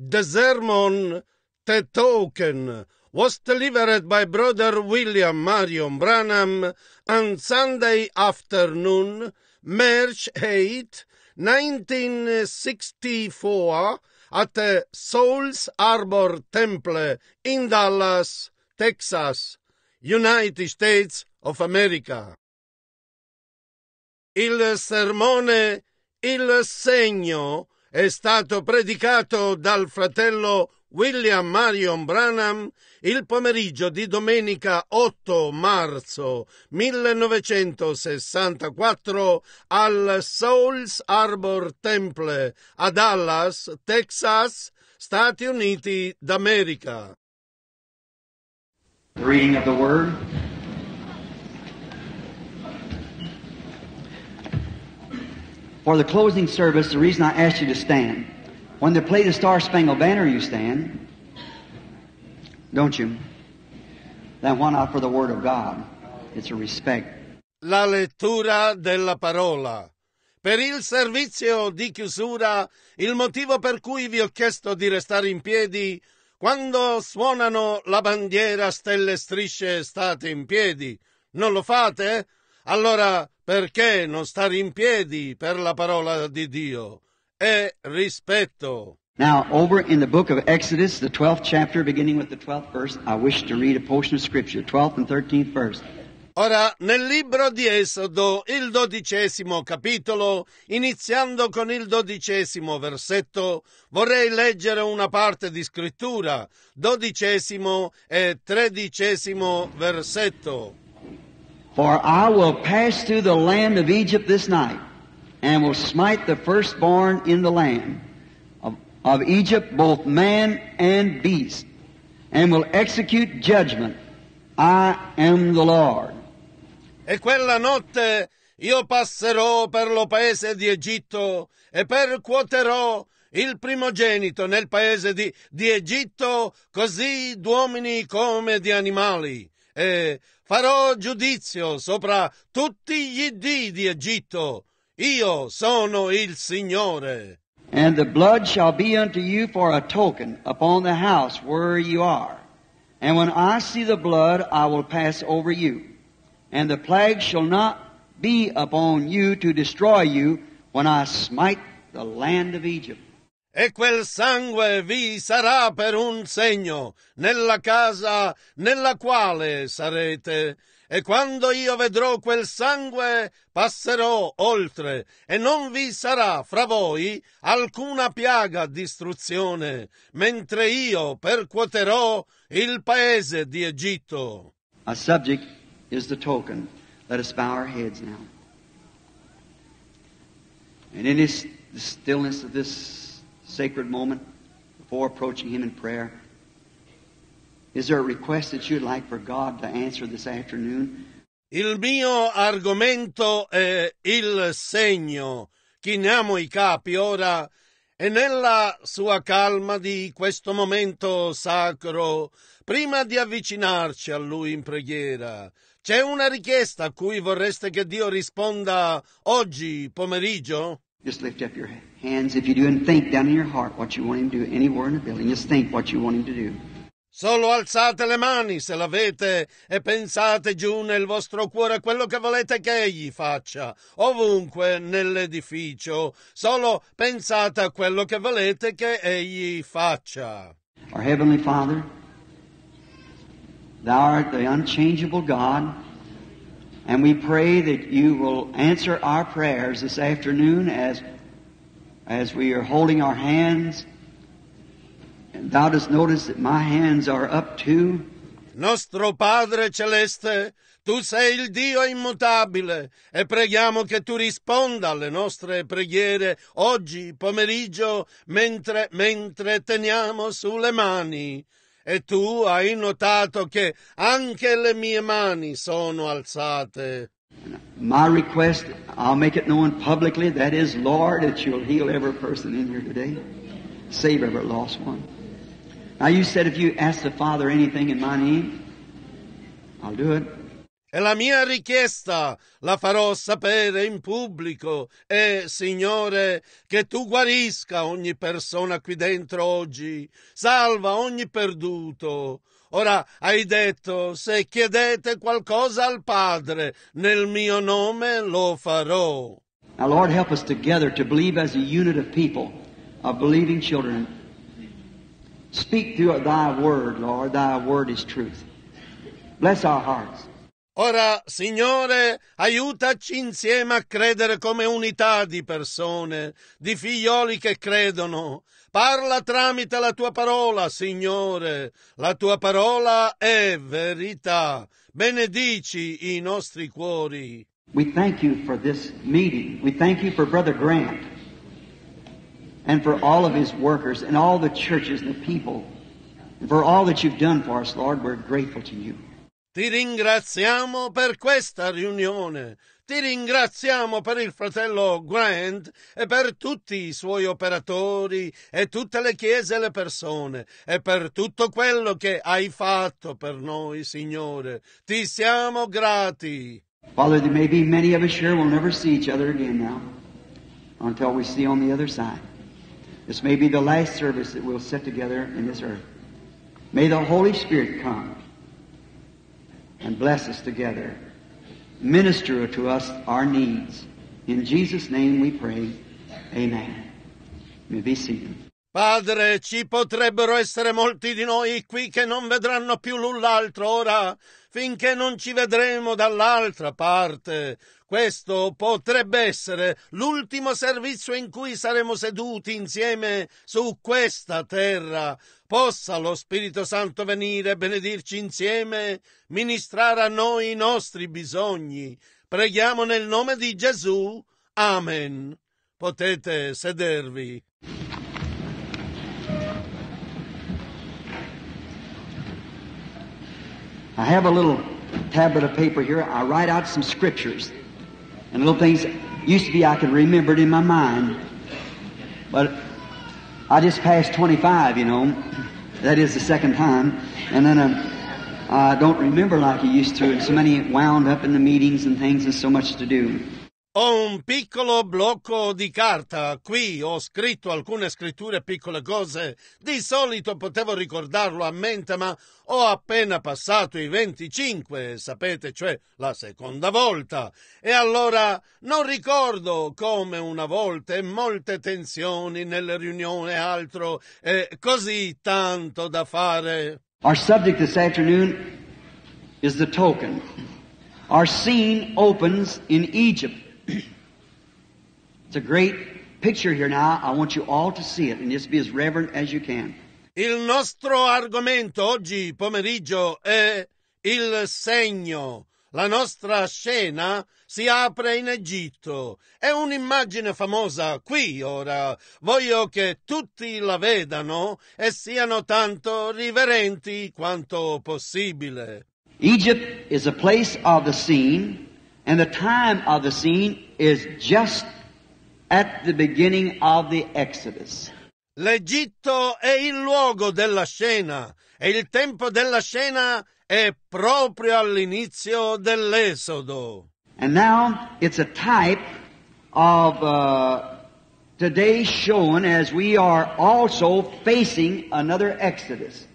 The sermon, The Token, was delivered by Brother William Marion Branham on Sunday afternoon, March 8, 1964, at the Souls Arbor Temple in Dallas, Texas, United States of America. Il sermone, il segno è stato predicato dal fratello William Marion Branham il pomeriggio di domenica 8 marzo 1964 al Souls Arbor Temple a Dallas, Texas, Stati Uniti d'America. Reading of the Word. For the closing service, the reason I asked you to stand, when they play the Star Spangled Banner, you stand, don't you? Then why not for the Word of God? It's a respect. La lettura della parola. Per il servizio di chiusura, il motivo per cui vi ho chiesto di restare in piedi quando suonano la bandiera stelle strisce state in piedi. Non lo fate? Allora perché non stare in piedi per la parola di Dio? È rispetto. Now, over in the book of Exodus, the 12th chapter, beginning with the 12th verse, I wish to read a portion of Scripture, 12th and 13th verse. Ora, nel libro di Esodo, il dodicesimo capitolo, iniziando con il dodicesimo versetto, vorrei leggere una parte di scrittura, dodicesimo e tredicesimo versetto. For I will pass through the land of Egypt this night, and will smite the firstborn in the land of, of Egypt, both man and beast, and will execute judgment. I am the Lord. E quella notte io passerò per lo paese di Egitto e percuoterò il primogenito nel paese di, di Egitto, così d'uomini come di animali, e farò giudizio sopra tutti gli dì di Egitto. Io sono il Signore. And the blood shall be unto you for a token upon the house where you are. And when I see the blood, I will pass over you. And the plague shall not be upon you to destroy you when I smite the land of Egypt. e quel sangue vi sarà per un segno nella casa nella quale sarete. E quando io vedrò quel sangue passerò oltre, e non vi sarà fra voi alcuna piaga distruzione, mentre io percuoterò il paese di Egitto. A subject is the token. Let us bow our heads now. And in this, the stillness of this sacred moment before approaching Him in prayer? Is there a request that you'd like for God to answer this afternoon? Il mio argomento è il segno. Chiniamo i capi ora e nella sua calma di questo momento sacro, prima di avvicinarci a Lui in preghiera, c'è una richiesta a cui vorreste che Dio risponda oggi pomeriggio? Just lift up your hands if you do and think down in your heart what you want him to do anywhere in the building. Just think what you want him to do. Solo alzate le mani se l'avete e pensate giù nel vostro cuore quello che volete che egli faccia, ovunque nell'edificio. Solo pensate a quello che volete che egli faccia. Our Heavenly Father, Thou art the unchangeable God. And we pray that you will answer our prayers this afternoon as, as we are holding our hands. And thou dost notice that my hands are up too. Nostro Padre Celeste, tu sei il Dio immutabile e preghiamo che tu risponda alle nostre preghiere oggi pomeriggio mentre, mentre teniamo sulle mani e tu hai notato che anche le mie mani sono alzate. My request, I'll make it known publicly, that is, Lord, that you'll heal every person in here today, save every lost one. Now you said if you ask the Father anything in my name, I'll do it. E la mia richiesta la farò sapere in pubblico e, Signore, che tu guarisca ogni persona qui dentro oggi, salva ogni perduto. Ora hai detto, se chiedete qualcosa al Padre nel mio nome lo farò. Now Lord help us together to believe as a unit of people, of believing children. Speak through thy word, Lord, thy word is truth. Bless our hearts. Ora, Signore, aiutaci insieme a credere come unità di persone, di figlioli che credono. Parla tramite la tua parola, Signore. La tua parola è verità. Benedici i nostri cuori. We thank you for this meeting. We thank you for Brother Grant and for all of his workers and all the churches and the people and for all that you've done for us, Lord. We're grateful to you. Ti ringraziamo per questa riunione. Ti ringraziamo per il fratello Grant e per tutti i suoi operatori e tutte le chiese e le persone e per tutto quello che hai fatto per noi, Signore. Ti siamo grati. Father, there may be many of us here. we'll never see each other again now until we see on the other side. This may be the last service that we'll sit together in this earth. May the Holy Spirit come and bless us together. Minister to us our needs. In Jesus' name we pray. Amen. may be seated. Padre, ci potrebbero essere molti di noi qui che non vedranno più l'un l'altro ora, finché non ci vedremo dall'altra parte. Questo potrebbe essere l'ultimo servizio in cui saremo seduti insieme su questa terra. Possa lo Spirito Santo venire e benedirci insieme, ministrare a noi i nostri bisogni. Preghiamo nel nome di Gesù. Amen. Potete sedervi. I have a little tablet of paper here. I write out some scriptures And little things used to be I could remember it in my mind. But I just passed 25, you know. That is the second time. And then um, I don't remember like I used to. And so many wound up in the meetings and things and so much to do. Ho un piccolo blocco di carta. Qui ho scritto alcune scritture piccole cose. Di solito potevo ricordarlo a mente, ma ho appena passato i 25, sapete, cioè la seconda volta. E allora non ricordo come una volta e molte tensioni nelle riunioni e altro, e così tanto da fare. Our subject this afternoon is the token. Our scene opens in Egypt. Il nostro argomento oggi pomeriggio è il segno. La nostra scena si apre in Egitto. È un'immagine famosa qui ora. Voglio che tutti la vedano e siano tanto riverenti quanto possibile. Egypt is a place of the scene and the time of the scene is just at the beginning of the Exodus. L'Egitto è il luogo della scena e il tempo della scena è proprio all'inizio dell'Esodo. And now it's a type of uh, today shown as we are also facing another Exodus.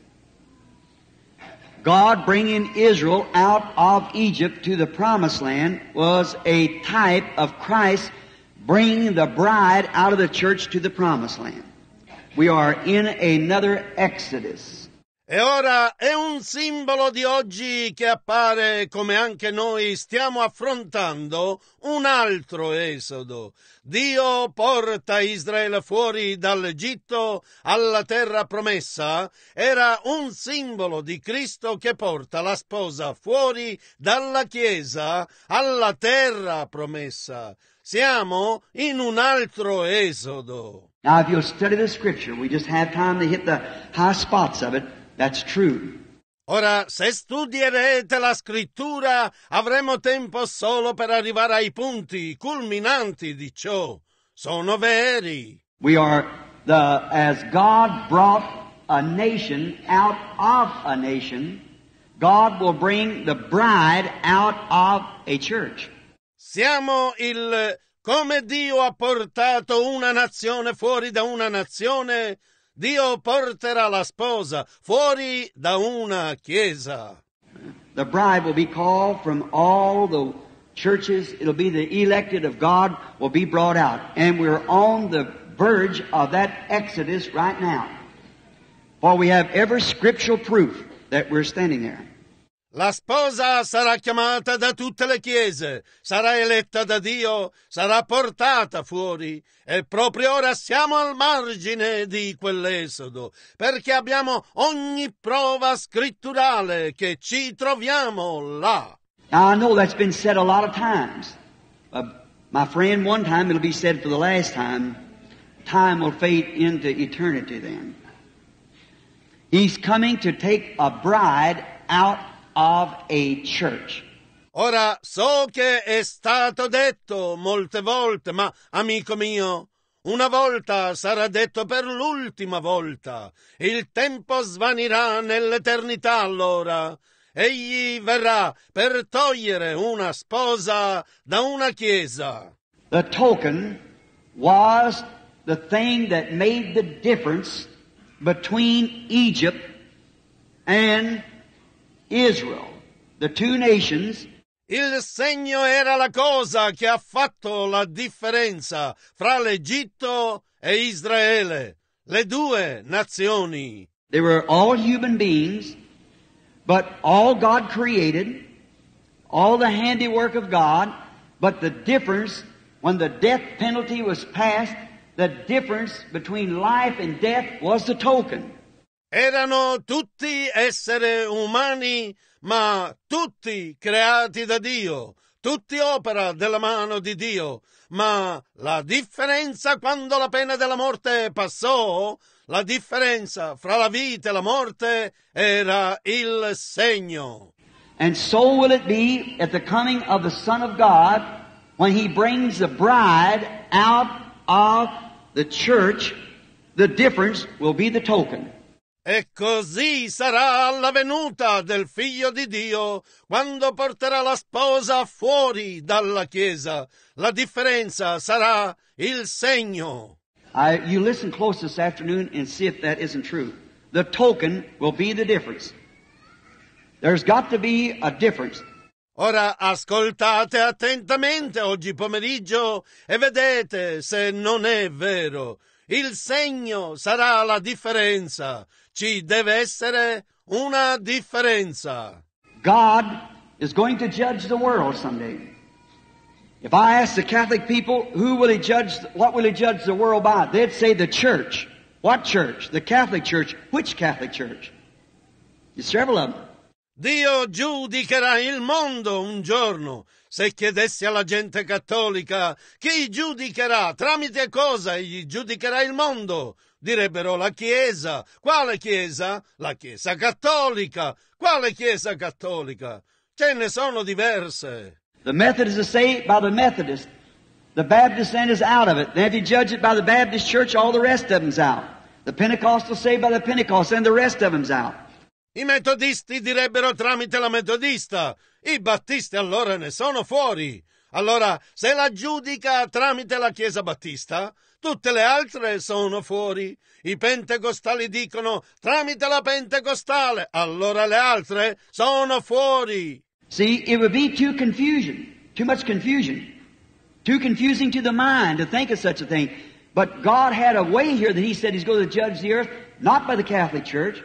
God bringing Israel out of Egypt to the promised land was a type of Christ bring the bride out of the church to the promised land. We are in another Exodus. E ora è un simbolo di oggi che appare come anche noi stiamo affrontando un altro esodo. Dio porta Israele fuori dall'Egitto alla terra promessa. Era un simbolo di Cristo che porta la sposa fuori dalla Chiesa alla terra promessa. Siamo in un altro esodo. Now, if you'll study the scripture, we just have time to hit the high spots of it. That's true. Ora, se studierete la scrittura, avremo tempo solo per arrivare ai punti culminanti di ciò. Sono veri. We are the, as God brought a nation out of a nation, God will bring the bride out of a church. Siamo il come Dio ha portato una nazione fuori da una nazione, Dio porterà la sposa fuori da una chiesa. The bride will be called from all the churches. It'll be the elected of God will be brought out. And we're on the verge of that exodus right now. For we have every scriptural proof that we're standing there. La sposa sarà chiamata da tutte le chiese, sarà eletta da Dio, sarà portata fuori e proprio ora siamo al margine di quell'esodo, perché abbiamo ogni prova scritturale che ci troviamo là. Now I know that's been said a lot of times. Uh, my friend, one time it'll be said for the last time, time will fade into eternity then. He's coming to take a bride out a church. Ora so che è stato detto molte volte, ma amico mio, una volta sarà detto per l'ultima volta, il tempo svanirà nell'eternità allora. Egli verrà per togliere una sposa da una chiesa. The token was the thing that made the difference between Egypt and Israel, the two nations, il segno era la cosa che ha fatto la differenza fra l'Egitto e Israele, le due nazioni. They were all human beings, but all God created, all the handiwork of God, but the difference when the death penalty was passed, the difference between life and death was the token. Erano tutti esseri umani, ma tutti creati da Dio, tutti opera della mano di Dio. Ma la differenza quando la pena della morte passò, la differenza fra la vita e la morte era il segno. And so will it be at the coming of the Son of God when he brings the bride out of the church, the difference will be the token. E così sarà la venuta del figlio di Dio, quando porterà la sposa fuori dalla chiesa. La differenza sarà il segno. I, you listen close this afternoon and see if that isn't true. The token will be the difference. There's got to be a difference. Ora ascoltate attentamente oggi pomeriggio e vedete se non è vero. Il segno sarà la differenza ci deve essere una differenza. God is going to judge the world someday. If I asked the Catholic people, who will he judge, what will he judge the world by? They'd say the church. What church? The Catholic Church. Which Catholic Church? There's several of them. Dio giudicherà il mondo un giorno. Se chiedessi alla gente cattolica chi giudicherà, tramite cosa egli giudicherà il mondo, direbbero la Chiesa. Quale Chiesa? La Chiesa cattolica. Quale Chiesa cattolica? Ce ne sono diverse. The Methodists are saved by the Methodist. The Baptist then is out of it. Then if you judge it by the Baptist Church, all the rest of them's out. The Pentecostal saved by the Pentecost, and the rest of them's out. I metodisti direbbero tramite la metodista. I battisti allora ne sono fuori. Allora, se la giudica tramite la Chiesa Battista, tutte le altre sono fuori. I pentecostali dicono tramite la pentecostale, allora le altre sono fuori. See, it would be too confusion, too much confusion, too confusing to the mind to think of such a thing. But God had a way here that He said He's going to judge the earth, not by the Catholic Church,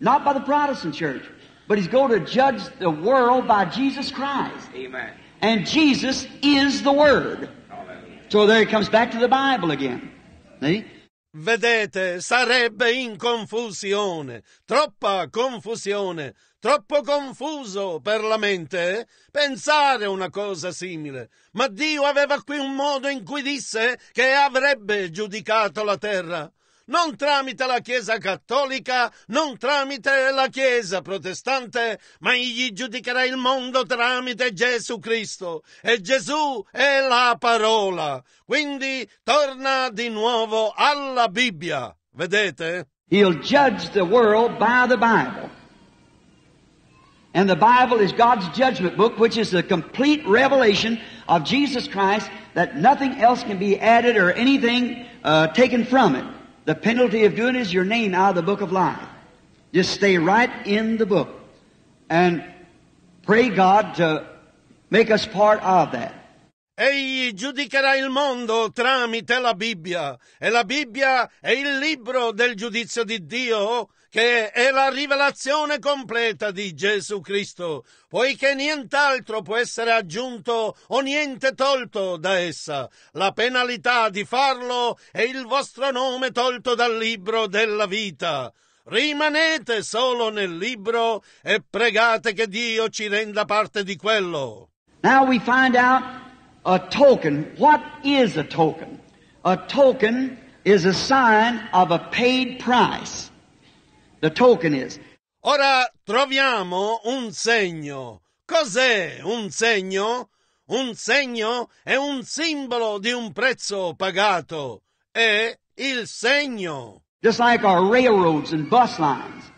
not by the Protestant Church, but He's going to judge the world by Jesus Christ. Amen. And Jesus is the Word. So there it comes back to the Bible again. See? Vedete, sarebbe in confusione, troppa confusione, troppo confuso per la mente eh? pensare una cosa simile. Ma Dio aveva qui un modo in cui disse che avrebbe giudicato la terra non tramite la Chiesa cattolica, non tramite la Chiesa protestante, ma egli giudicherà il mondo tramite Gesù Cristo. E Gesù è la parola. Quindi torna di nuovo alla Bibbia. Vedete? He'll judge the world by the Bible. And the Bible is God's judgment book, which is the complete revelation of Jesus Christ that nothing else can be added or anything uh, taken from it. The penalty of doing is your name out of the book of life. Just stay right in the book and pray God to make us part of that. Egli giudicherà il mondo tramite la Bibbia e la Bibbia è il libro del giudizio di Dio che è la rivelazione completa di Gesù Cristo, poiché nient'altro può essere aggiunto o niente tolto da essa. La penalità di farlo è il vostro nome tolto dal libro della vita. Rimanete solo nel libro e pregate che Dio ci renda parte di quello. Now we find out a token. What is a token? A token is a sign of a paid price. The token is. Ora troviamo un segno. Cos'è un segno? Un segno è un simbolo di un prezzo pagato. È il segno. Just like our railroads and bus lines.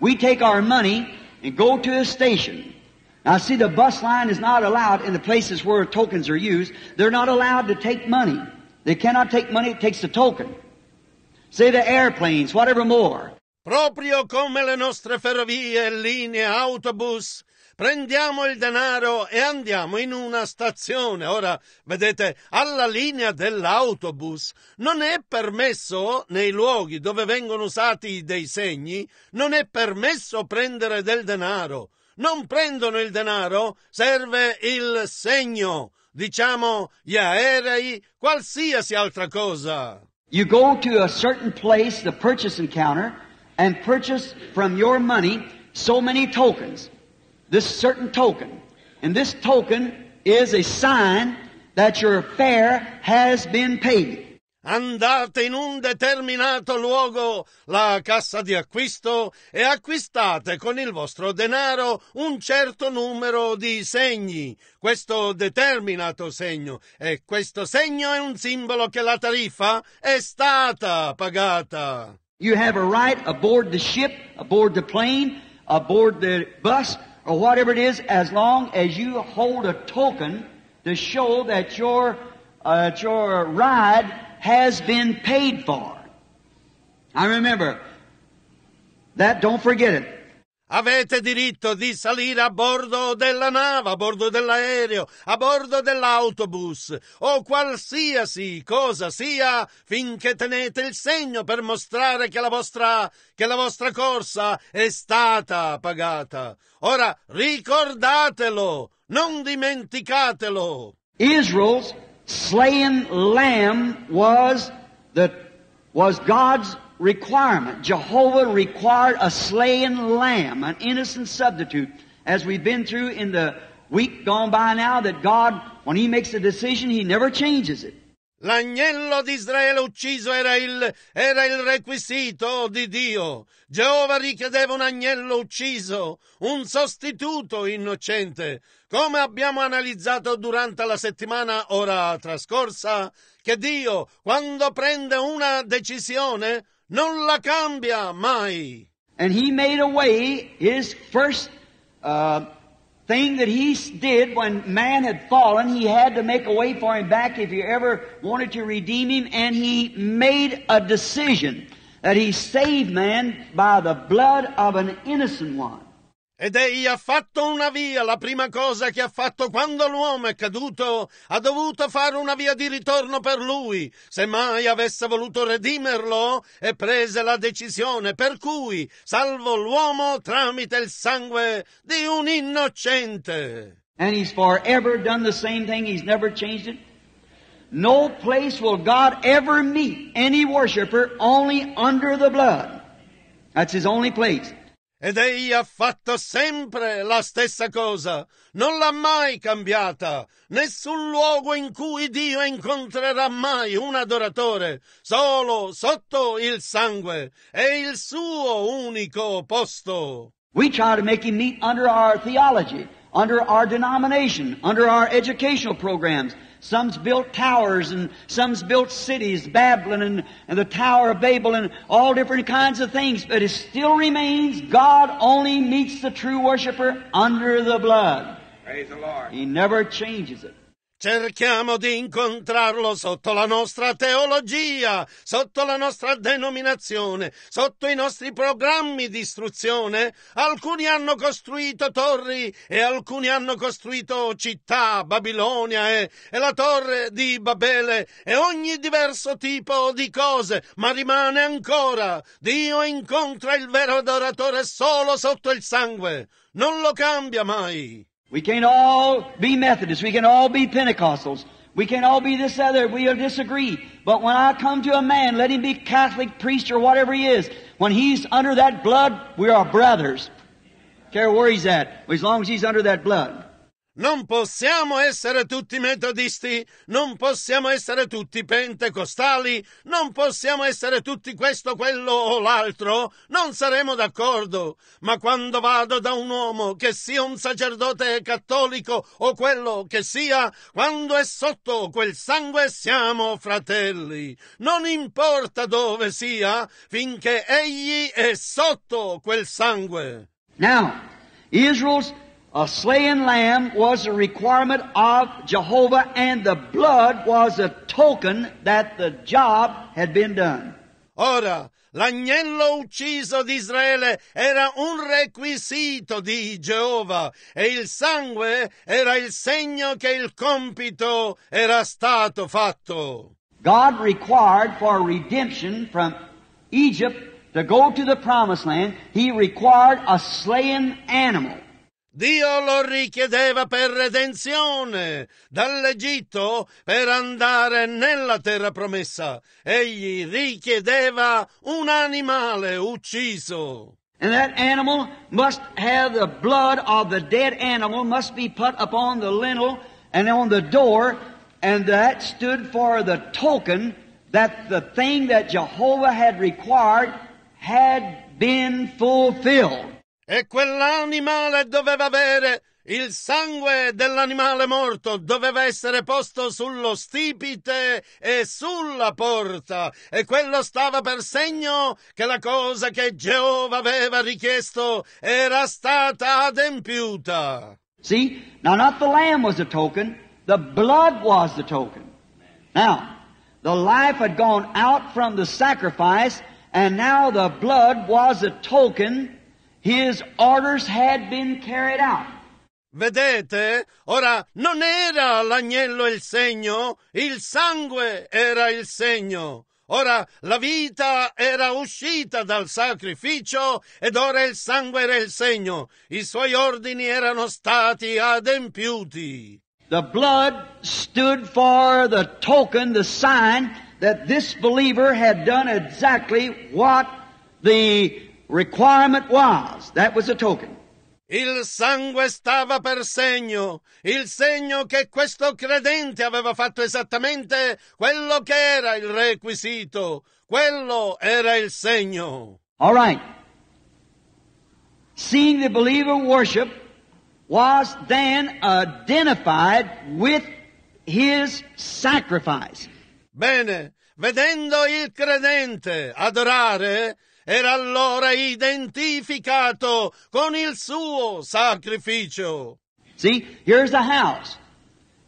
We take our money and go to a station. Now see, the bus line is not allowed in the places where tokens are used. They're not allowed to take money. They cannot take money. It takes the token. Say the airplanes, whatever more. Proprio come le nostre ferrovie, linee, autobus, prendiamo il denaro e andiamo in una stazione. Ora, vedete, alla linea dell'autobus non è permesso, nei luoghi dove vengono usati dei segni, non è permesso prendere del denaro. Non prendono il denaro, serve il segno, diciamo gli aerei, qualsiasi altra cosa. You go to a certain place, the purchase encounter and purchase from your money so many tokens, this certain token. And this token is a sign that your fare has been paid. Andate in un determinato luogo, la cassa di acquisto, e acquistate con il vostro denaro un certo numero di segni, questo determinato segno, e questo segno è un simbolo che la tariffa è stata pagata. You have a right aboard the ship, aboard the plane, aboard the bus, or whatever it is, as long as you hold a token to show that your, uh, your ride has been paid for. I remember that, don't forget it. Avete diritto di salire a bordo della nave, a bordo dell'aereo, a bordo dell'autobus o qualsiasi cosa sia finché tenete il segno per mostrare che la vostra, che la vostra corsa è stata pagata. Ora ricordatelo, non dimenticatelo. Israel's slaying lamb was, the, was God's requirement. Jehovah required a slain lamb, an innocent substitute, as we've been through in the week gone by now, that God, when He makes a decision, He never changes it. L'agnello di Israele ucciso era il, era il requisito di Dio. Geova richiedeva un agnello ucciso, un sostituto innocente. Come abbiamo analizzato durante la settimana ora trascorsa, che Dio, quando prende una decisione, non la cambia mai. And he made a way, his first uh, thing that he did when man had fallen, he had to make a way for him back if he ever wanted to redeem him, and he made a decision that he saved man by the blood of an innocent one. Ed egli ha fatto una via, la prima cosa che ha fatto quando l'uomo è caduto, ha dovuto fare una via di ritorno per lui. Se mai avesse voluto redimerlo, e prese la decisione per cui salvo l'uomo tramite il sangue di un innocente. And he's forever done the same thing, he's never changed it. No place will God ever meet any worshipper only under the blood. That's his only place. Ed egli ha fatto sempre la stessa cosa, non l'ha mai cambiata. Nessun luogo in cui Dio incontrerà mai un adoratore, solo sotto il sangue, è il suo unico posto. We try to make him meet under our theology, under our denomination, under our educational programs. Some's built towers and some's built cities, Babylon and, and the Tower of Babel and all different kinds of things, but it still remains God only meets the true worshiper under the blood. Praise the Lord. He never changes it. Cerchiamo di incontrarlo sotto la nostra teologia, sotto la nostra denominazione, sotto i nostri programmi di istruzione. Alcuni hanno costruito torri e alcuni hanno costruito città, Babilonia e, e la torre di Babele e ogni diverso tipo di cose, ma rimane ancora Dio incontra il vero adoratore solo sotto il sangue. Non lo cambia mai. We can't all be Methodists. We can all be Pentecostals. We can all be this other. We'll disagree. But when I come to a man, let him be Catholic priest or whatever he is. When he's under that blood, we are brothers. Care where he's at, as long as he's under that blood. Non possiamo essere tutti metodisti, non possiamo essere tutti pentecostali, non possiamo essere tutti questo, quello o l'altro, non saremo d'accordo. Ma quando vado da un uomo, che sia un sacerdote cattolico o quello che sia, quando è sotto quel sangue siamo fratelli. Non importa dove sia, finché egli è sotto quel sangue. Now, Israel's A slain lamb was a requirement of Jehovah, and the blood was a token that the job had been done. Ora, L'agnello ucciso di Israele era un requisito di Geova e il sangue era il segno che il compito era stato fatto. God required for redemption from Egypt to go to the promised land, he required a slain animal. Dio lo richiedeva per redenzione dall'Egitto per andare nella terra promessa. Egli richiedeva un animale ucciso. And that animal must have the blood of the dead animal must be put upon the lintel and on the door, and that stood for the token that the thing that Jehovah had required had been fulfilled. E quell'animale doveva avere il sangue dell'animale morto doveva essere posto sullo stipite e sulla porta, e quello stava per segno che la cosa che Geova aveva richiesto era stata adempiuta. See, now not the lamb was the token, the blood was the token. Now, the life had gone out from the sacrifice, and now the blood was a token His orders had been carried out. Vedete, ora non era l'agnello il segno, il sangue era il segno. Ora la vita era uscita dal sacrificio ed ora il sangue era il segno. I suoi ordini erano stati adempiuti. The blood stood for the token, the sign that this believer had done exactly what the requirement was. That was a token. Il sangue stava per segno, il segno che questo credente aveva fatto esattamente quello che era il requisito, quello era il segno. All right. Seeing the believer worship was then identified with his sacrifice. Bene, vedendo il credente adorare, era allora identificato con il suo sacrificio. See, here's the house.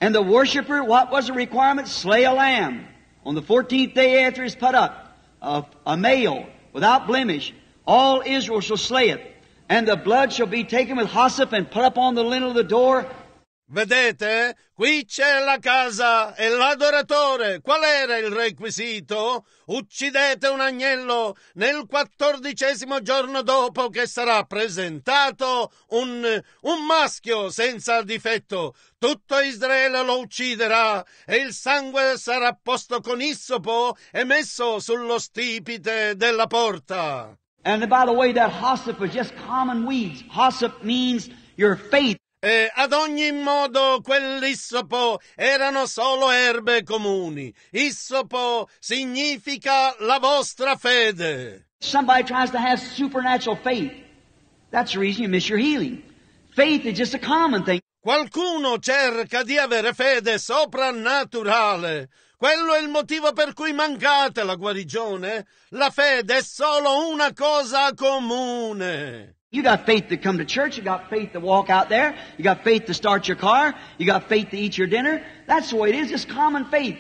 And the worshiper, what was the requirement? Slay a lamb on the 14th day after it's put up, a, a male without blemish. All Israel shall slay it. And the blood shall be taken with hyssop and put upon the lintel of the door Vedete? Qui c'è la casa e l'adoratore. Qual era il requisito? Uccidete un agnello nel quattordicesimo giorno dopo che sarà presentato un, un maschio senza difetto. Tutto Israele lo ucciderà e il sangue sarà posto con issopo e messo sullo stipite della porta. And by the way, that hossip is just common weeds. Hossip means your faith. Eh, ad ogni modo quell'issopo erano solo erbe comuni. Issopo significa la vostra fede. Somebody tries to have supernatural faith. That's the reason you miss your healing. Faith is just a common thing. Qualcuno cerca di avere fede soprannaturale. Quello è il motivo per cui mancate la guarigione. La fede è solo una cosa comune. You got faith to come to church. You got faith to walk out there. You got faith to start your car. You got faith to eat your dinner. That's the way it is. It's common faith.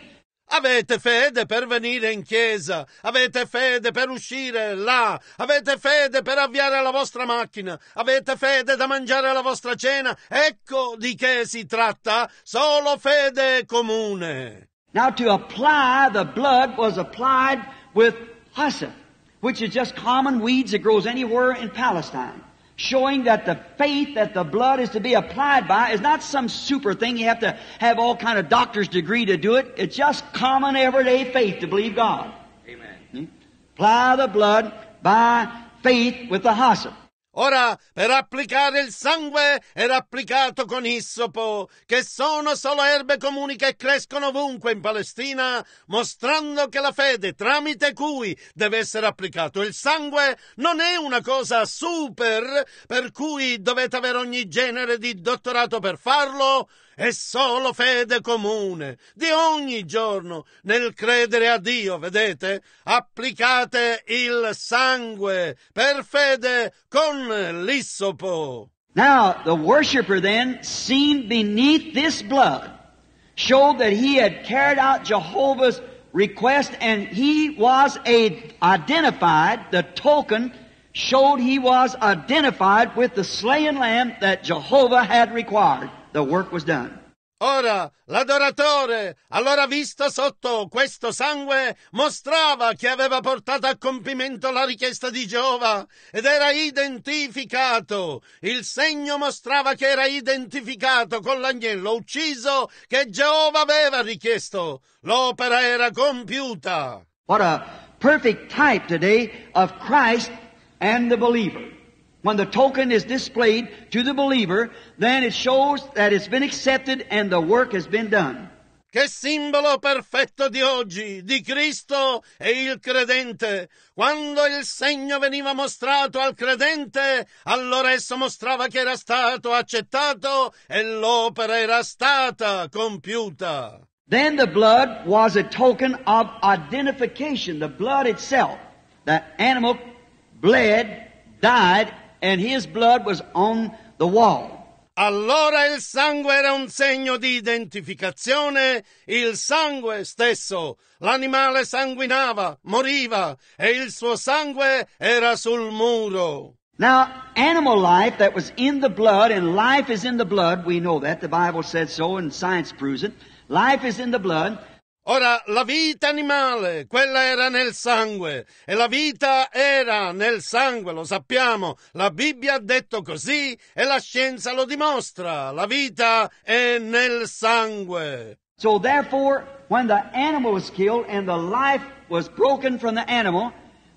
Avete fede per venire in chiesa, avete fede per uscire là, avete fede per avviare la vostra macchina, avete fede da mangiare la vostra cena. Ecco di che si tratta, solo fede comune. Now to apply the blood was applied with hyssop which is just common weeds that grows anywhere in Palestine, showing that the faith that the blood is to be applied by is not some super thing you have to have all kind of doctor's degree to do it. It's just common everyday faith to believe God. Amen. Hmm? Apply the blood by faith with the hyssop. Ora, per applicare il sangue era applicato con issopo, che sono solo erbe comuni che crescono ovunque in Palestina, mostrando che la fede tramite cui deve essere applicato il sangue non è una cosa super per cui dovete avere ogni genere di dottorato per farlo, è solo fede comune di ogni giorno nel credere a Dio, vedete? Applicate il sangue per fede con l'issopo. Now the worshipper then, seen beneath this blood, showed that he had carried out Jehovah's request and he was a, identified, the token showed he was identified with the slain lamb that Jehovah had required. the work was done. Ora l'adoratore, allora visto sotto questo sangue, mostrava che aveva portato a compimento la richiesta di Giova ed era identificato. Il segno mostrava che era identificato con l'agnello ucciso che Giova aveva richiesto. L'opera era compiuta. What a perfect type today of Christ and the believer. When the token is displayed to the believer, then it shows that it's been accepted and the work has been done. Che simbolo perfetto di oggi, di Cristo e il credente. Quando il segno veniva mostrato al credente, allora esso mostrava che era stato accettato e l'opera era stata compiuta. Then the blood was a token of identification, the blood itself. The animal bled, died, and his blood was on the wall. Allora il sangue era un segno di identificazione, il sangue stesso. L'animale sanguinava, moriva, e il suo sangue era sul muro. Now, animal life that was in the blood, and life is in the blood, we know that, the Bible said so, and science proves it. Life is in the blood. Ora la vita animale, quella era nel sangue e la vita era nel sangue, lo sappiamo, la Bibbia ha detto così e la scienza lo dimostra, la vita è nel sangue. So therefore, when the animal was killed and the life was broken from the animal,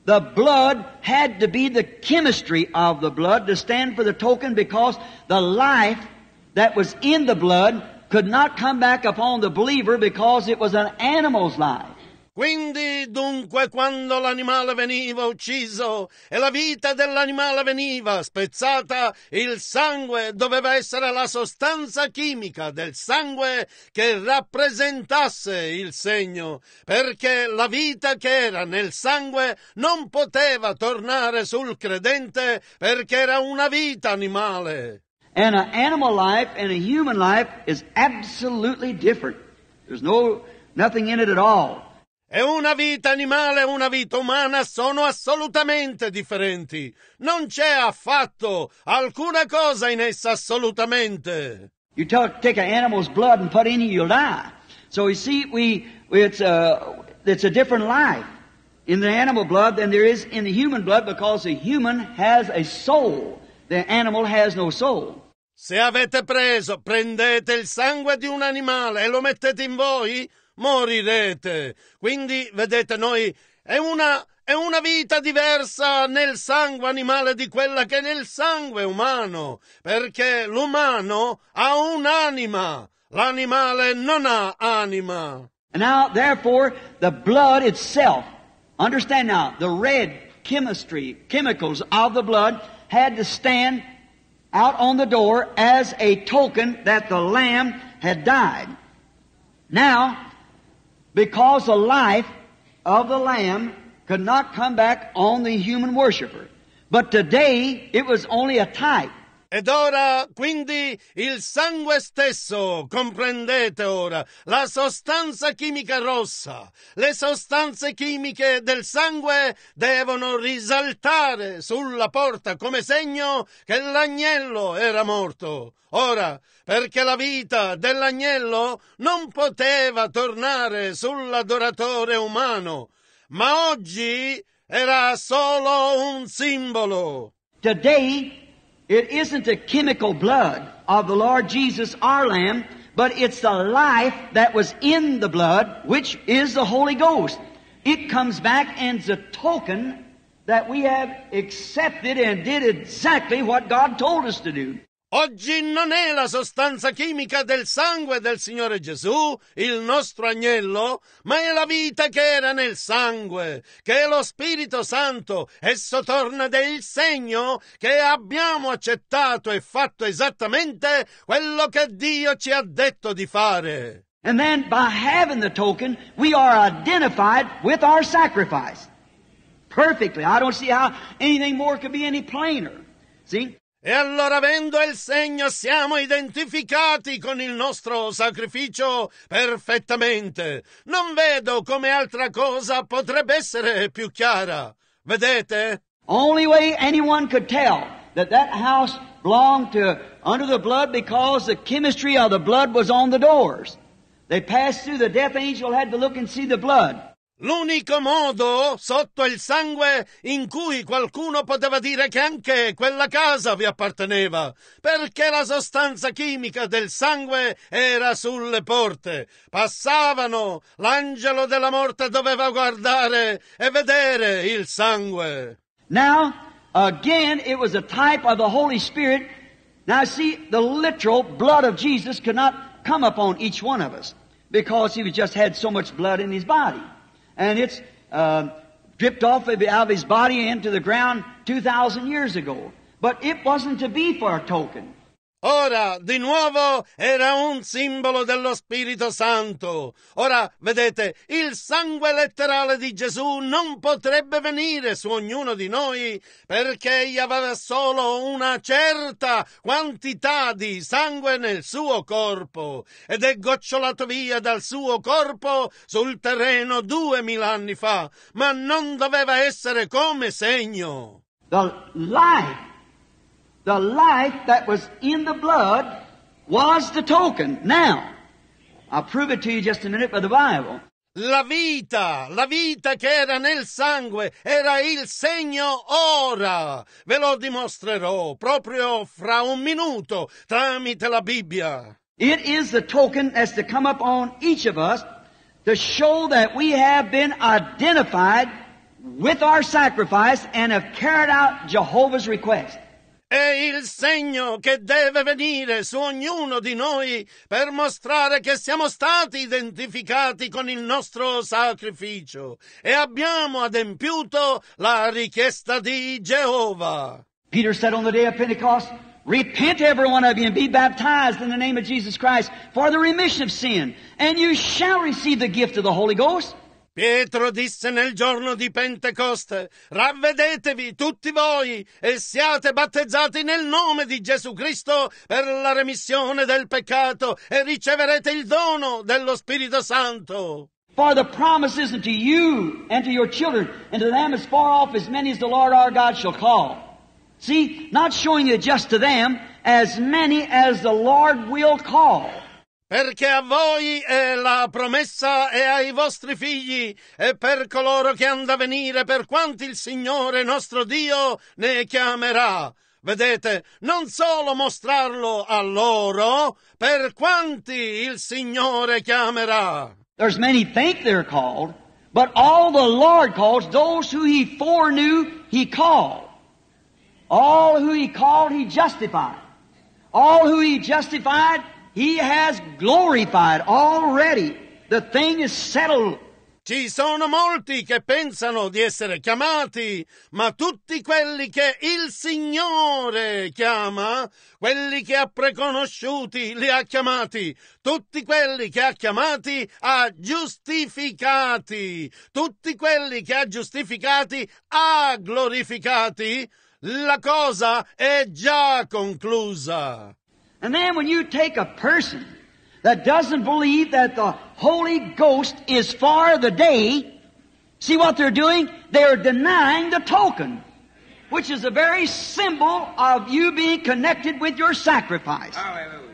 the blood had to be the chemistry of the blood to stand for the token because the life that was in the blood could not come back upon the believer because it was an animal's life. Quindi dunque quando l'animale veniva ucciso e la vita dell'animale veniva spezzata, il sangue doveva essere la sostanza chimica del sangue che rappresentasse il segno, perché la vita che era nel sangue non poteva tornare sul credente perché era una vita animale. And an animal life and a human life is absolutely different. There's no, nothing in it at all. E una vita animale e una vita umana sono assolutamente differenti. Non c'è affatto alcuna cosa in essa assolutamente. You talk, take an animal's blood and put in it, you'll die. So you see, we, it's, a, it's a different life in the animal blood than there is in the human blood because the human has a soul. The animal has no soul. Se avete preso, prendete il sangue di un animale e lo mettete in voi, morirete. Quindi, vedete, noi è una, è una vita diversa nel sangue animale di quella che è nel sangue umano, perché l'umano ha un'anima, l'animale non ha anima. Now, therefore, the blood itself, understand now, the red chemistry, chemicals of the blood had to stand out on the door as a token that the lamb had died. Now, because the life of the lamb could not come back on the human worshiper, but today it was only a type. Ed ora, quindi, il sangue stesso, comprendete ora, la sostanza chimica rossa, le sostanze chimiche del sangue devono risaltare sulla porta come segno che l'agnello era morto. Ora, perché la vita dell'agnello non poteva tornare sull'adoratore umano, ma oggi era solo un simbolo. Today It isn't the chemical blood of the Lord Jesus, our Lamb, but it's the life that was in the blood, which is the Holy Ghost. It comes back and it's a token that we have accepted and did exactly what God told us to do. Oggi non è la sostanza chimica del sangue del Signore Gesù, il nostro agnello, ma è la vita che era nel sangue, che è lo Spirito Santo. Esso torna del segno che abbiamo accettato e fatto esattamente quello che Dio ci ha detto di fare. And then by having the token, we are identified with our sacrifice. Perfectly. I don't see how anything more could be any plainer. See? E allora avendo il segno siamo identificati con il nostro sacrificio perfettamente. Non vedo come altra cosa potrebbe essere più chiara. Vedete? Only way anyone could tell that that house belonged to under the blood because the chemistry of the blood was on the doors. They passed through the death angel had to look and see the blood. L'unico modo sotto il sangue in cui qualcuno poteva dire che anche quella casa vi apparteneva, perché la sostanza chimica del sangue era sulle porte. Passavano, l'angelo della morte doveva guardare e vedere il sangue. Now, again, it was a type of the Holy Spirit. Now, see, the literal blood of Jesus could not come upon each one of us because he just had so much blood in his body. and it's uh, dripped off of, out of his body into the ground 2,000 years ago. But it wasn't to be for a token. Ora, di nuovo, era un simbolo dello Spirito Santo. Ora, vedete, il sangue letterale di Gesù non potrebbe venire su ognuno di noi perché egli aveva solo una certa quantità di sangue nel suo corpo ed è gocciolato via dal suo corpo sul terreno duemila anni fa, ma non doveva essere come segno. The life the life that was in the blood was the token. Now, I'll prove it to you just a minute by the Bible. La vita, la vita che era nel sangue, era il segno ora. Ve lo dimostrerò proprio fra un minuto tramite la Bibbia. It is the token that's to come upon each of us to show that we have been identified with our sacrifice and have carried out Jehovah's request. è il segno che deve venire su ognuno di noi per mostrare che siamo stati identificati con il nostro sacrificio e abbiamo adempiuto la richiesta di Geova. Peter said on the day of Pentecost, Repent, every one of you, and be baptized in the name of Jesus Christ for the remission of sin, and you shall receive the gift of the Holy Ghost. Pietro disse nel giorno di Pentecoste, ravvedetevi tutti voi e siate battezzati nel nome di Gesù Cristo per la remissione del peccato e riceverete il dono dello Spirito Santo. For the promise is to you and to your children and to them as far off as many as the Lord our God shall call. See, not showing it just to them, as many as the Lord will call. Perché a voi è la promessa e ai vostri figli e per coloro che han da venire, per quanti il Signore nostro Dio ne chiamerà. Vedete, non solo mostrarlo a loro, per quanti il Signore chiamerà. There's many think they're called, but all the Lord calls those who he foreknew, he called. All who he called, he justified. All who he justified, He has glorified already. The thing is settled. Ci sono molti che pensano di essere chiamati, ma tutti quelli che il Signore chiama, quelli che ha preconosciuti li ha chiamati, tutti quelli che ha chiamati ha giustificati, tutti quelli che ha giustificati ha glorificati, la cosa è già conclusa. And then when you take a person that doesn't believe that the Holy Ghost is for the day, see what they're doing? They're denying the token, which is the very symbol of you being connected with your sacrifice. Hallelujah.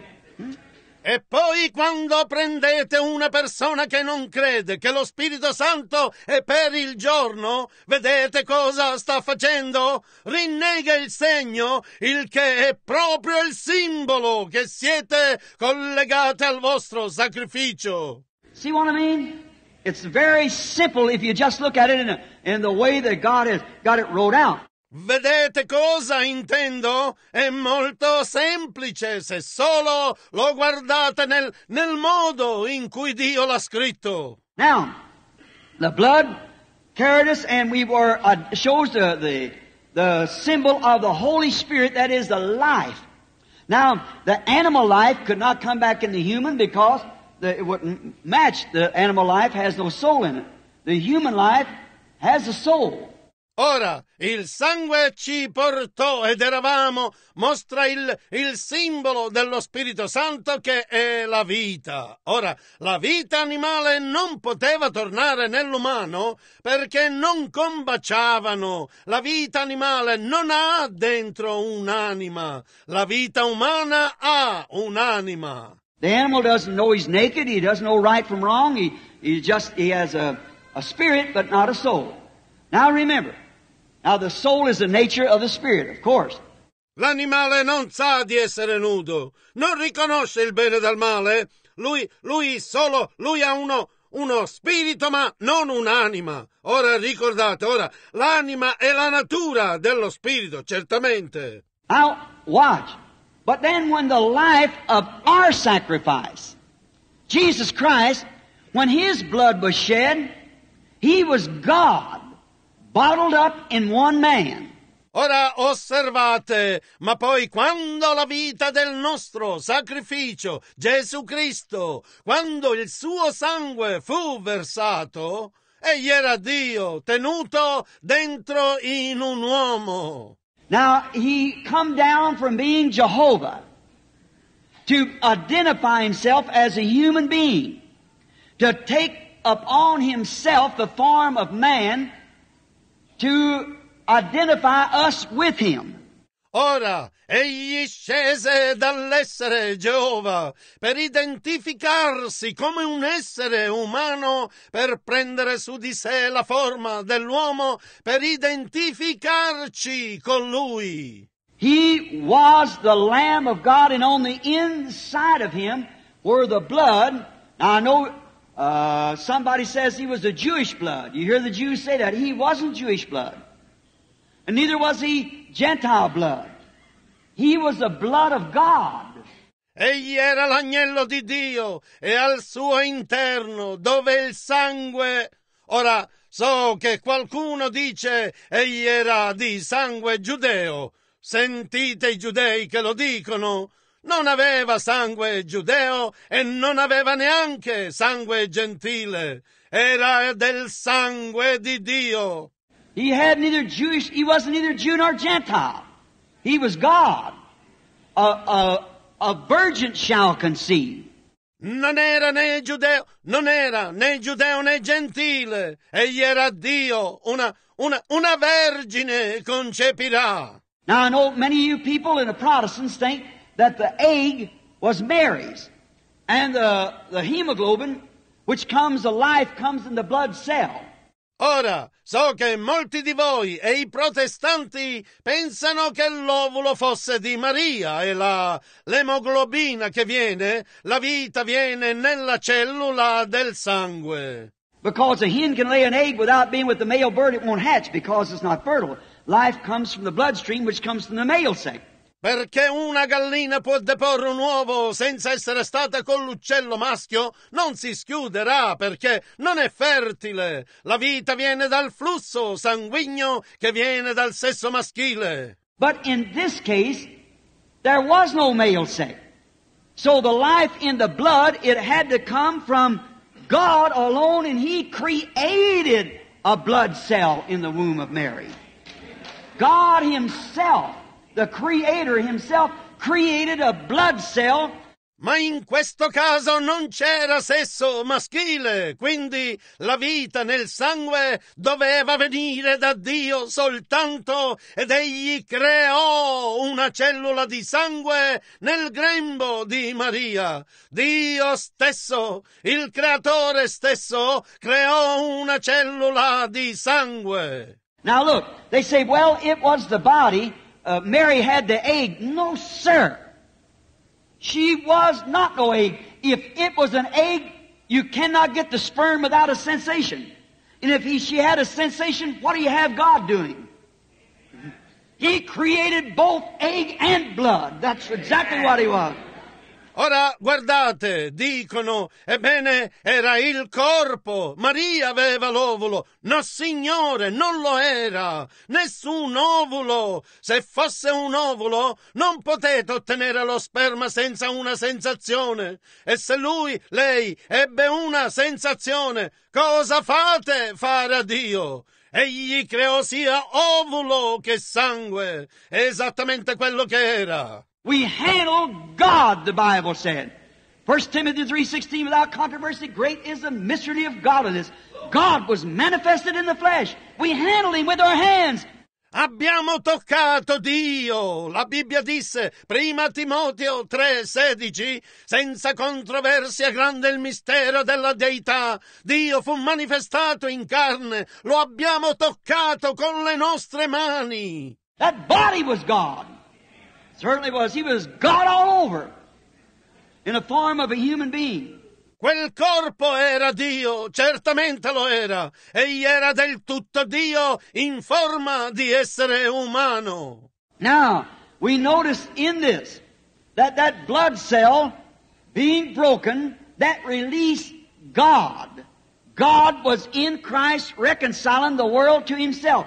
E poi quando prendete una persona che non crede che lo Spirito Santo è per il giorno, vedete cosa sta facendo? Rinnega il segno, il che è proprio il simbolo che siete collegati al vostro sacrificio. See what I mean? It's very simple if you just look at it in, a, in the way that God has got it wrote out. Vedete cosa intendo? È molto semplice se solo lo guardate nel, nel modo in cui Dio l'ha scritto. Now, the blood carried us and we were, uh, shows the, the, the symbol of the Holy Spirit, that is the life. Now, the animal life could not come back in the human because the, it wouldn't match. The animal life has no soul in it. The human life has a soul. Ora il sangue ci portò ed eravamo, mostra il, il, simbolo dello Spirito Santo che è la vita. Ora, la vita animale non poteva tornare nell'umano perché non combaciavano. La vita animale non ha dentro un'anima. La vita umana ha un'anima. The animal doesn't know he's naked, he doesn't know right from wrong, he, he just he has a, a spirit but not a soul. Now remember, Now the soul is the nature of the spirit, of course. L'animale non sa di essere nudo, non riconosce il bene dal male. Lui, lui solo, lui ha uno, uno spirito ma non un'anima. Ora ricordate, ora, l'anima è la natura dello spirito, certamente. Now, watch. But then when the life of our sacrifice, Jesus Christ, when His blood was shed, He was God bottled up in one man. Ora osservate, ma poi quando la vita del nostro sacrificio, Gesù Cristo, quando il suo sangue fu versato, egli era Dio tenuto dentro in un uomo. Now he come down from being Jehovah to identify himself as a human being, to take upon himself the form of man to identify us with Him. Ora egli scese dall'essere Geova per identificarsi come un essere umano, per prendere su di sé la forma dell'uomo, per identificarci con lui. He was the Lamb of God, and on the inside of him were the blood. Now I know Uh, somebody says he was a Jewish blood. You hear the Jews say that. He wasn't Jewish blood. And neither was he Gentile blood. He was the blood of God. Egli era l'agnello di Dio e al suo interno dove il sangue. Ora so che qualcuno dice egli era di sangue giudeo. Sentite i giudei che lo dicono non aveva sangue giudeo e non aveva neanche sangue gentile, era del sangue di Dio. He had neither Jewish, he wasn't neither Jew nor Gentile. He was God. A, a, a virgin shall conceive. Non era né giudeo, non era né giudeo né gentile. Egli era Dio, una, una, una vergine concepirà. Now I know many of you people in the Protestants think that the egg was Mary's. And the, the hemoglobin, which comes the life, comes in the blood cell. Ora, so che molti di voi e i protestanti pensano che l'ovulo fosse di Maria e la l'emoglobina che viene, la vita viene nella cellula del sangue. Because a hen can lay an egg without being with the male bird, it won't hatch because it's not fertile. Life comes from the bloodstream, which comes from the male sex. Perché una gallina può deporre un uovo senza essere stata con l'uccello maschio, non si schiuderà perché non è fertile. La vita viene dal flusso sanguigno che viene dal sesso maschile. But in this case there was no male sex. So the life in the blood it had to come from God alone and he created a blood cell in the womb of Mary. God himself The Creator Himself created a blood cell. Ma in questo caso non c'era sesso maschile, quindi la vita nel sangue doveva venire da Dio soltanto ed egli creò una cellula di sangue nel grembo di Maria. Dio stesso, il creatore stesso, creò una cellula di sangue. Now look, they say, well, it was the body uh, Mary had the egg. No, sir. She was not no egg. If it was an egg, you cannot get the sperm without a sensation. And if he, she had a sensation, what do you have God doing? He created both egg and blood. That's exactly what he was. Ora guardate, dicono, ebbene era il corpo, Maria aveva l'ovulo. No signore, non lo era, nessun ovulo. Se fosse un ovulo, non potete ottenere lo sperma senza una sensazione. E se lui, lei, ebbe una sensazione, cosa fate fare a Dio? Egli creò sia ovulo che sangue, esattamente quello che era. We handle God, the Bible said. 1 Timothy 3.16, without controversy, great is the mystery of godliness. God was manifested in the flesh. We handle Him with our hands. Abbiamo toccato Dio. La Bibbia disse, prima Timoteo 3:16, senza controversia grande il mistero della deità. Dio fu manifestato in carne, lo abbiamo toccato con le nostre mani. That body was God. Certainly was. He was God all over in the form of a human being. Quel corpo era Dio, certamente lo era. Egli era del tutto Dio in forma di essere umano. Now, we notice in this that that blood cell being broken, that released God. God was in Christ reconciling the world to himself.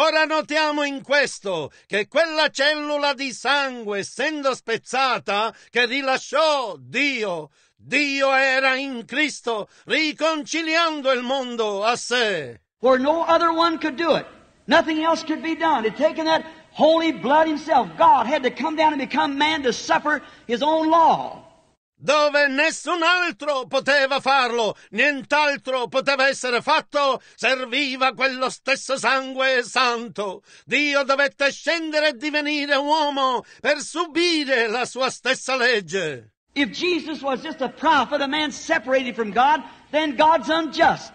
Ora notiamo in questo che quella cellula di sangue, essendo spezzata, che rilasciò Dio, Dio era in Cristo, riconciliando il mondo a sé. Where no other one could do it. Nothing else could be done. It taken that holy blood himself. God had to come down and become man to suffer his own law dove nessun altro poteva farlo, nient'altro poteva essere fatto, serviva quello stesso sangue santo. Dio dovette scendere e divenire uomo per subire la sua stessa legge. If Jesus was just a prophet, a man separated from God, then God's unjust.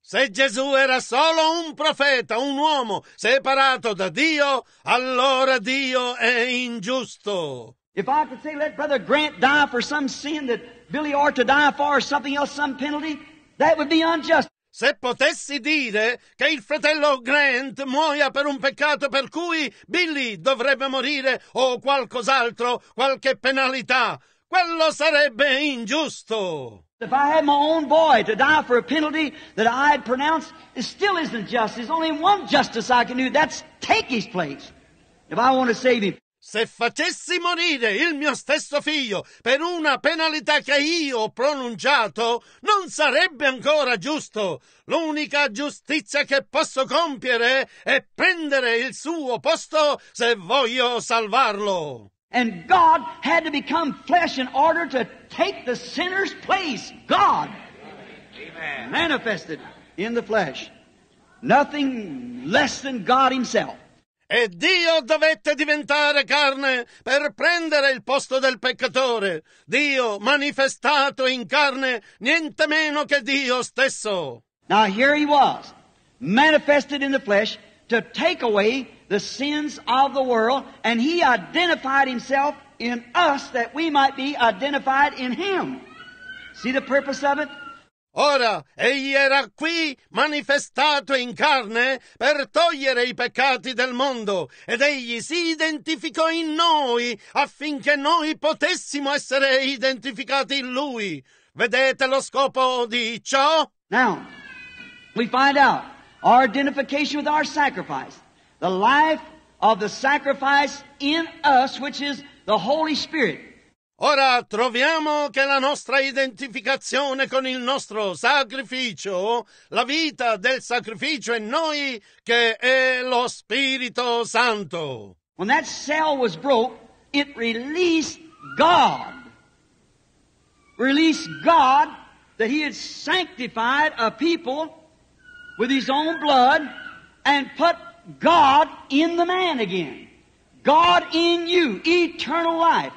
Se Gesù era solo un profeta, un uomo separato da Dio, allora Dio è ingiusto. If I could say, let Brother Grant die for some sin that Billy ought to die for, or something else, some penalty, that would be unjust. Se potessi dire che il fratello Grant muoia per un peccato per cui Billy dovrebbe morire o qualcos'altro, qualche penalità, quello sarebbe ingiusto. If I had my own boy to die for a penalty that I had pronounced, it still isn't just. There's only one justice I can do. That's take his place. If I want to save him. Se facessi morire il mio stesso figlio per una penalità che io ho pronunciato, non sarebbe ancora giusto. L'unica giustizia che posso compiere è prendere il suo posto se voglio salvarlo. And God had to become flesh in order to take the sinner's place. God Amen. manifested in the flesh. Nothing less than God Himself. E Dio dovette diventare carne per prendere il posto del peccatore. Dio manifestato in carne, niente meno che Dio stesso. Now here he was, manifested in the flesh to take away the sins of the world, and he identified himself in us that we might be identified in him. See the purpose of it? Ora egli era qui manifestato in carne per togliere i peccati del mondo ed egli si identificò in noi affinché noi potessimo essere identificati in lui. Vedete lo scopo di ciò? Now, we find out our identification with our sacrifice, the life of the sacrifice in us, which is the Holy Spirit. Ora troviamo che la nostra identificazione con il nostro sacrificio, la vita del sacrificio è noi, che è lo Spirito Santo. When that cell was broke, it released God. Released God that He had sanctified a people with His own blood and put God in the man again. God in you, eternal life.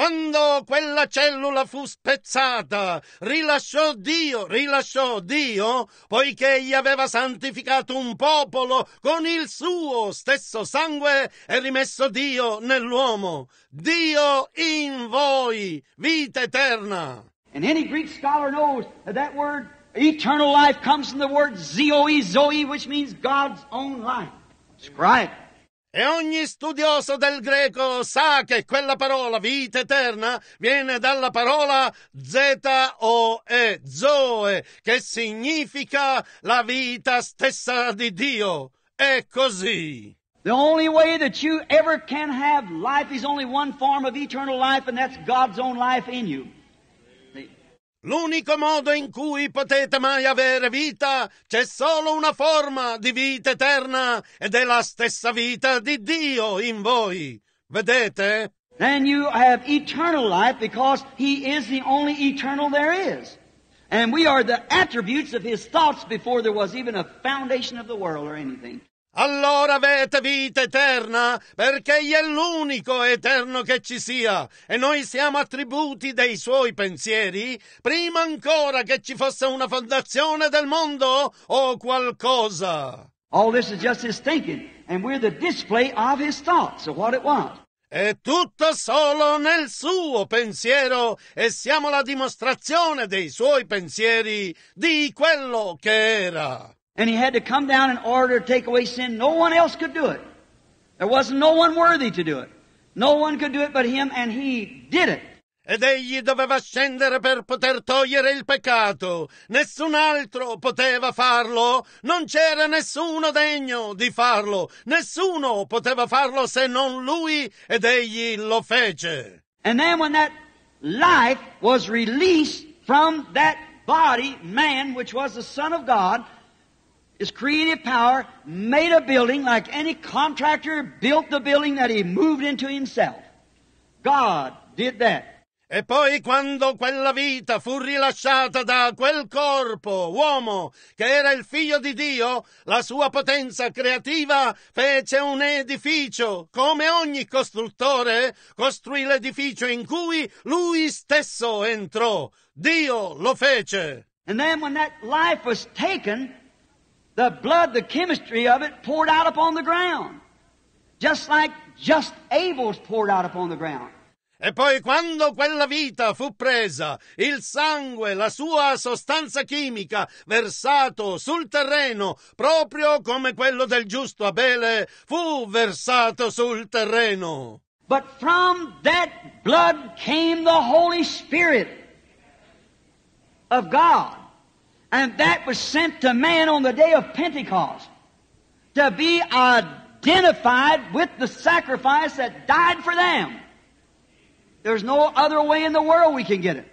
Quando quella cellula fu spezzata, rilasciò Dio, rilasciò Dio, poiché egli aveva santificato un popolo con il suo stesso sangue e rimesso Dio nell'uomo. Dio in voi, vita eterna. And any Greek scholar knows that that word eternal life comes from the word zoe, zoe, which means God's own life. Scribe. E ogni studioso del greco sa che quella parola vita eterna viene dalla parola Z-O-E, Zoe, che significa la vita stessa di Dio. È così. The only way that you ever can have life is only one form of eternal life, and that's God's own life in you. L'unico modo in cui potete mai avere vita c'è solo una forma di vita eterna ed è la stessa vita di Dio in voi. Vedete? Then you have eternal life because He is the only eternal there is. And we are the attributes of His thoughts before there was even a foundation of the world or anything. Allora avete vita eterna, perché egli è l'unico eterno che ci sia, e noi siamo attributi dei suoi pensieri, prima ancora che ci fosse una fondazione del mondo o qualcosa. All this is just his thinking, and we're the display of his thoughts of what it was. È tutto solo nel suo pensiero e siamo la dimostrazione dei suoi pensieri di quello che era. And he had to come down in order to take away sin. No one else could do it. There wasn't no one worthy to do it. No one could do it but him, and he did it. Ed egli doveva scendere per poter togliere il peccato. Nessun altro poteva farlo. Non c'era nessuno degno di farlo. Nessuno poteva farlo se non lui, ed egli lo fece. And then when that life was released from that body, man, which was the Son of God, His creative power made a building like any contractor built the building that he moved into himself. God did that. E poi quando quella vita fu rilasciata da quel corpo, uomo, che era il figlio di Dio, la sua potenza creativa fece un edificio. Come ogni costruttore, costruì l'edificio in cui lui stesso entrò. Dio lo fece. And then when that life was taken, the blood, the chemistry of it poured out upon the ground. Just like just Abel's poured out upon the ground. E poi quando quella vita fu presa, il sangue, la sua sostanza chimica, versato sul terreno, proprio come quello del giusto Abele, fu versato sul terreno. But from that blood came the Holy Spirit of God. And that was sent to man on the day of Pentecost to be identified with the sacrifice that died for them. There's no other way in the world we can get it.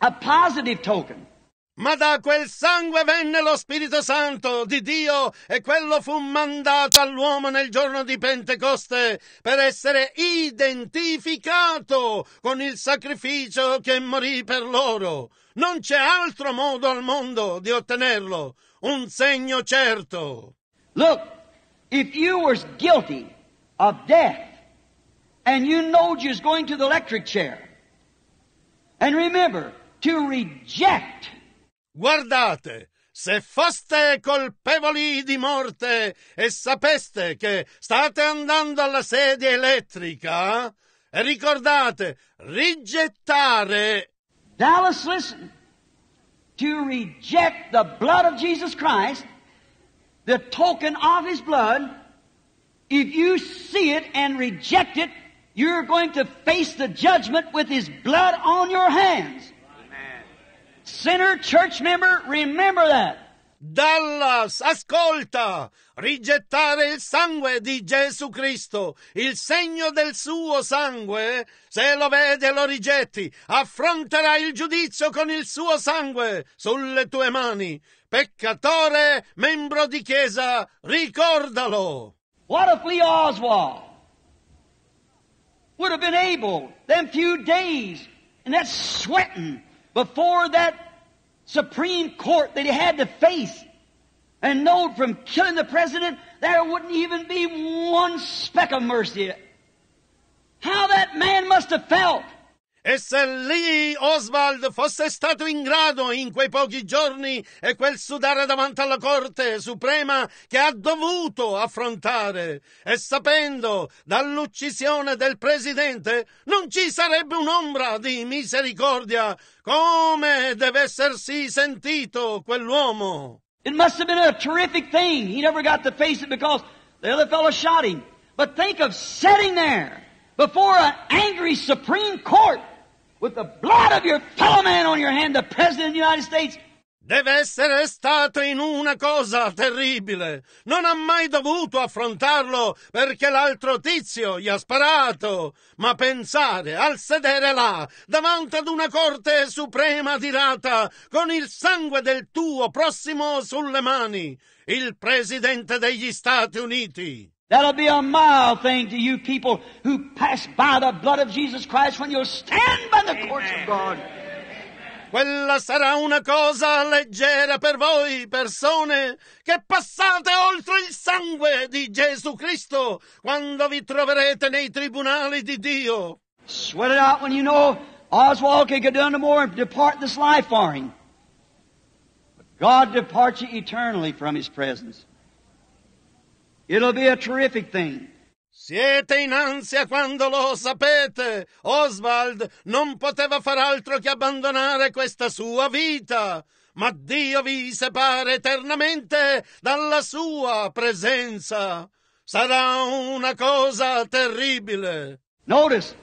A positive token. Ma da quel sangue venne lo Spirito Santo di Dio e quello fu mandato all'uomo nel giorno di Pentecoste per essere identificato con il sacrificio che morì per loro. Non c'è altro modo al mondo di ottenerlo, un segno certo. Look, if you were guilty of death and you know you're going to the electric chair, and remember to reject. Guardate, se foste colpevoli di morte e sapeste che state andando alla sedia elettrica, ricordate rigettare Dallas, listen. To reject the blood of Jesus Christ, the token of His blood, if you see it and reject it, you're going to face the judgment with His blood on your hands. Amen. Sinner, church member, remember that. Dallas, ascolta! Rigettare il sangue di Gesù Cristo, il segno del suo sangue? Se lo vede lo rigetti, affronterà il giudizio con il suo sangue sulle tue mani. Peccatore, membro di chiesa, ricordalo! What if Lee Oswald would have been able, them few days, and that sweating, before that Supreme Court that he had to face and know from killing the president, there wouldn't even be one speck of mercy. How that man must have felt. E se lì Oswald fosse stato in grado in quei pochi giorni e quel sudare davanti alla Corte Suprema che ha dovuto affrontare, e sapendo dall'uccisione del Presidente non ci sarebbe un'ombra di misericordia, come deve essersi sentito quell'uomo? It must have been a terrific thing. He never got to face it because the other fellow shot him. But think of sitting there before an angry Supreme Court with the blood of your fellow man on your hand, the President of the United States Deve essere stato in una cosa terribile. Non ha mai dovuto affrontarlo perché l'altro tizio gli ha sparato. Ma pensare al sedere là, davanti ad una corte suprema dirata, con il sangue del tuo prossimo sulle mani, il presidente degli Stati Uniti. That'll be a mild thing to you people who pass by the blood of Jesus Christ when you'll stand by the Amen. courts of God. Quella sarà una cosa leggera per voi persone che passate oltre il sangue di Gesù Cristo quando vi troverete nei tribunali di Dio. Sweat it out when you know Oswald can get down no more and depart this life for him. But God departs you eternally from his presence. It'll be a terrific thing. Siete in ansia quando lo sapete. Oswald non poteva far altro che abbandonare questa sua vita. Ma Dio vi separa eternamente dalla sua presenza. Sarà una cosa terribile. Notice,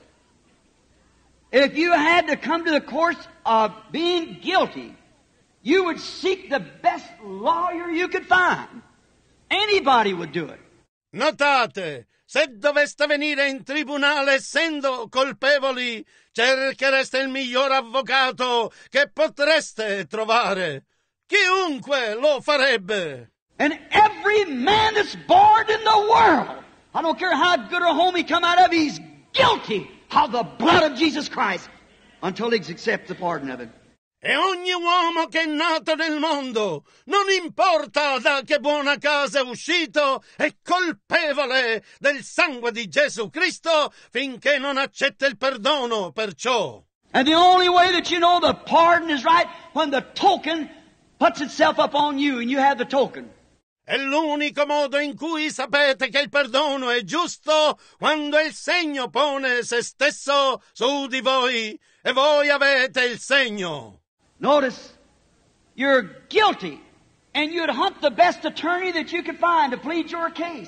if you had to come to the course of being guilty, you would seek the best lawyer you could find. Anybody would do it. Notate, se doveste venire in tribunale essendo colpevoli, cerchereste il miglior avvocato che potreste trovare. Chiunque lo farebbe. And every man that's born in the world, I don't care how good a home he come out of, he's guilty of the blood of Jesus Christ until he accepts the pardon of it. E ogni uomo che è nato nel mondo, non importa da che buona casa è uscito, è colpevole del sangue di Gesù Cristo finché non accetta il perdono, perciò. And the only way that you know the pardon is right when the token puts itself upon you and you have the token. È l'unico modo in cui sapete che il perdono è giusto quando il segno pone se stesso su di voi e voi avete il segno. Notice, you're guilty, and you'd hunt the best attorney that you could find to plead your case.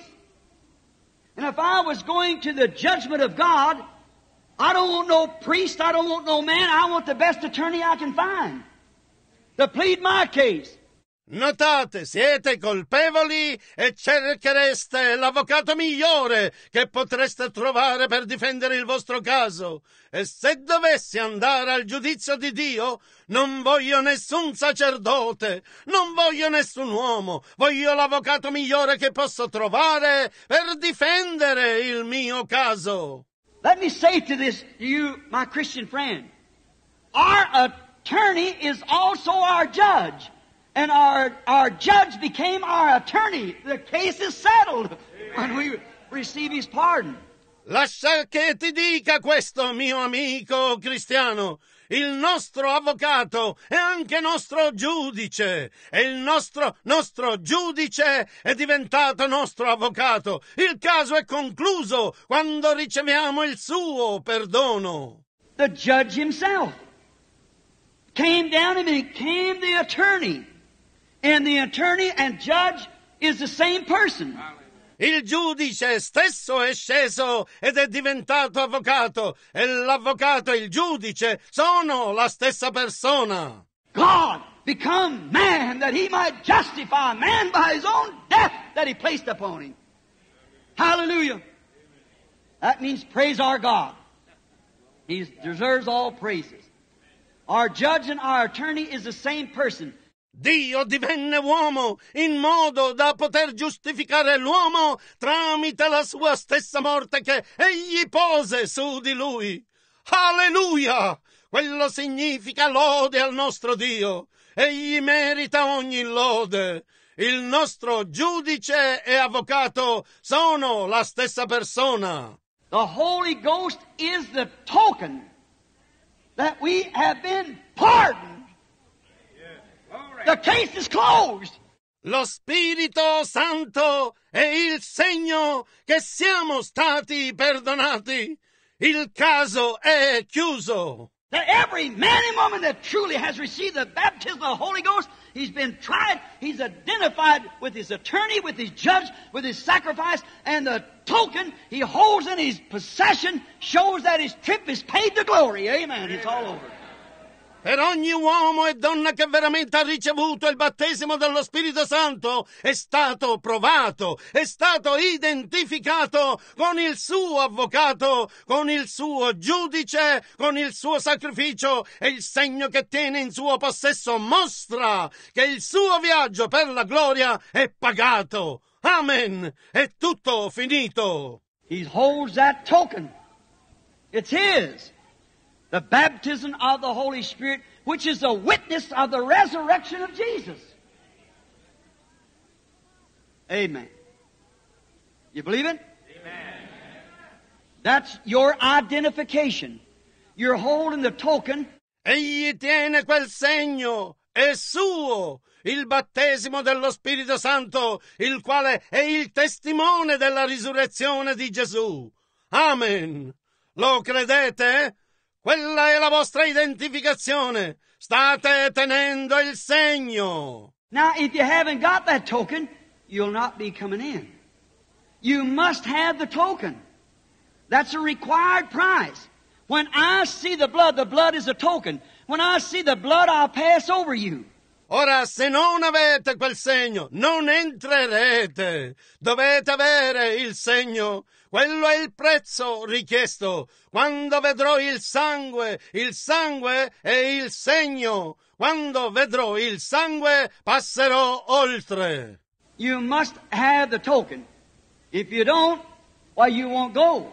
And if I was going to the judgment of God, I don't want no priest, I don't want no man, I want the best attorney I can find to plead my case. Notate, siete colpevoli e cerchereste l'avvocato migliore che potreste trovare per difendere il vostro caso. E se dovessi andare al giudizio di Dio, non voglio nessun sacerdote, non voglio nessun uomo, voglio l'avvocato migliore che posso trovare per difendere il mio caso. Let me say to this, to you, my Christian friend, our attorney is also our judge and our, our judge became our attorney. The case is settled when we receive his pardon. Lascia che ti dica questo, mio amico cristiano. Il nostro avvocato è anche nostro giudice e il nostro, nostro giudice è diventato nostro avvocato. Il caso è concluso quando riceviamo il suo perdono. The judge himself came down and became the attorney and the attorney and judge is the same person. Il giudice stesso è sceso ed è diventato avvocato e l'avvocato e il giudice sono la stessa persona. God become man that he might justify man by his own death that he placed upon him. Hallelujah. That means praise our God. He deserves all praises. Our judge and our attorney is the same person. Dio divenne uomo in modo da poter giustificare l'uomo tramite la sua stessa morte che egli pose su di lui. Alleluia! Quello significa lode al nostro Dio. Egli merita ogni lode. Il nostro giudice e avvocato sono la stessa persona. The Holy Ghost is the token that we have been pardoned. The case is closed. Lo Spirito Santo è il segno che siamo stati perdonati. Il caso è chiuso. That every man and woman that truly has received the baptism of the Holy Ghost, he's been tried, he's identified with his attorney, with his judge, with his sacrifice, and the token he holds in his possession shows that his trip is paid to glory. Amen. Amen. It's all over. Per ogni uomo e donna che veramente ha ricevuto il battesimo dello Spirito Santo è stato provato, è stato identificato con il suo avvocato, con il suo giudice, con il suo sacrificio e il segno che tiene in suo possesso mostra che il suo viaggio per la gloria è pagato. Amen. È tutto finito. He holds that token. It's his the baptism of the Holy Spirit, which is a witness of the resurrection of Jesus. Amen. You believe it? Amen. That's your identification. You're holding the token. Egli tiene quel segno, è suo, il battesimo dello Spirito Santo, il quale è il testimone della risurrezione di Gesù. Amen. Lo credete? Quella è la vostra identificazione. State tenendo il segno. Now, if you haven't got that token, you'll not be coming in. You must have the token. That's a required price. When I see the blood, the blood is a token. When I see the blood, I'll pass over you. Ora, se non avete quel segno, non entrerete. Dovete avere il segno quello è il prezzo richiesto. Quando vedrò il sangue, il sangue è il segno. Quando vedrò il sangue, passerò oltre. You must have the token. If you don't, why you won't go.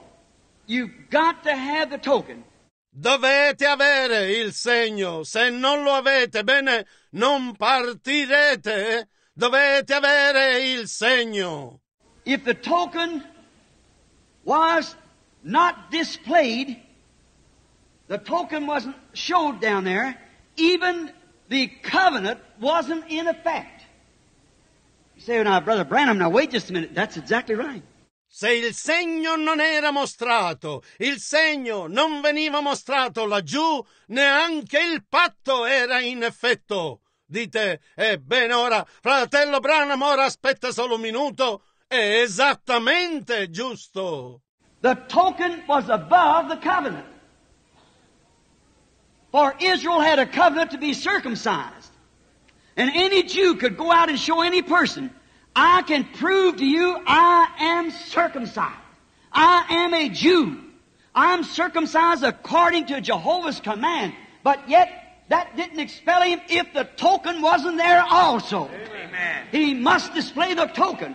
You've got to have the token. Dovete avere il segno. Se non lo avete, bene, non partirete. Dovete avere il segno. If the token was not displayed. The token wasn't showed down there. Even the covenant wasn't in effect. You say, now, Brother Branham, now wait just a minute. That's exactly right. Se il segno non era mostrato, il segno non veniva mostrato laggiù, neanche il patto era in effetto. Dite, ebbene eh, ora, fratello Branham, ora aspetta solo un minuto, Esattamente giusto. The token was above the covenant. For Israel had a covenant to be circumcised. And any Jew could go out and show any person, I can prove to you I am circumcised. I am a Jew. I'm circumcised according to Jehovah's command. But yet, that didn't expel him if the token wasn't there also. Amen. He must display the token.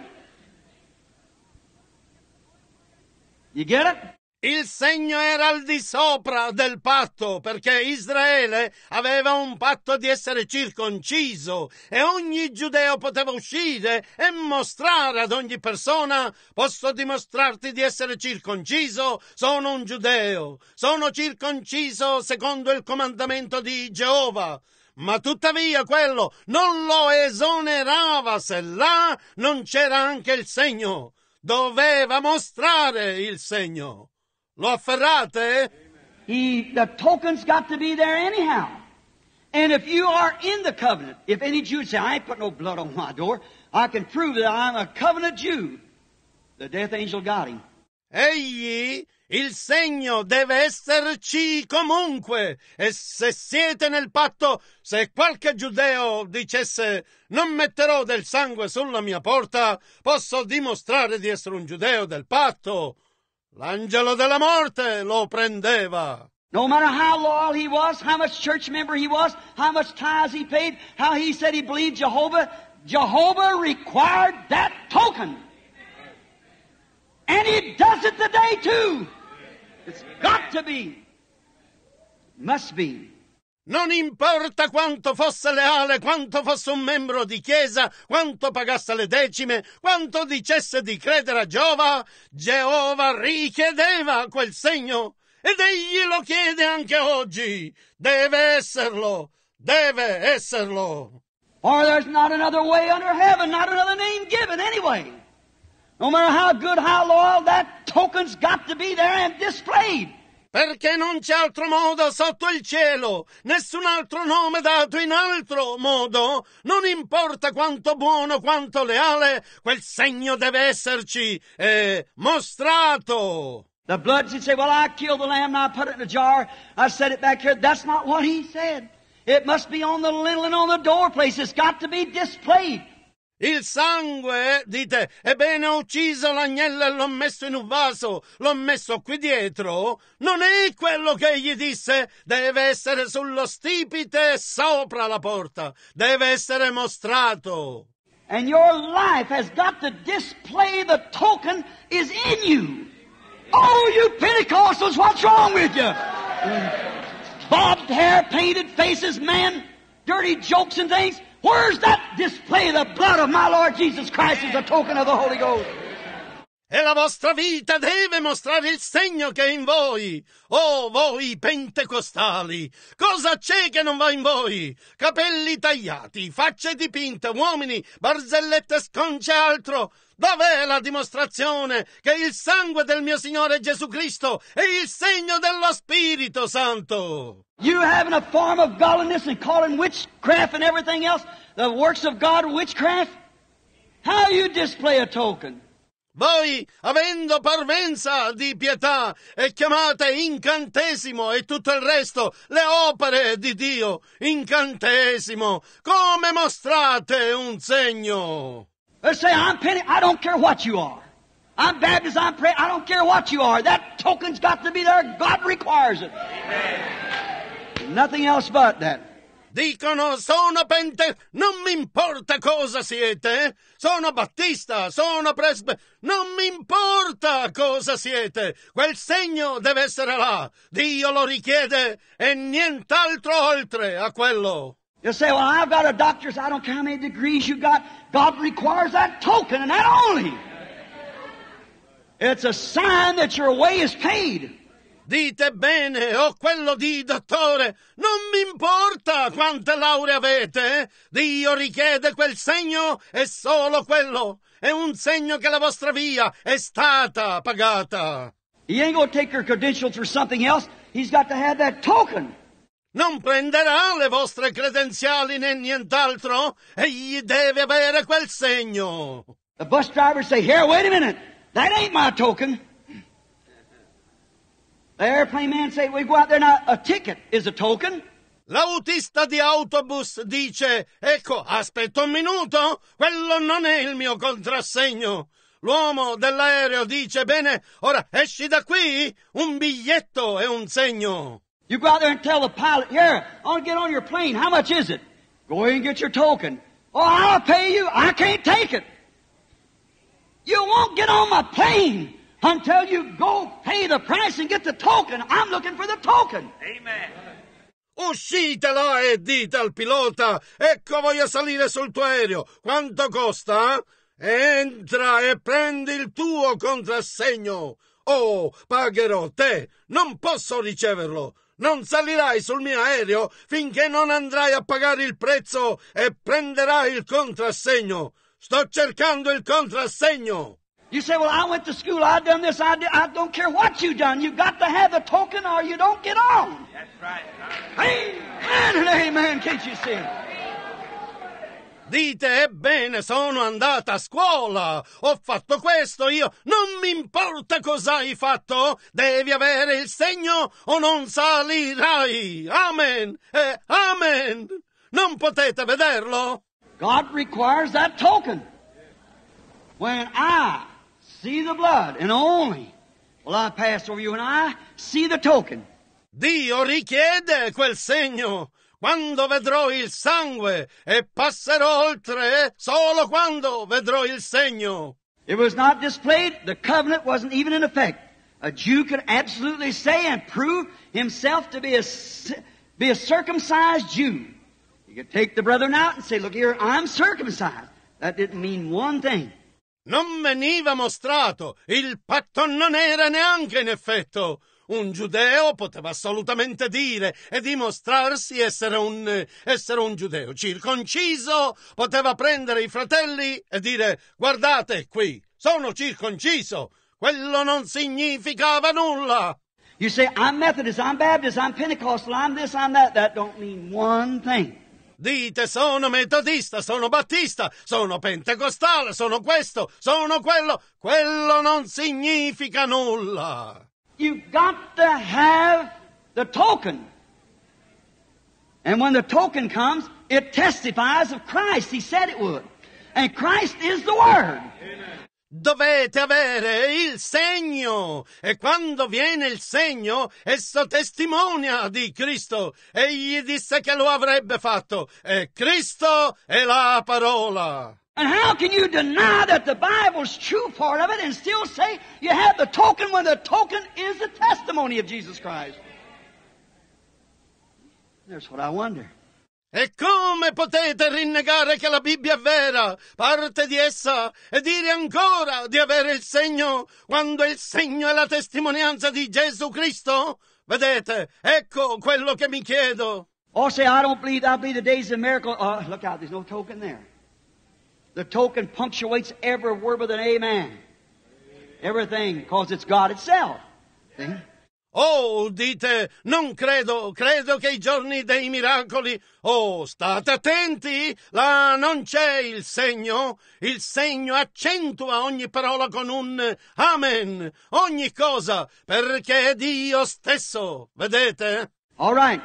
You get it? Il segno era al di sopra del patto, perché Israele aveva un patto di essere circonciso e ogni giudeo poteva uscire e mostrare ad ogni persona posso dimostrarti di essere circonciso, sono un giudeo, sono circonciso secondo il comandamento di Geova ma tuttavia quello non lo esonerava se là non c'era anche il segno doveva mostrare il segno. Lo afferrate? He, the token's got to be there anyhow. And if you are in the covenant, if any Jew say, I ain't put no blood on my door, I can prove that I'm a covenant Jew. The death angel got him. Egli il segno deve esserci comunque, e se siete nel patto, se qualche giudeo dicesse non metterò del sangue sulla mia porta, posso dimostrare di essere un giudeo del patto. L'angelo della morte lo prendeva. No matter how loyal he was, how much church member he was, how much tithes he paid, how he said he believed Jehovah, Jehovah required that token. And he does it today too. Got to be. Must be. Non importa quanto fosse leale, quanto fosse un membro di chiesa, quanto pagasse le decime, quanto dicesse di credere a Giova, Geova richiedeva quel segno ed egli lo chiede anche oggi. Deve esserlo, deve esserlo. Or oh, there's not another way under heaven, not another name given anyway. No matter how good, how loyal, that token's got to be there and displayed perché non c'è altro modo sotto il cielo, nessun altro nome dato in altro modo. Non importa quanto buono, quanto leale, quel segno deve esserci eh, mostrato. The blood, you say, well, I killed the lamb and I put it in a jar. I set it back here. That's not what he said. It must be on the lintel and on the doorplace. It's got to be displayed. Il sangue, dite, ebbene ho ucciso l'agnello e l'ho messo in un vaso, l'ho messo qui dietro, non è quello che gli disse, deve essere sullo stipite sopra la porta, deve essere mostrato. And your life has got to display the token is in you. Oh, you Pentecostals, what's wrong with you? Bobbed hair, painted faces, man, dirty jokes and things. Where's that display the blood of my Lord Jesus Christ as a token of the Holy Ghost? E la vostra vita deve mostrare il segno che è in voi. Oh, voi pentecostali! Cosa c'è che non va in voi? Capelli tagliati, facce dipinte, uomini, barzellette sconce e altro. Dov'è la dimostrazione che il sangue del mio Signore Gesù Cristo è il segno dello Spirito Santo? You having a form of godliness and calling witchcraft and everything else the works of God witchcraft? How you display a token? Voi, avendo parvenza di pietà, e chiamate incantesimo e tutto il resto le opere di Dio, incantesimo, come mostrate un segno? They say, I'm Penny, I don't care what you are. I'm Baptist, I'm Pre, I don't care what you are. That token's got to be there. God requires it. Amen. Nothing else but that. Dicono sono pente, non mi importa cosa siete, sono battista, sono presbe, non mi importa cosa siete, quel segno deve essere là, Dio lo richiede e nient'altro oltre a quello. You'll say, well, I've got a doctor's, I don't care how many degrees you got. God requires that token and that only. It's a sign that your way is paid. Dite bene, ho quello di dottore, non mi importa quante lauree avete, eh? Dio richiede quel segno e solo quello, è un segno che la vostra via è stata pagata. He ain't gonna take your credentials for something else, he's got to have that token. Non prenderà le vostre credenziali né nient'altro? Egli deve avere quel segno. The bus driver say, here, wait a minute. That ain't my token. The airplane man say, we go out there now. A ticket is a token. L'autista di autobus dice, ecco, aspetta un minuto, quello non è il mio contrassegno. L'uomo dell'aereo dice, bene, ora esci da qui, un biglietto è un segno. You go out there and tell the pilot, here, I want to get on your plane. How much is it? Go ahead and get your token. Oh, I'll pay you. I can't take it. You won't get on my plane until you go pay the price and get the token. I'm looking for the token. Amen. Uscitela e dite al pilota, ecco voglio salire sul tuo aereo, quanto costa? Entra e prendi il tuo contrassegno. Oh, pagherò te, non posso riceverlo, Non salirai sul mio aereo finché non andrai a pagare il prezzo e prenderai il contrassegno. Sto cercando il contrassegno. You say, well, I went to school, I done this, I, did, I don't care what you done. You got to have a token or you don't get on. That's right. Amen and amen, can't you see? Dite, ebbene, sono andata a scuola, ho fatto questo io, non mi importa cosa hai fatto, devi avere il segno o non salirai. Amen, eh, amen. Non potete vederlo? God requires that token. When I see the blood and only will I pass over you and I see the token. Dio richiede quel segno quando vedrò il sangue e passerò oltre solo quando vedrò il segno. It was not displayed, the covenant wasn't even in effect. A Jew could absolutely say and prove himself to be a, be a circumcised Jew. He could take the brethren out and say, look here, I'm circumcised. That didn't mean one thing. Non veniva mostrato, il patto non era neanche in effetto un giudeo poteva assolutamente dire e dimostrarsi essere un, essere un giudeo circonciso, poteva prendere i fratelli e dire guardate qui, sono circonciso, quello non significava nulla. You say, I'm Methodist, I'm Baptist, I'm Pentecostal, I'm this, I'm that. That don't mean one thing. Dite sono metodista, sono battista, sono pentecostale, sono questo, sono quello. Quello non significa nulla. You've got to have the token. And when the token comes, it testifies of Christ. He said it would. And Christ is the Word. Amen. Dovete avere il segno e quando viene il segno esso testimonia di Cristo. Egli disse che lo avrebbe fatto e Cristo è la parola. And how can you deny that the Bible's true part of it and still say you have the token when the token is the testimony of Jesus Christ? There's what I wonder. E come potete rinnegare che la Bibbia è vera, parte di essa, e dire ancora di avere il segno, quando il segno è la testimonianza di Gesù Cristo? Vedete, ecco quello che mi chiedo. Oh, say, I don't believe, I believe the days of miracle. Uh, look out, there's no token there. The token punctuates every word with an amen. Everything, because it's God itself. Oh, dite, non credo, credo che i giorni dei miracoli. Oh, state attenti, là non c'è il segno. Il segno accentua ogni parola con un amen, ogni cosa, perché è Dio stesso. Vedete? All right.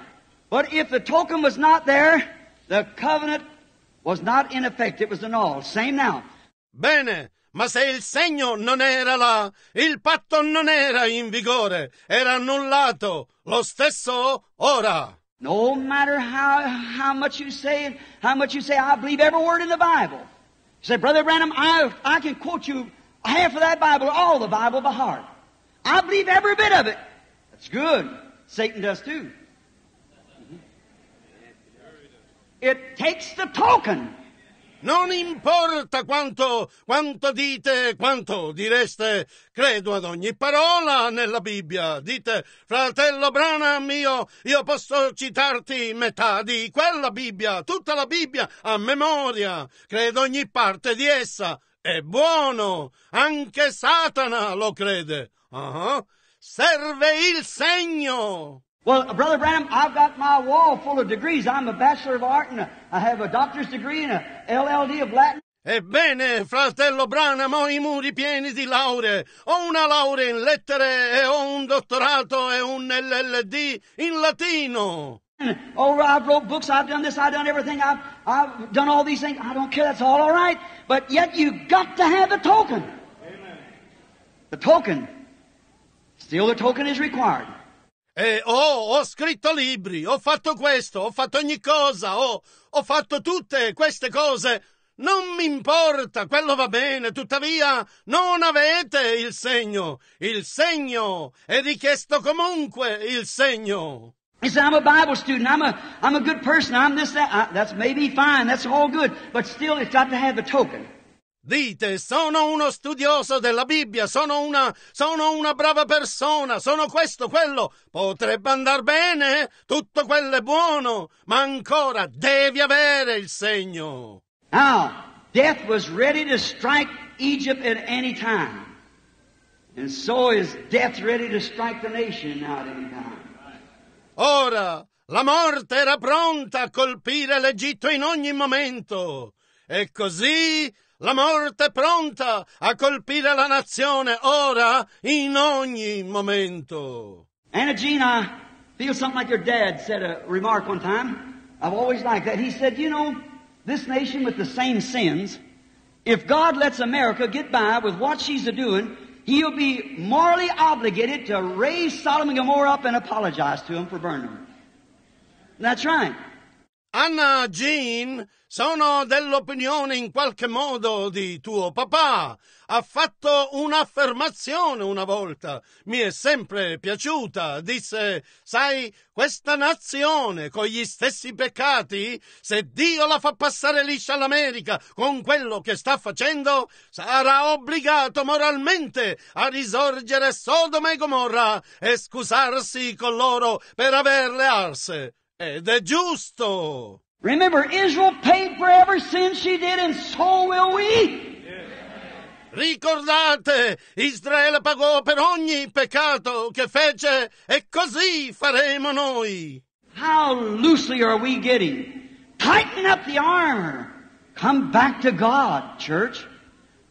But if the token was not there, the covenant was not in effect, it was annulled. Same now. Bene, ma se il segno non era là, il patto non era in vigore, era annullato, lo stesso ora. No matter how, how much you say, how much you say, I believe every word in the Bible. You say, Brother Branham, I, I can quote you half of that Bible, all the Bible by heart. I believe every bit of it. That's good. Satan does too. It takes the token. Non importa quanto, quanto dite, quanto direste, credo ad ogni parola nella Bibbia. Dite, fratello Brana mio, io posso citarti metà di quella Bibbia, tutta la Bibbia a memoria. Credo ogni parte di essa. È buono. Anche Satana lo crede. Uh-huh. Serve il segno. Well, Brother Branham, I've got my wall full of degrees. I'm a Bachelor of Art, and I have a doctor's degree and a LLD of Latin. Ebbene, fratello Branham, ho i muri pieni di lauree. Ho una laurea in lettere e ho un dottorato e un LLD in latino. Oh, I've wrote books, I've done this, I've done everything, I've, I've done all these things. I don't care, that's all all right. But yet you have got to have the token. Amen. The token. Still the token is required. E oh, ho scritto libri, ho fatto questo, ho fatto ogni cosa, oh, ho fatto tutte queste cose. Non mi importa, quello va bene, tuttavia non avete il segno. Il segno è richiesto comunque il segno. He said, I'm a Bible student, I'm a, I'm a good person, I'm this, that. I, that's maybe fine, that's all good, but still it's got to have a token. Dite, sono uno studioso della Bibbia, sono una, sono una brava persona, sono questo, quello. Potrebbe andar bene, tutto quello è buono, ma ancora devi avere il segno. Now, death was ready to strike Egypt at any time. And so is death ready to strike the nation now at any time. Ora, la morte era pronta a colpire l'Egitto in ogni momento. E così la morte è pronta a colpire la nazione ora, in ogni momento. Anna Gina, I feel something like your dad said a remark one time. I've always liked that. He said, you know, this nation with the same sins, if God lets America get by with what she's doing, he'll be morally obligated to raise Solomon Gomorrah up and apologize to him for burning her. That's right. Anna Jean, sono dell'opinione in qualche modo di tuo papà. Ha fatto un'affermazione una volta, mi è sempre piaciuta. Disse, sai, questa nazione con gli stessi peccati, se Dio la fa passare liscia all'America con quello che sta facendo, sarà obbligato moralmente a risorgere Sodoma e Gomorra e scusarsi con loro per averle arse. ed eh, è giusto. Remember, Israel paid for every sin she did, and so will we. Ricordate, Israele pagò per ogni peccato che fece, e così faremo noi. How loosely are we getting? Tighten up the armor. Come back to God, church.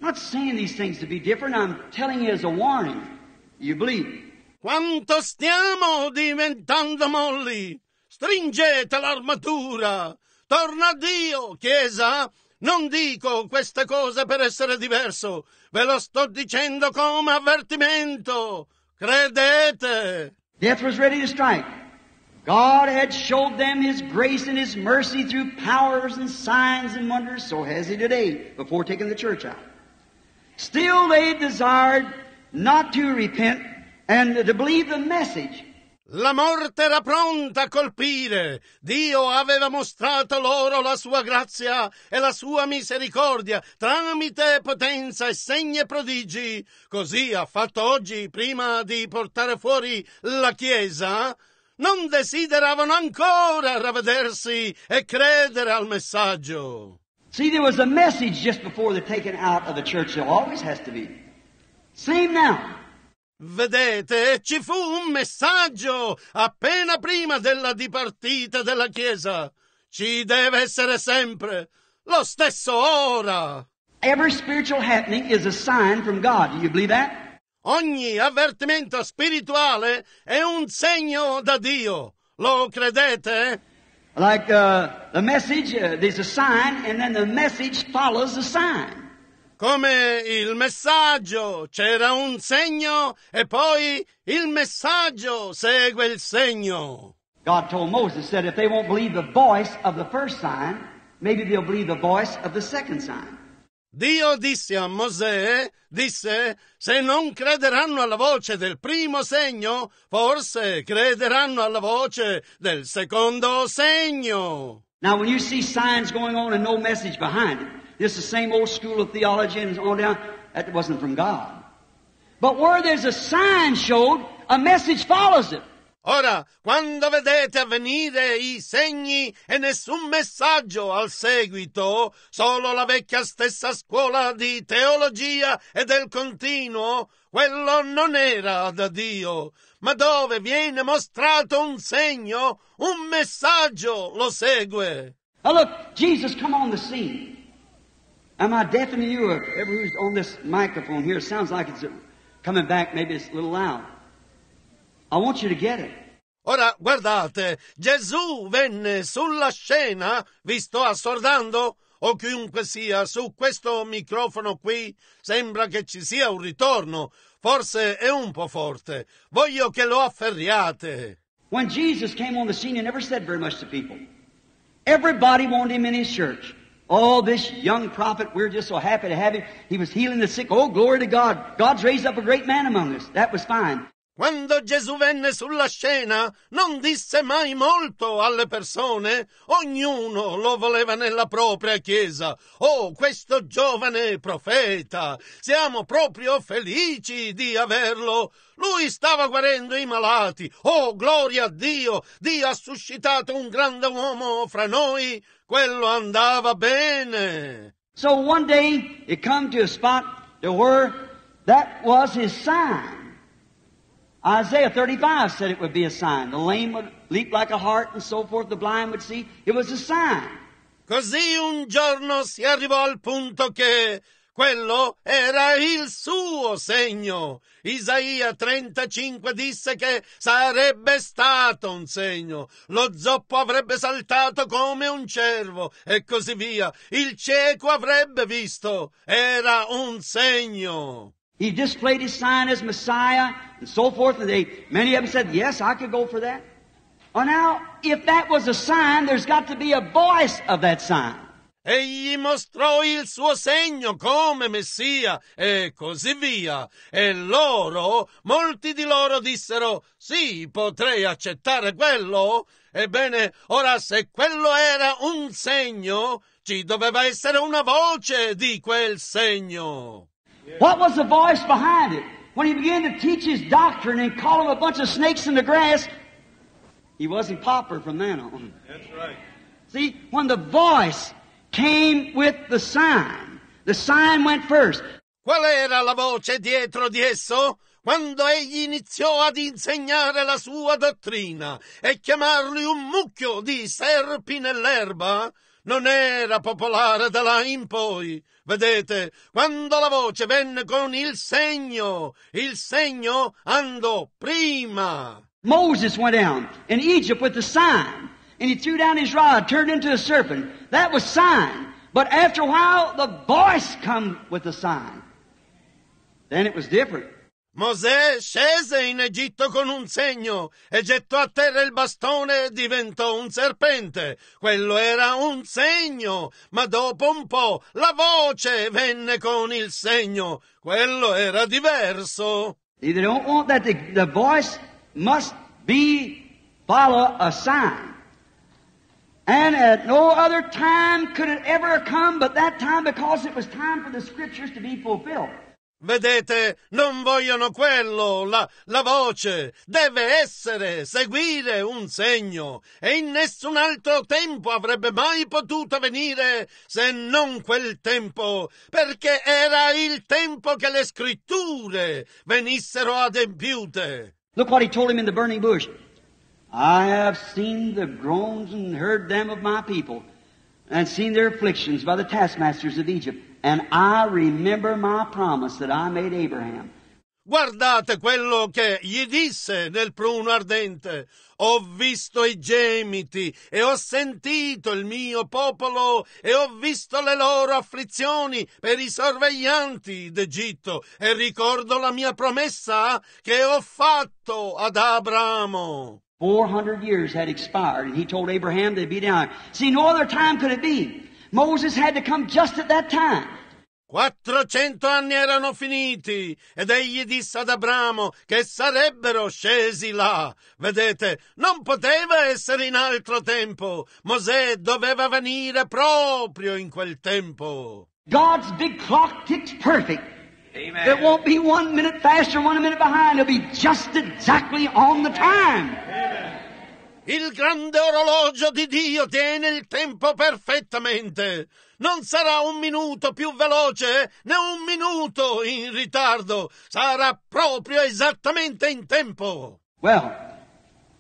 I'm not saying these things to be different. I'm telling you as a warning. You believe. Quanto stiamo diventando molli? Stringete l'armatura! Torna a Dio, Chiesa! Non dico questa cosa per essere diverso, ve lo sto dicendo come avvertimento. Credete! Death was ready to strike. God had showed them His grace and His mercy through powers and signs and wonders, so has He today, before taking the church out. Still they desired not to repent and to believe the message la morte era pronta a colpire. Dio aveva mostrato loro la sua grazia e la sua misericordia tramite potenza e segni e prodigi. Così ha fatto oggi prima di portare fuori la Chiesa. Non desideravano ancora ravvedersi e credere al messaggio. See, there was a message just before the taking out of the church. There always has to be. Same now. Vedete, ci fu un messaggio appena prima della dipartita della Chiesa. Ci deve essere sempre lo stesso ora. Every spiritual happening is a sign from God. Do you believe that? Ogni avvertimento spirituale è un segno da Dio. Lo credete? Like uh, the message, uh, there's a sign, and then the message follows the sign come il messaggio. C'era un segno e poi il messaggio segue il segno. God told Moses said if they won't believe the voice of the first sign, maybe they'll believe the voice of the second sign. Dio disse a Mosè, disse, se non crederanno alla voce del primo segno, forse crederanno alla voce del secondo segno. Now when you see signs going on and no message behind it, This is the same old school of theology and on down. That wasn't from God. But where there's a sign showed, a message follows it. Ora, quando vedete avvenire i segni e nessun messaggio al seguito, solo la vecchia stessa scuola di teologia e del continuo, quello non era da Dio, ma dove viene mostrato un segno, un messaggio lo segue. Now look, Jesus come on the scene. Am I deafening you or everyone who's on this microphone here? It sounds like it's coming back, maybe it's a little loud. I want you to get it. Ora guardate, Gesù venne sulla scena, vi sto assordando, o chiunque sia, su questo microfono qui sembra che ci sia un ritorno, forse è un po' forte, voglio che lo afferriate. When Jesus came on the scene, he never said very much to people. Everybody wanted him in his church. All this young prophet, we're just so happy to have him. He was healing the sick. Oh, glory to God. God's raised up a great man among us. That was fine. Quando Gesù venne sulla scena non disse mai molto alle persone, ognuno lo voleva nella propria chiesa. Oh, questo giovane profeta, siamo proprio felici di averlo. Lui stava guarendo i malati. Oh, gloria a Dio, Dio ha suscitato un grande uomo fra noi. Quello andava bene. So one day it come to a spot where that was his sign. Isaiah 35 said it would be a sign. The lame would leap like a hart and so forth, the blind would see. It was a sign. Così un giorno si arrivò al punto che quello era il suo segno. Isaia 35 disse che sarebbe stato un segno. Lo zoppo avrebbe saltato come un cervo e così via. Il cieco avrebbe visto. Era un segno. He displayed his sign as Messiah and so forth. And they, many of them said, yes, I could go for that. Well, now, if that was a sign, there's got to be a voice of that sign. Egli mostrò il suo segno come Messia e così via. E loro, molti di loro dissero, sì, potrei accettare quello. Ebbene, ora se quello era un segno, ci doveva essere una voce di quel segno. What was the voice behind it? When he began to teach his doctrine and call them a bunch of snakes in the grass, he wasn't popular from then on. That's right. See, when the voice came with the sign, the sign went first. Qual era la voce dietro di esso? Quando egli iniziò ad insegnare la sua dottrina e chiamarli un mucchio di serpi nell'erba, non era popolare da là in poi. Vedete, quando la voce venne con il segno, il segno andò prima. Moses went down in Egypt with the sign, and he threw down his rod, turned into a serpent. That was sign. But after a while, the voice come with the sign. Then it was different. Mosè scese in Egitto con un segno e gettò a terra il bastone e diventò un serpente. Quello era un segno, ma dopo un po' la voce venne con il segno. Quello era diverso. They don't want that the, the voice must be follow a sign. And at no other time could it ever come but that time because it was time for the scriptures to be fulfilled. Vedete, non vogliono quello, la, la, voce. Deve essere, seguire un segno. E in nessun altro tempo avrebbe mai potuto venire se non quel tempo, perché era il tempo che le scritture venissero adempiute. Look what he told him in the burning bush. I have seen the groans and heard them of my people, and seen their afflictions by the taskmasters of Egypt. And I remember my promise that I made Abraham. Guardate quello che gli disse nel pruno ardente. Ho visto i gemiti e ho sentito il mio popolo e ho visto le loro afflizioni per i sorveglianti d'Egitto e ricordo la mia promessa che ho fatto ad Abramo. 400 years had expired and he told Abraham to be down. See, no other time could it be. Moses had to come just at that time. 400 anni erano finiti ed egli disse ad Abramo che sarebbero scesi là. Vedete, non poteva essere in altro tempo. Mosè doveva venire proprio in quel tempo. God's big clock ticks perfect. Amen. There won't be one minute faster, one minute behind. It'll be just exactly on the time. Amen. Il grande orologio di Dio tiene il tempo perfettamente. Non sarà un minuto più veloce né un minuto in ritardo. Sarà proprio esattamente in tempo. Well,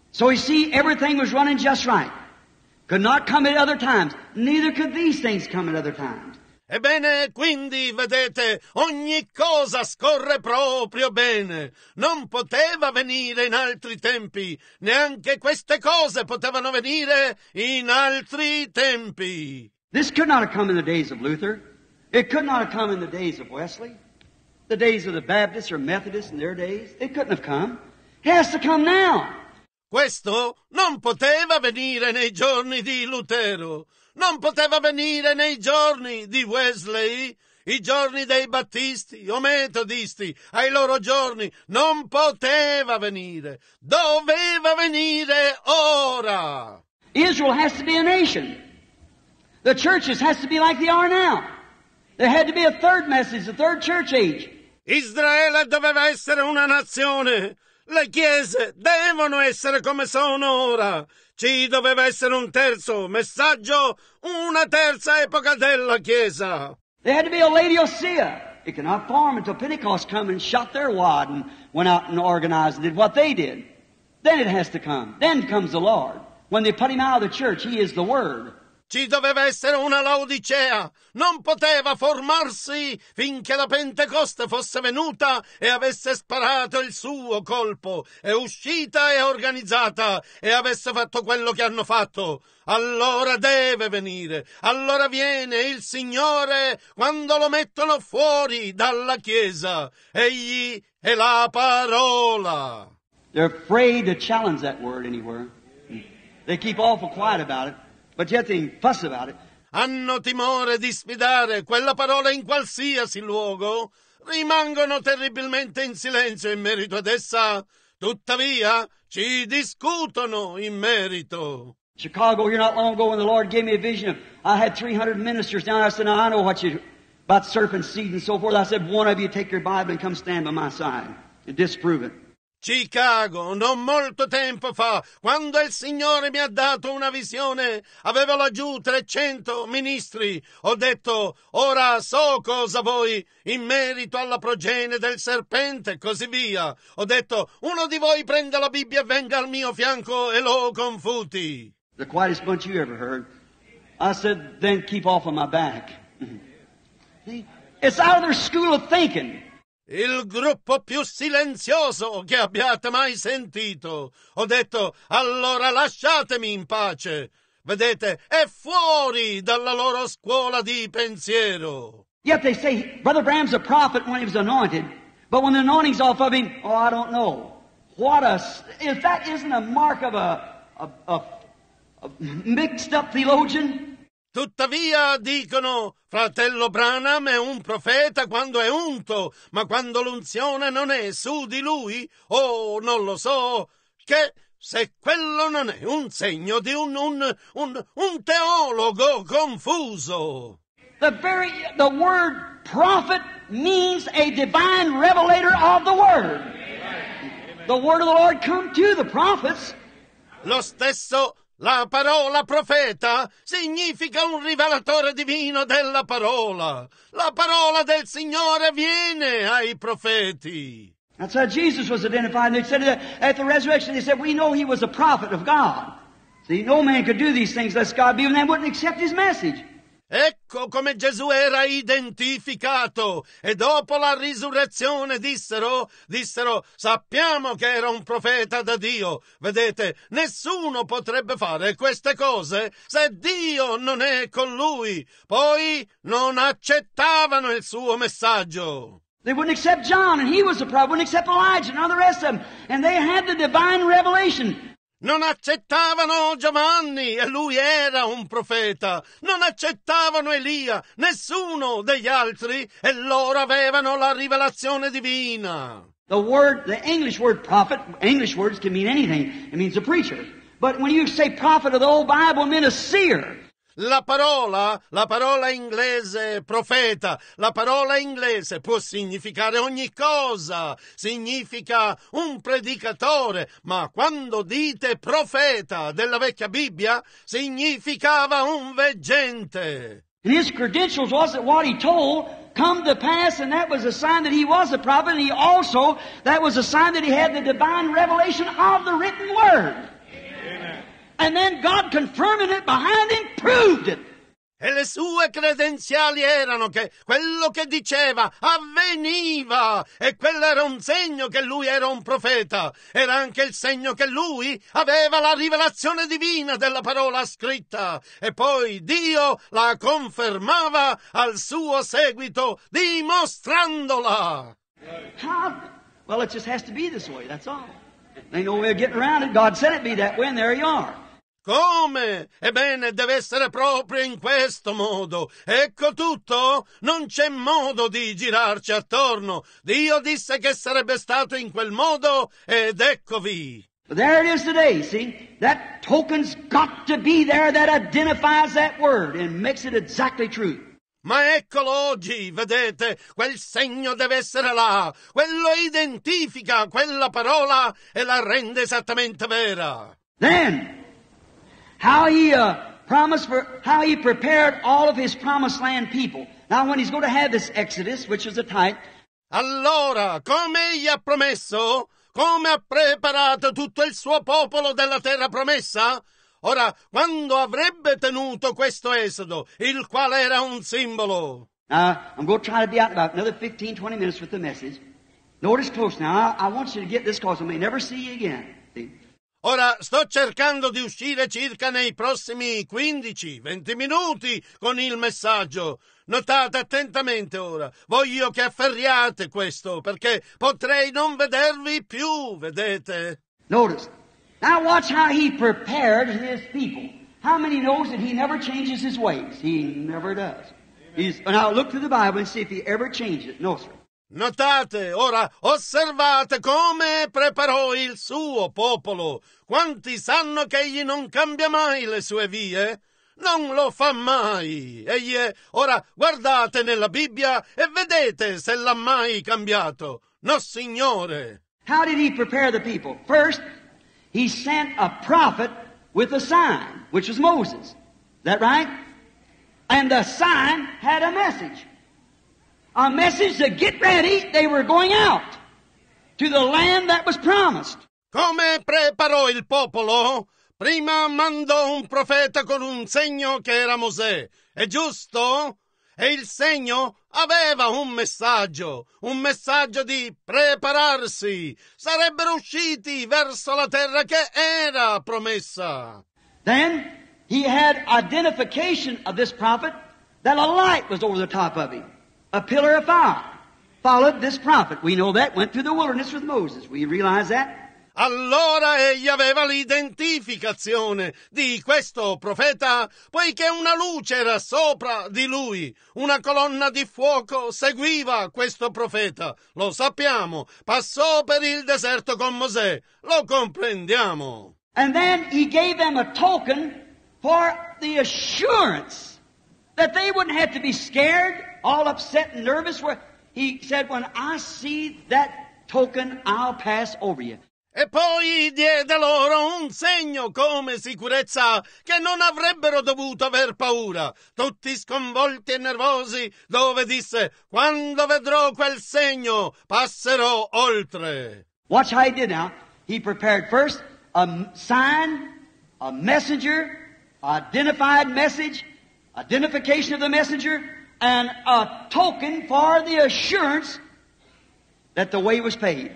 so you see, everything was running just right. Could not come at other times. Neither could these things come at other times. Ebbene, quindi, vedete, ogni cosa scorre proprio bene. Non poteva venire in altri tempi, neanche queste cose potevano venire in altri tempi. This could not have come in the days of Luther. It could not have come in the days of Wesley. The days of the Baptists or Methodists in their days. It couldn't have come. It has to come now. Questo non poteva venire nei giorni di Lutero non poteva venire nei giorni di Wesley, i giorni dei battisti o metodisti, ai loro giorni non poteva venire, doveva venire ora. Israel has to be a nation. The churches has to be like they are now. There had to be a third message, a third church age. Israele doveva essere una nazione. Le chiese devono essere come sono ora. Ci doveva essere un terzo messaggio, una terza epoca della Chiesa. There had to be a lady Osea. It cannot form until Pentecost come and shot their wad and went out and organized and did what they did. Then it has to come. Then comes the Lord. When they put him out of the church, he is the Word. Ci doveva essere una Laodicea, non poteva formarsi finché la Pentecoste fosse venuta e avesse sparato il suo colpo, è uscita e organizzata e avesse fatto quello che hanno fatto. Allora deve venire, allora viene il Signore quando lo mettono fuori dalla Chiesa. Egli è la parola. They're afraid to challenge that word anywhere. They keep awful quiet about it. But yet they fuss about it. Hanno timore di sfidare quella parola in qualsiasi luogo. Rimangono terribilmente in silenzio in merito ad essa. Tuttavia, ci discutono in merito. Chicago here not long ago when the Lord gave me a vision of, I had 300 ministers down I said, now I know what you, about serpent seed and so forth. I said, one of you take your Bible and come stand by my side and disprove it. Chicago, non molto tempo fa, quando il Signore mi ha dato una visione, avevo laggiù 300 ministri. Ho detto, ora so cosa voi in merito alla progenie del serpente e così via. Ho detto, uno di voi prenda la Bibbia e venga al mio fianco e lo confuti. The quietest bunch you ever heard. I said, then keep off of my back. It's out of their school of thinking. Il gruppo più silenzioso che abbiate mai sentito. Ho detto, allora lasciatemi in pace. Vedete, è fuori dalla loro scuola di pensiero. Yet they say Brother Bram's a prophet when he was anointed, but when the anointing's off of him, oh, I don't know. What a, if that isn't a mark of a, a, a, a mixed up theologian, Tuttavia dicono, fratello Branham è un profeta quando è unto, ma quando l'unzione non è su di lui, oh, non lo so, che se quello non è un segno di un, un, un, un teologo confuso. The, very, the word prophet means a divine revelator of the word. The word of the Lord come to the prophets. Lo stesso la parola profeta significa un rivelatore divino della parola. La parola del Signore viene ai profeti. And so Jesus was identified. They said at the resurrection, they said, we know he was a prophet of God. See, no man could do these things unless God be with They wouldn't accept his message. Co- come Gesù era identificato e dopo la risurrezione dissero, dissero sappiamo che era un profeta da Dio. Vedete, nessuno potrebbe fare queste cose se Dio non è con lui. Poi non accettavano il suo messaggio. They wouldn't accept John, and he was the prophet, wouldn't accept Elijah, and all the rest of them. And they had the divine revelation. Non accettavano Giovanni e lui era un profeta. Non accettavano Elia, nessuno degli altri e loro avevano la rivelazione divina. The word, the English word prophet, English words can mean anything. It means a preacher. But when you say prophet of the old Bible, it meant a seer. La parola, la parola inglese profeta, la parola inglese può significare ogni cosa, significa un predicatore, ma quando dite profeta della vecchia Bibbia significava un veggente. his credentials wasn't what he told come to pass, and that was a sign that he was a prophet, and he also, that was a sign that he had the divine revelation of the written word. Amen and then God confirming it behind him proved it. E le sue credenziali erano che quello che diceva avveniva e quello era un segno che lui era un profeta, era anche il segno che lui aveva la rivelazione divina della parola scritta e poi Dio la confermava al suo seguito dimostrandola. How? Well, it just has to be this way, that's all. Ain't no way of getting around it. God said it be that way and there you are. Come? Ebbene, deve essere proprio in questo modo. Ecco tutto? Non c'è modo di girarci attorno. Dio disse che sarebbe stato in quel modo ed eccovi. There it is today, see? That token's got to be there that identifies that word and makes it exactly true. Ma eccolo oggi, vedete, quel segno deve essere là, quello identifica quella parola e la rende esattamente vera. Then How he uh, promised for, how he prepared all of his promised land people. Now when he's going to have this Exodus, which is a type. Allora, come gli ha promesso? Come ha preparato tutto il suo popolo della terra promessa? Ora, quando avrebbe tenuto questo esodo, il quale era un simbolo? Now, I'm going to try to be out about another 15, 20 minutes with the message. Notice close now. I, want you to get this because I may never see you again. Ora sto cercando di uscire circa nei prossimi 15-20 minuti con il messaggio. Notate attentamente ora. Voglio che afferriate questo perché potrei non vedervi più, vedete? Notice. Now watch how he prepared his people. How many knows that he never changes his ways? He never does. He's, now look to the Bible and see if he ever changes it. No, sir. Notate, ora osservate come preparò il suo popolo. Quanti sanno che egli non cambia mai le sue vie? Non lo fa mai. Egli è... Ora guardate nella Bibbia e vedete se l'ha mai cambiato. No, Signore. How did he prepare the people? First, he sent a prophet with a sign, which was Moses. Is that right? And the sign had a message a message to get ready, they were going out to the land that was promised. Come preparò il popolo? Prima mandò un profeta con un segno che era Mosè, è giusto? E il segno aveva un messaggio, un messaggio di prepararsi. Sarebbero usciti verso la terra che era promessa. Then he had identification of this prophet that a light was over the top of him a pillar of fire followed this prophet. We know that went through the wilderness with Moses. We realize that. Allora egli aveva l'identificazione di questo profeta, poiché una luce era sopra di lui, una colonna di fuoco seguiva questo profeta. Lo sappiamo, passò per il deserto con Mosè, lo comprendiamo. And then he gave them a token for the assurance that they wouldn't have to be scared all upset and nervous. Where he said, When I see that token, I'll pass over you. E poi diede loro un segno come sicurezza che non avrebbero dovuto aver paura, tutti sconvolti e nervosi, dove disse quando vedrò quel segno passerò oltre. Watch how he did now. He prepared first a sign, a messenger, identified message, identification of the messenger, and a token for the assurance that the way was paid.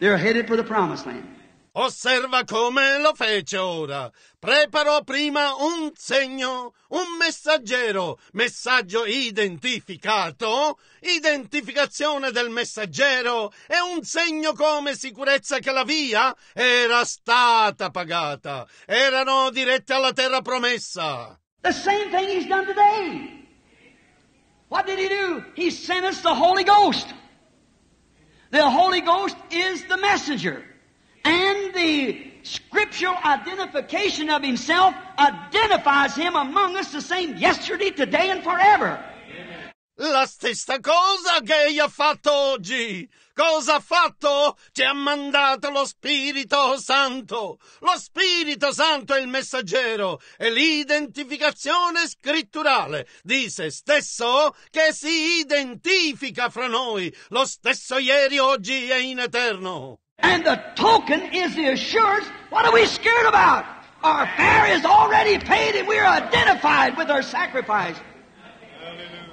They're headed for the promised land. Osserva come lo fece ora. Preparò prima un segno, un messaggero, messaggio identificato, identificazione del messaggero e un segno come sicurezza che la via era stata pagata, erano dirette alla terra promessa. The same thing he's done today. What did he do? He sent us the Holy Ghost. The Holy Ghost is the messenger. And the scriptural identification of himself identifies him among us the same yesterday, today, and forever. La stessa cosa che gli ha fatto oggi. Cosa ha fatto? Ci ha mandato lo Spirito Santo. Lo Spirito Santo è il messaggero è l'identificazione scritturale di se stesso che si identifica fra noi. Lo stesso ieri, oggi e in eterno. And the token is the assurance. What are we scared about? Our fare is already paid and we are identified with our sacrifice.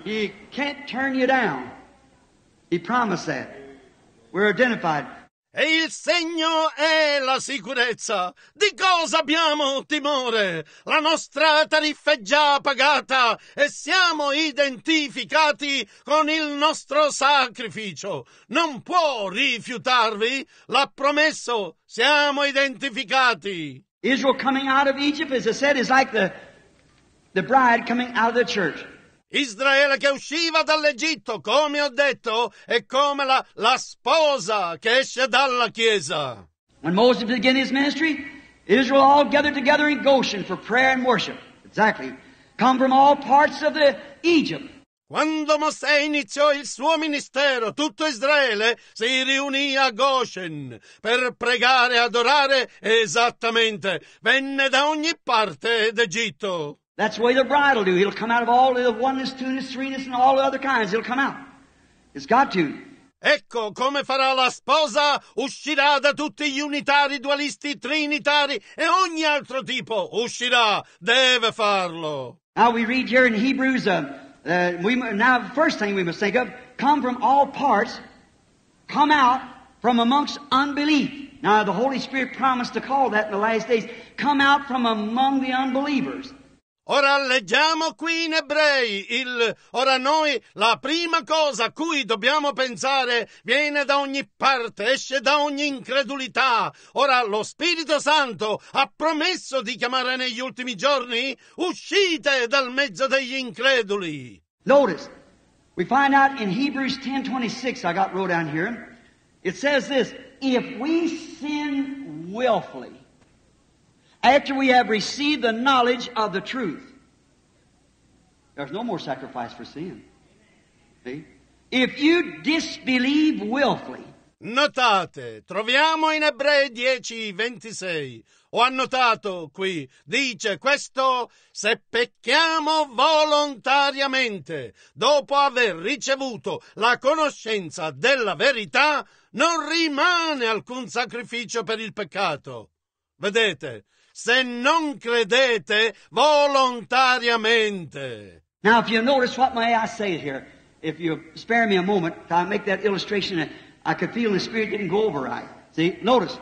He can't turn you down. He promised that. We're identified. E il segno è la sicurezza. Di cosa abbiamo timore? La nostra tariffa è già pagata e siamo identificati con il nostro sacrificio. Non può rifiutarvi, l'ha promesso, siamo identificati. Israel coming out of Egypt, as I said, is like the, the bride coming out of the church. Israele che usciva dall'Egitto, come ho detto, è come la, la sposa che esce dalla chiesa. When Moses began his ministry, Israel all gathered together in Goshen for prayer and worship. Exactly. Come from all parts of the Egypt. Quando Mosè iniziò il suo ministero, tutto Israele si riunì a Goshen per pregare e adorare esattamente. Venne da ogni parte d'Egitto. That's the way the bride will do. He'll come out of all the oneness, two-ness, three-ness, and all the other kinds. He'll come out. It's got to. Ecco come farà la sposa, uscirà da tutti gli unitari, dualisti, trinitari e ogni altro tipo. Uscirà, deve farlo. Now we read here in Hebrews, uh, uh, we, now the first thing we must think of, come from all parts, come out from amongst unbelief. Now the Holy Spirit promised to call that in the last days, come out from among the unbelievers. Ora leggiamo qui in ebrei il ora noi la prima cosa a cui dobbiamo pensare viene da ogni parte, esce da ogni incredulità. Ora lo Spirito Santo ha promesso di chiamare negli ultimi giorni uscite dal mezzo degli increduli. Notice, we find out in Hebrews 10:26 I got wrote down here. It says this, if we sin willfully after we have received the knowledge of the truth. There's no more sacrifice for sin. See? If you disbelieve willfully. Notate, troviamo in Ebrei 10, 26. Ho annotato qui, dice questo, se pecchiamo volontariamente, dopo aver ricevuto la conoscenza della verità, non rimane alcun sacrificio per il peccato. Vedete, se non credete volontariamente. Now, if you notice what my I say here, if you spare me a moment, I make that illustration, I could feel the Spirit didn't go over right. See, notice.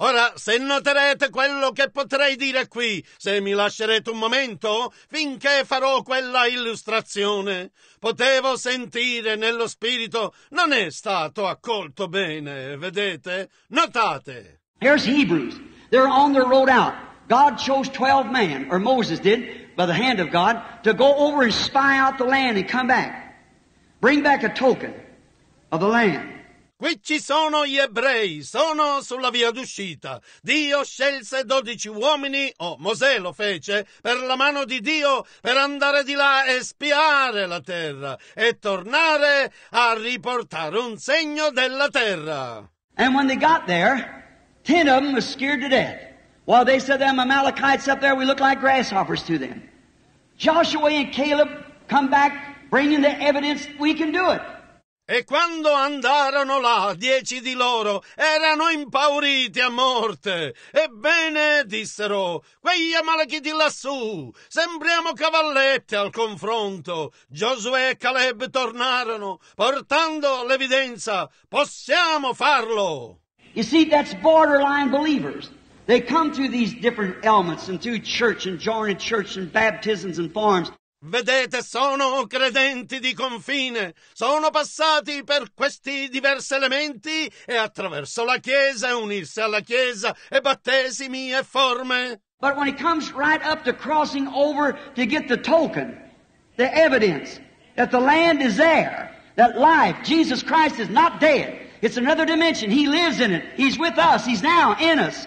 Ora, se noterete quello che potrei dire qui, se mi lascerete un momento, finché farò quella illustrazione, potevo sentire nello spirito non è stato accolto bene, vedete? Notate. Here's Hebrews. They're on their road out. God chose 12 men, or Moses did, by the hand of God, to go over and spy out the land and come back. Bring back a token of the land. Qui ci sono gli ebrei, sono sulla via d'uscita. Dio scelse dodici uomini, o oh, Mosè lo fece, per la mano di Dio, per andare di là e spiare la terra e tornare a riportare un segno della terra. And when they got there, Ten of them was scared to death. While they said them Amalekites up there, we look like grasshoppers to them. Joshua and Caleb come back bringing the evidence we can do it. E quando andarono là, dieci di loro erano impauriti a morte. Ebbene, dissero, quegli amalekiti lassù, sembriamo cavallette al confronto. Giosuè e Caleb tornarono, portando l'evidenza. Possiamo farlo! You see, that's borderline believers. They come through these different elements and through church and joining church and baptisms and forms. Vedete, sono credenti di confine, sono passati per questi diversi elementi e attraverso la Chiesa unirsi alla Chiesa e battesimi e forme. But when it comes right up to crossing over to get the token, the evidence that the land is there, that life, Jesus Christ is not dead, It's another dimension. He lives in it. He's with us. He's now in us.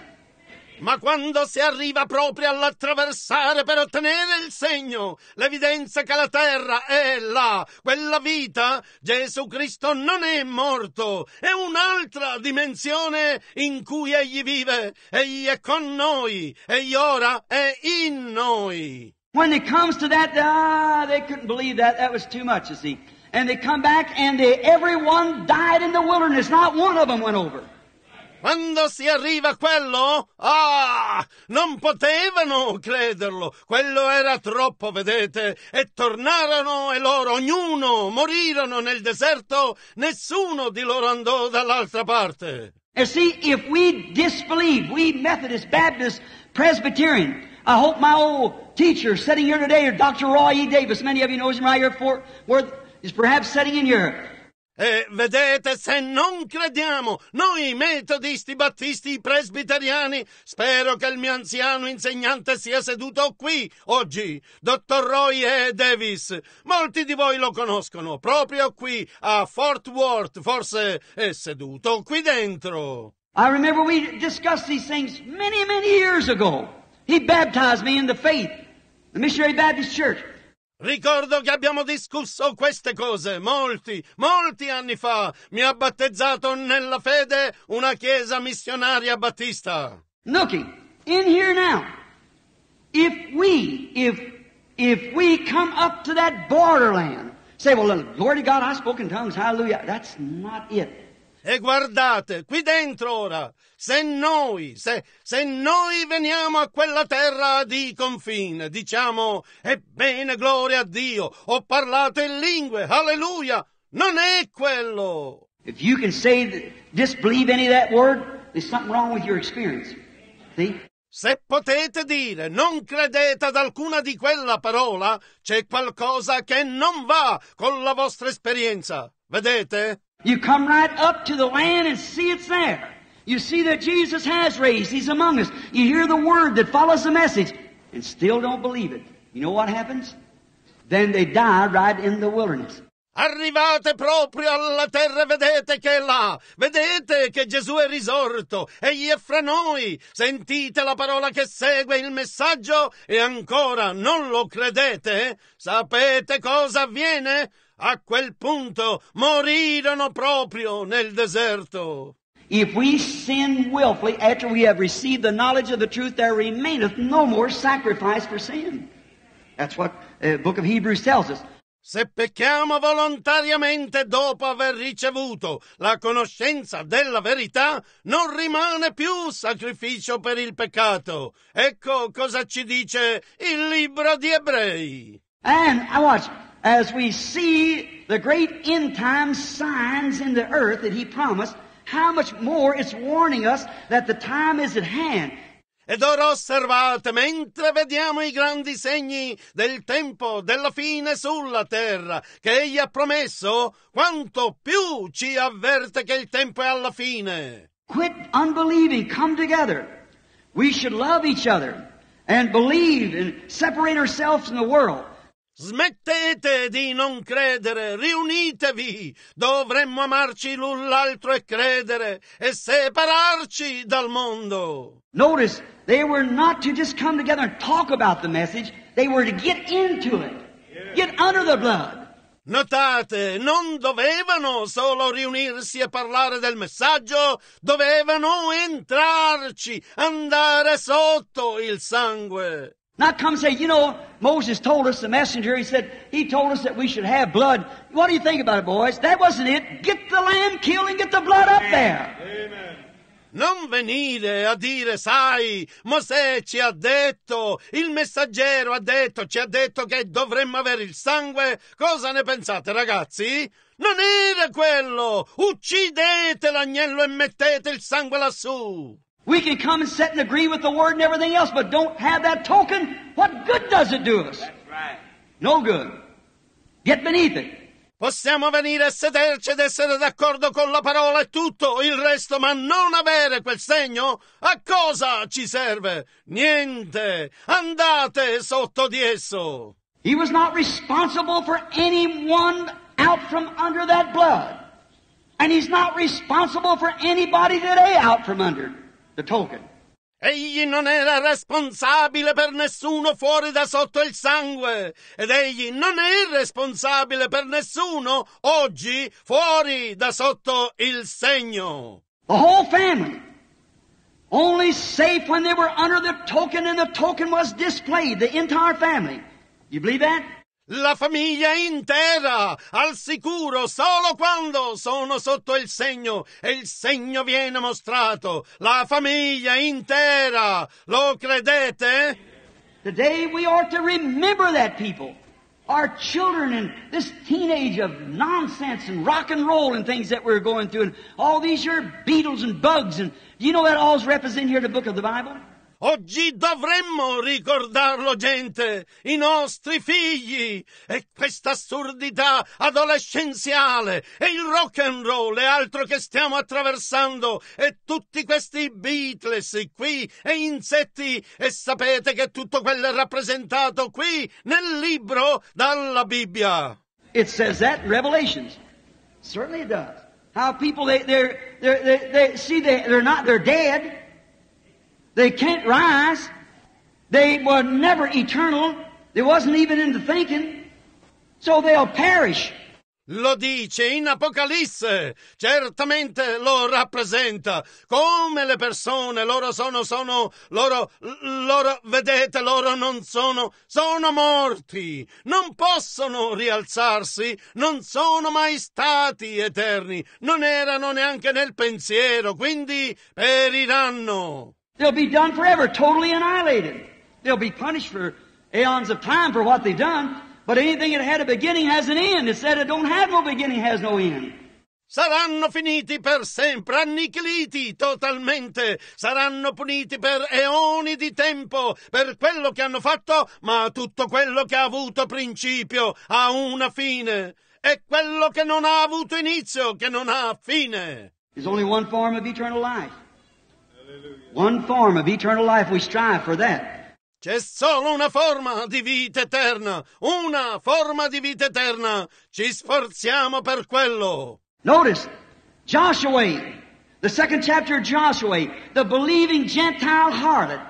Ma quando si arriva proprio all'attraversare per ottenere il segno, l'evidenza che la terra è là, quella vita, Gesù Cristo non è morto, è un'altra dimensione in cui egli vive, egli è con noi, egli ora è in noi. When it comes to that, ah, they couldn't believe that, that was too much, you see. And they come back and they, everyone died in the wilderness. Not one of them went over. Quando si arriva quello? Ah! Non potevano crederlo! Quello era troppo, vedete! E tornarono e loro, ognuno, morirono nel deserto, nessuno di loro andò dall'altra parte. And see, if we disbelieve, we Methodist, Baptist, Presbyterian, I hope my old teacher sitting here today, Dr. Roy E. Davis, many of you know him right here at Fort Worth, is perhaps setting in Europe. E vedete, se non crediamo, noi metodisti, battisti, presbiteriani, spero che il mio anziano insegnante sia seduto qui oggi, dottor Roy E. Davis. Molti di voi lo conoscono, proprio qui, a Fort Worth, forse è seduto qui dentro. I remember we discussed these things many, many years ago. He baptized me in the faith, the Missionary Baptist Church. Ricordo che abbiamo discusso queste cose molti, molti anni fa. Mi ha battezzato nella fede una chiesa missionaria battista. Looking in here now. If we, if, if we come up to that borderland, say, well, glory God, I spoke in tongues, hallelujah. That's not it. E guardate, qui dentro ora, se noi, se, se noi veniamo a quella terra di confine, diciamo, ebbene gloria a Dio, ho parlato in lingue, alleluia, non è quello. If you can say that, disbelieve any of that word, there's something wrong with your experience. See? Se potete dire non credete ad alcuna di quella parola, c'è qualcosa che non va con la vostra esperienza. Vedete? You come right up to the land and see it's there. You see that Jesus has raised. He's among us. You hear the word that follows the message and still don't believe it. You know what happens? Then they die right in the wilderness. Arrivate proprio alla terra, vedete che è là, vedete che Gesù è risorto, egli è fra noi, sentite la parola che segue il messaggio e ancora non lo credete? Sapete cosa avviene? a quel punto morirono proprio nel deserto. If we sin willfully after we have received the knowledge of the truth, there remaineth no more sacrifice for sin. That's what the uh, book of Hebrews tells us. Se pecchiamo volontariamente dopo aver ricevuto la conoscenza della verità, non rimane più sacrificio per il peccato. Ecco cosa ci dice il libro di Ebrei. And I watch, as we see the great end time signs in the earth that he promised, how much more it's warning us that the time is at hand. Ed ora osservate, mentre vediamo i grandi segni del tempo, della fine sulla terra, che egli ha promesso, quanto più ci avverte che il tempo è alla fine. Quit unbelieving, come together. We should love each other and believe and separate ourselves from the world. Smettete di non credere, riunitevi, dovremmo amarci l'un l'altro e credere e separarci dal mondo. Notice they were not to just come together and talk about the message, they were to get into it. Get under the blood. Notate, non dovevano solo riunirsi e parlare del messaggio, dovevano entrarci, andare sotto il sangue. Not come say, you know, Moses told us, the messenger, he said, he told us that we should have blood. What do you think about it, boys? That wasn't it. Get the lamb killed and get the blood up there. Amen. Non venire a dire, sai, Mosè ci ha detto, il messaggero ha detto, ci ha detto che dovremmo avere il sangue. Cosa ne pensate, ragazzi? Non era quello! Uccidete l'agnello e mettete il sangue lassù! We can come and sit and agree with the Word and everything else, but don't have that token. What good does it do us? That's right. No good. Get beneath it. Possiamo venire a sederci ed essere d'accordo con la parola e tutto il resto, ma non avere quel segno? A cosa ci serve? Niente! Andate sotto di esso! He was not responsible for anyone out from under that blood. And he's not responsible for anybody today out from under the token. Egli non era responsabile per nessuno fuori da sotto il sangue ed egli non è responsabile per nessuno oggi fuori da sotto il segno. The whole family only safe when they were under the token and the token was displayed, the entire family. You believe that? La famiglia intera al sicuro solo quando sono sotto il segno e il segno viene mostrato. La famiglia intera. Lo credete? Today we are to remember that people. Our children and this teenage of nonsense and rock and roll and things that we're going through and all these are beetles and bugs and do you know that all's represented here in the book of the Bible? Oggi dovremmo ricordarlo, gente, i nostri figli e questa assurdità adolescenziale e il rock and roll e altro che stiamo attraversando e tutti questi Beatles qui e insetti e sapete che tutto quello è rappresentato qui nel libro dalla Bibbia. It says that in Revelations. Certainly it does. How people they they're, they're, they they see they, they're not they're dead. They can't rise. They were never eternal. They wasn't even in the thinking. So they'll perish. Lo dice in Apocalisse, certamente lo rappresenta, come le persone, loro sono, sono, loro, loro, vedete, loro non sono, sono morti, non possono rialzarsi, non sono mai stati eterni, non erano neanche nel pensiero, quindi periranno. They'll be done forever, totally annihilated. They'll be punished for aeons of time for what they've done, but anything that had a beginning has an end. It said it don't have no beginning, has no end. Saranno finiti per sempre, annichiliti totalmente, saranno puniti per eoni di tempo, per quello che hanno fatto, ma tutto quello che ha avuto principio ha una fine. E quello che non ha avuto inizio, che non ha fine. There's only one form of eternal life. One form of eternal life. We strive for that. C'è solo una forma di vita eterna, una forma di vita eterna. Ci sforziamo per quello. Notice Joshua, the second chapter of Joshua, the believing Gentile harlot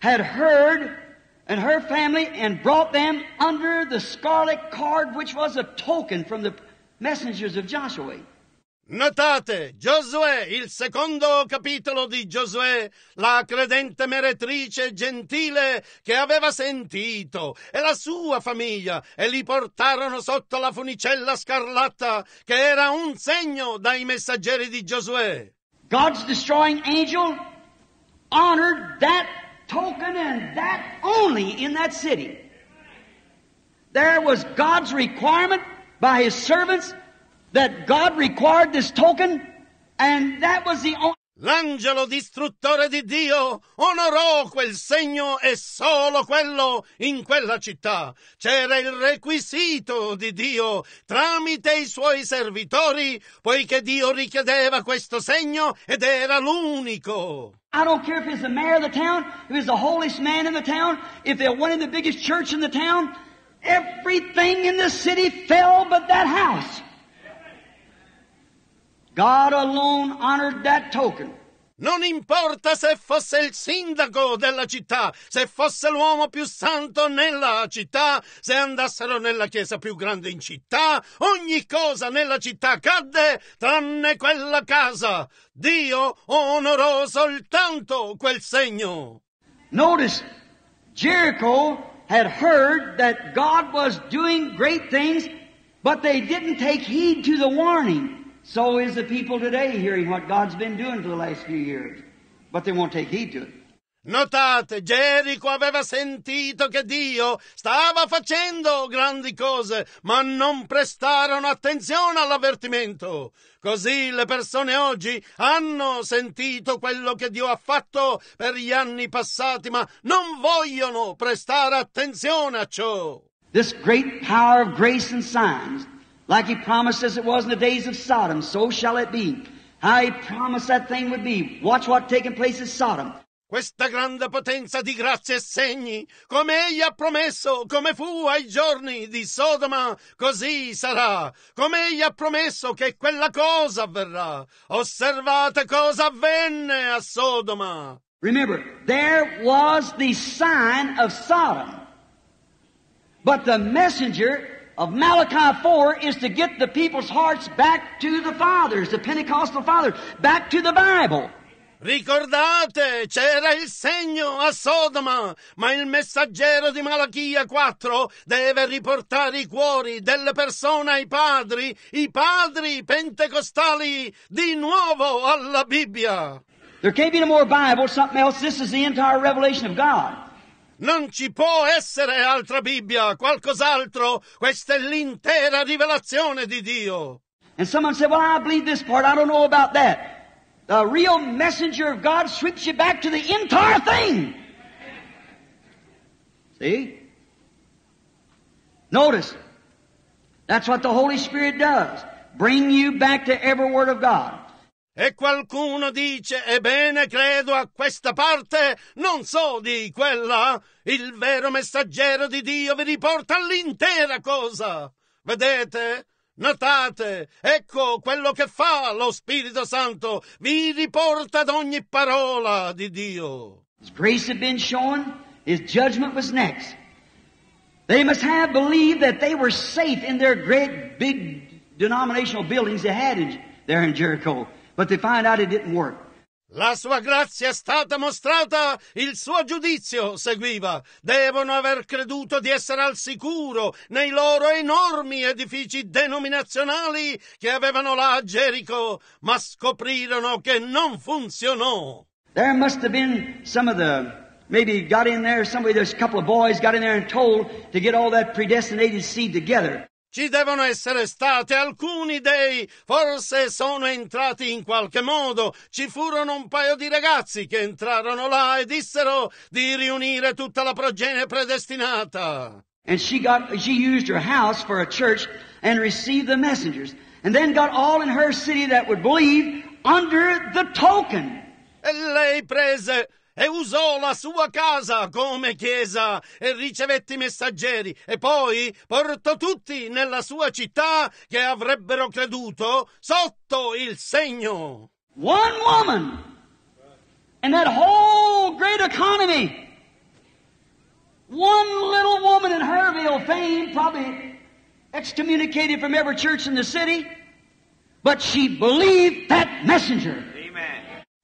had heard and her family and brought them under the scarlet cord, which was a token from the messengers of Joshua. Notate, Giosuè, il secondo capitolo di Giosuè, la credente meretrice gentile che aveva sentito, e la sua famiglia, e li portarono sotto la funicella scarlatta, che era un segno dai messaggeri di Giosuè. God's destroying angel honored that token and that only in that city. There was God's requirement by his servants that God required this token, and that was the only. L'angelo distruttore di Dio onorò quel segno e solo quello in quella città. C'era il requisito di Dio tramite i suoi servitori, poiché Dio richiedeva questo segno ed era l'unico. I don't care if he's the mayor of the town, if he's the holiest man in the town, if they're one of the biggest church in the town. Everything in the city fell but that house. God alone honored that token. Non importa se fosse il sindaco della città, se fosse l'uomo più santo nella città, se andassero nella chiesa più grande in città, ogni cosa nella città cadde tranne quella casa. Dio onorò soltanto quel segno. Notice, Jericho had heard that God was doing great things, but they didn't take heed to the warning. So is the people today hearing what God's been doing for the last few years, but they won't take heed to it. Notate, Gerico aveva sentito che Dio stava facendo grandi cose, ma non prestarono attenzione all'avvertimento. Così le persone oggi hanno sentito quello che Dio ha fatto per gli anni passati, ma non vogliono prestare attenzione a ciò. This great power of grace and signs Like he promised as it was in the days of Sodom, so shall it be. How he promised that thing would be. Watch what taken place in Sodom. Questa grande potenza di grazie e segni, come egli ha promesso, come fu ai giorni di Sodoma, così sarà, come egli ha promesso che quella cosa avverrà. Osservate cosa avvenne a Sodoma. Remember, there was the sign of Sodom, but the messenger of Malachi 4 is to get the people's hearts back to the fathers, the Pentecostal fathers, back to the Bible. Ricordate, c'era il segno a Sodoma, ma il messaggero di Malachia 4 deve riportare i cuori delle persone ai padri, i padri pentecostali, di nuovo alla Bibbia. There can't be no more Bible, something else. This is the entire revelation of God. Non ci può essere altra Bibbia, qualcos'altro. Questa è l'intera rivelazione di Dio. And someone said, Well, I believe this part. I don't know about that. The real messenger of God sweeps you back to the entire thing. See? Notice, that's what the Holy Spirit does. Bring you back to every word of God. E qualcuno dice, ebbene credo a questa parte, non so di quella, il vero messaggero di Dio vi riporta l'intera cosa. Vedete? Notate, ecco quello che fa lo Spirito Santo, vi riporta ad ogni parola di Dio. His grace had been shown, his judgment was next. They must have believed that they were safe in their great big denominational buildings they had in, there in Jericho but they find out it didn't work. La sua grazia è stata mostrata, il suo giudizio seguiva. Devono aver creduto di essere al sicuro nei loro enormi edifici denominazionali che avevano là a Gerico, ma scoprirono che non funzionò. There must have been some of the maybe got in there somebody there's a couple of boys got in there and told to get all that predestinated seed together. Ci devono essere state alcuni dei. Forse sono entrati in qualche modo. Ci furono un paio di ragazzi che entrarono là e dissero di riunire tutta la progenie predestinata. And she got she used her house for a church and received the messengers. And then got all in her city that would believe under the token. E lei prese e usò la sua casa come chiesa e ricevette i messaggeri e poi portò tutti nella sua città che avrebbero creduto sotto il segno. One woman and that whole great economy. One little woman in Herville fame, probably excommunicated from every church in the city, but she believed that messenger.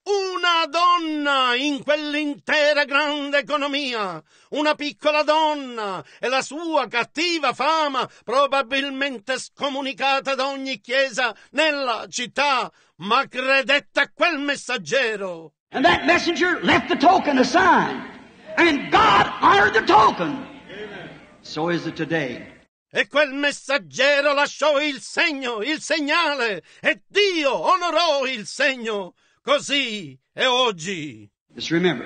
Una donna in quell'intera grande economia, una piccola donna e la sua cattiva fama probabilmente scomunicata da ogni chiesa nella città, ma credette a quel messaggero. And that messenger left the token, a sign, and God honored the token. So is it today. E quel messaggero lasciò il segno, il segnale, e Dio onorò il segno. Così è oggi. Just remember,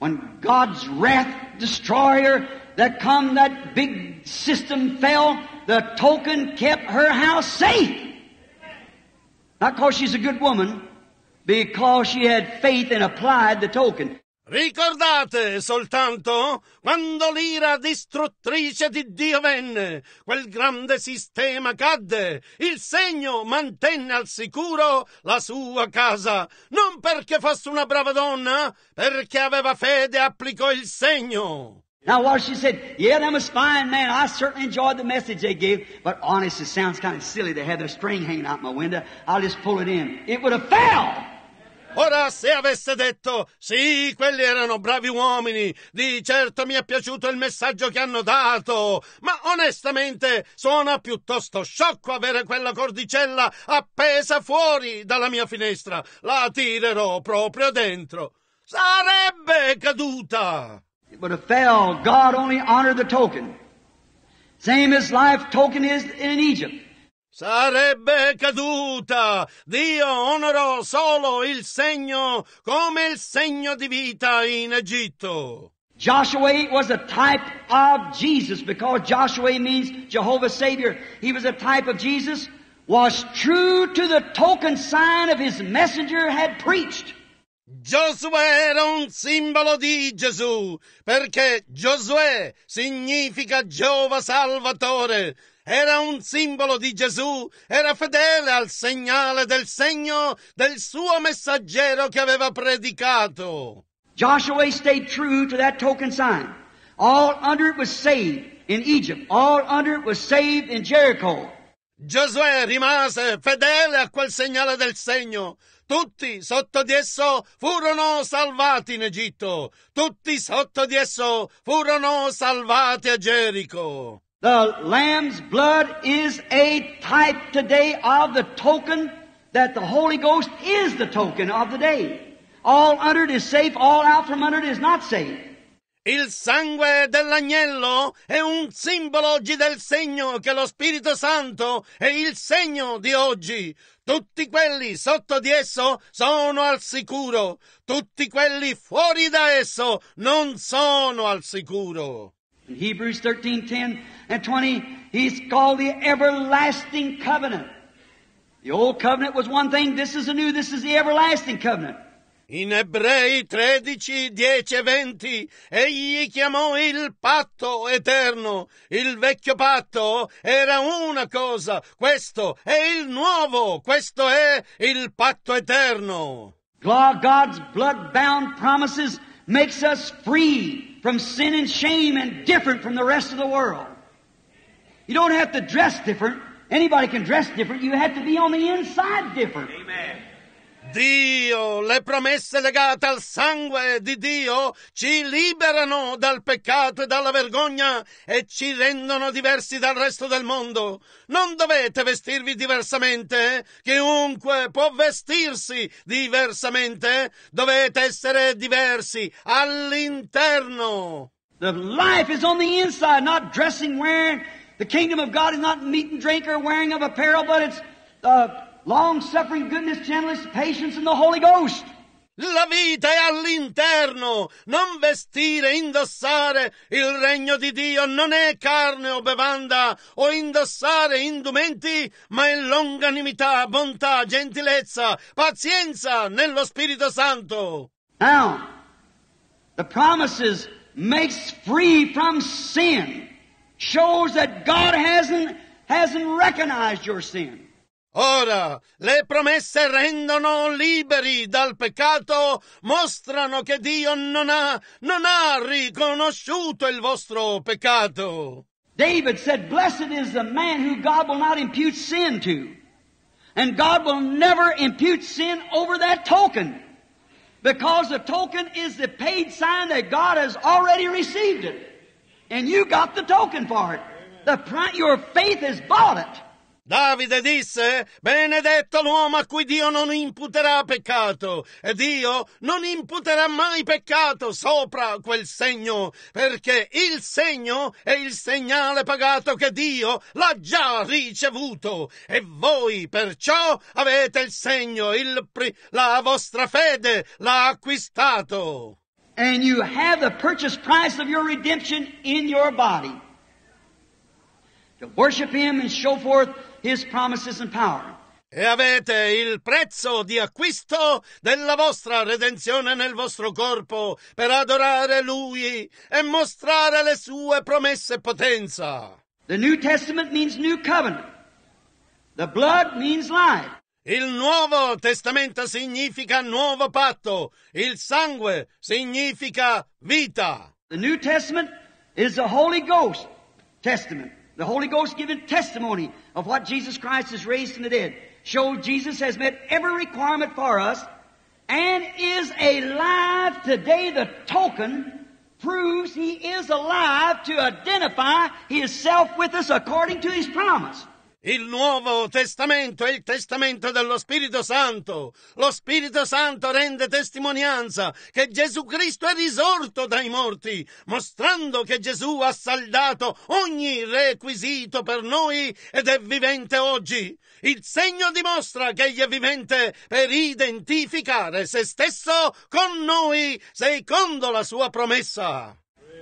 when God's wrath destroyer that come that big system fell, the token kept her house safe. Not because she's a good woman, because she had faith and applied the token. Ricordate soltanto quando l'ira distruttrice di Dio venne, quel grande sistema cadde, il segno mantenne al sicuro la sua casa, non perché fosse una brava donna, perché aveva fede e applicò il segno. Now, while she said, Yeah, them was fine, man, I certainly enjoyed the message they gave, but honest, it sounds kind of silly to have their string hanging out my window. I'll just pull it in. It would have fell! Ora, se avesse detto sì, quelli erano bravi uomini, di certo mi è piaciuto il messaggio che hanno dato, ma onestamente suona piuttosto sciocco avere quella cordicella appesa fuori dalla mia finestra. La tirerò proprio dentro. Sarebbe caduta! But it fell. God only honored the token. Same as life token is in Egypt. Sarebbe caduta! Dio onorò solo il segno come il segno di vita in Egitto. Joshua was a type of Jesus because Joshua means Jehovah Savior. He was a type of Jesus, was true to the token sign of his messenger had preached. Giosuè era un simbolo di Gesù, perché Giosuè significa Giova Salvatore, era un simbolo di Gesù, era fedele al segnale del segno del suo messaggero che aveva predicato. Joshua stayed true to that token sign. All under it was saved in Egypt. All under it was saved in Jericho. Giosuè rimase fedele a quel segnale del segno. Tutti sotto di esso furono salvati in Egitto. Tutti sotto di esso furono salvati a Gerico. The Lamb's blood is a type today of the token that the Holy Ghost is the token of the day. All under it is safe, all out from under it is not safe. Il sangue dell'agnello è un simbolo oggi del segno che lo Spirito Santo è il segno di oggi. Tutti quelli sotto di esso sono al sicuro, tutti quelli fuori da esso non sono al sicuro. In Hebrews 13:10 and 20, he's called the everlasting covenant. The old covenant was one thing, this is the new, this is the everlasting covenant. In Ebrei 13, 10, 20, egli chiamò il patto eterno. Il vecchio patto era una cosa, questo è il nuovo, questo è il patto eterno. God's blood-bound promises makes us free from sin and shame and different from the rest of the world. You don't have to dress different. Anybody can dress different. You have to be on the inside different. Amen. Dio, le promesse legate al sangue di Dio ci liberano dal peccato e dalla vergogna e ci rendono diversi dal resto del mondo. Non dovete vestirvi diversamente, chiunque può vestirsi diversamente, dovete essere diversi all'interno. The life is on the inside, not dressing, wearing. The kingdom of God is not meat and drink or wearing of apparel, but it's uh, long suffering, goodness, gentleness, patience, and the Holy Ghost. La vita è all'interno, non vestire, indossare. Il regno di Dio non è carne o bevanda o indossare indumenti, ma è longanimità, bontà, gentilezza, pazienza nello Spirito Santo. Now, the promises makes free from sin shows that God hasn't, hasn't recognized your sin. Ora, le promesse rendono liberi dal peccato, mostrano che Dio non ha, non ha riconosciuto il vostro peccato. David said, Blessed is the man who God will not impute sin to. And God will never impute sin over that token. Because the token is the paid sign that God has already received it. And you got the token for it. The price, your faith has bought it. Davide disse, benedetto l'uomo a cui Dio non imputerà peccato, e Dio non imputerà mai peccato sopra quel segno, perché il segno è il segnale pagato che Dio l'ha già ricevuto, e voi perciò avete il segno, il pri- la vostra fede l'ha acquistato. and you have the purchase price of your redemption in your body. To worship Him and show forth His promises and power. E avete il prezzo di acquisto della vostra redenzione nel vostro corpo per adorare Lui e mostrare le sue promesse e potenza. The New Testament means new covenant. The blood means life. Il Nuovo Testamento significa nuovo patto. Il sangue significa vita. The New Testament is the Holy Ghost Testament. The Holy Ghost giving testimony of what Jesus Christ has raised from the dead. Shows Jesus has met every requirement for us and is alive today. The token proves he is alive to identify himself with us according to his promise. Il Nuovo Testamento è il testamento dello Spirito Santo. Lo Spirito Santo rende testimonianza che Gesù Cristo è risorto dai morti, mostrando che Gesù ha saldato ogni requisito per noi ed è vivente oggi. Il segno dimostra che egli è vivente per identificare se stesso con noi secondo la sua promessa.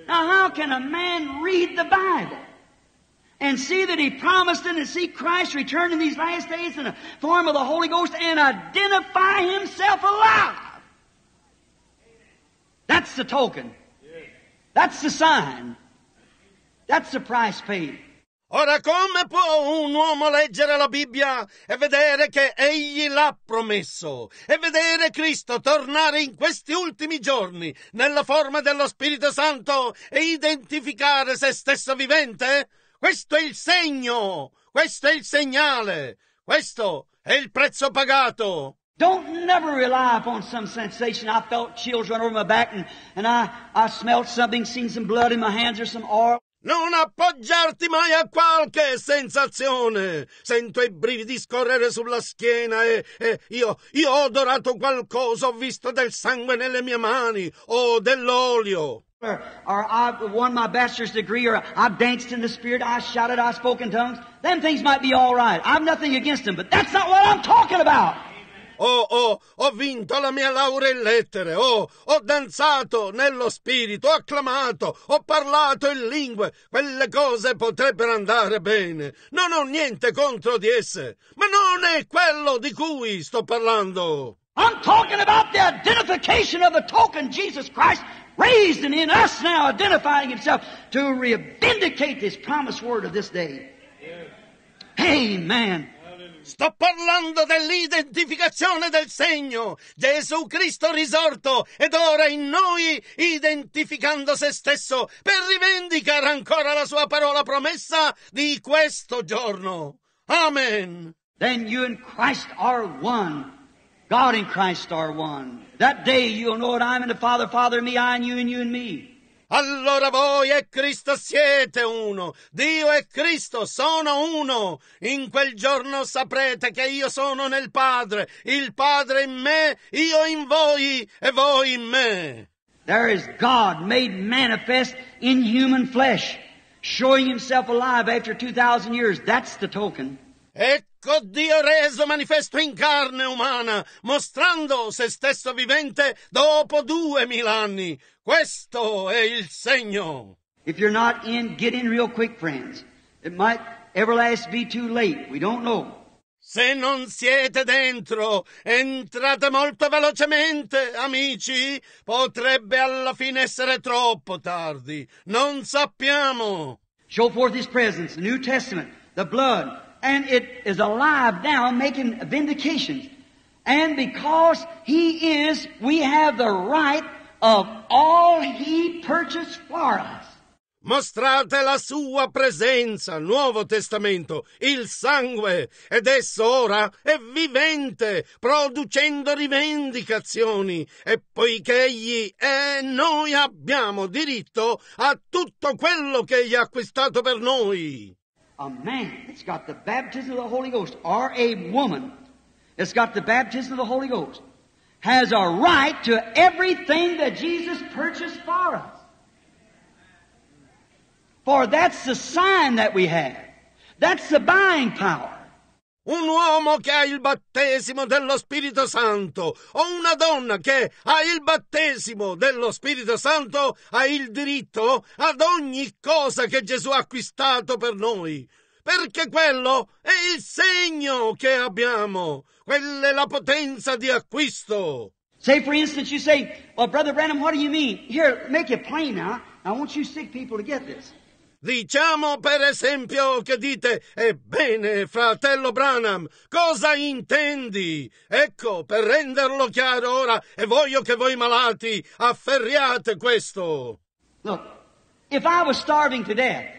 Now how can a man read the Bible? and see that he promised and to see Christ return in these last days in the form of the Holy Ghost and identify himself alive. That's the token. That's the sign. That's the price paid. Ora come può un uomo leggere la Bibbia e vedere che egli l'ha promesso e vedere Cristo tornare in questi ultimi giorni nella forma dello Spirito Santo e identificare se stesso vivente? Questo è il segno, questo è il segnale, questo è il prezzo pagato. Don't never rely upon some sensation. I felt chills run over my back and, and I, I smelled something, seen some blood in my hands or some oil. Non appoggiarti mai a qualche sensazione. Sento i brividi scorrere sulla schiena e, e io, io ho odorato qualcosa, ho visto del sangue nelle mie mani o dell'olio. or, or I won my bachelor's degree, or I have danced in the spirit, I shouted, I spoke in tongues. Them things might be all right. I've nothing against them, but that's not what I'm talking about. Oh, oh, ho oh, vinto la mia laurea in lettere, oh, ho danzato nello spirito, ho acclamato, ho parlato in lingue, quelle cose potrebbero andare bene, non ho niente contro di esse, ma non è quello di cui sto parlando. I'm talking about the identification of the token Jesus Christ raised and in us now identifying himself to vindicate this promised word of this day. Amen. Sto parlando dell'identificazione del segno. Gesù Cristo risorto ed ora in noi, identificando se stesso per rivendicare ancora la sua parola promessa di questo giorno. Amen. Then you and Christ are one. God and Christ are one. That day you'll know that I'm in the Father, Father in me, I in you, and you in me. Allora voi e Cristo siete uno, Dio e Cristo sono uno. In quel giorno saprete che io sono nel Padre, il Padre in me, io in voi e voi in me. There is God made manifest in human flesh, showing himself alive after 2000 years. That's the token. Ecco Ecco Dio reso manifesto in carne umana, mostrando se stesso vivente dopo duemila anni. Questo è il segno. If you're not in, get in real quick, friends. It might everlast be too late. We don't know. Se non siete dentro, entrate molto velocemente, amici. Potrebbe alla fine essere troppo tardi. Non sappiamo. Show forth his presence, the New Testament, the blood, and it is alive now making vindications. And because He is, we have the right of all He purchased for us. Mostrate la sua presenza, Nuovo Testamento, il sangue, ed esso ora è vivente, producendo rivendicazioni, e poiché egli è, noi abbiamo diritto a tutto quello che egli ha acquistato per noi. a man that's got the baptism of the Holy Ghost or a woman that's got the baptism of the Holy Ghost has a right to everything that Jesus purchased for us. For that's the sign that we have. That's the buying power. Un uomo che ha il battesimo dello Spirito Santo o una donna che ha il battesimo dello Spirito Santo ha il diritto ad ogni cosa che Gesù ha acquistato per noi. Perché quello è il segno che abbiamo, quella è la potenza di acquisto. Say, for instance, you say, Well, Brother Branham, what do you mean? Here, make it plain now. I want you sick people to get this. Diciamo per esempio che dite Ebbene, fratello Branham, cosa intendi? Ecco, per renderlo chiaro ora, e voglio che voi malati afferriate questo. Look, if I was starving to death,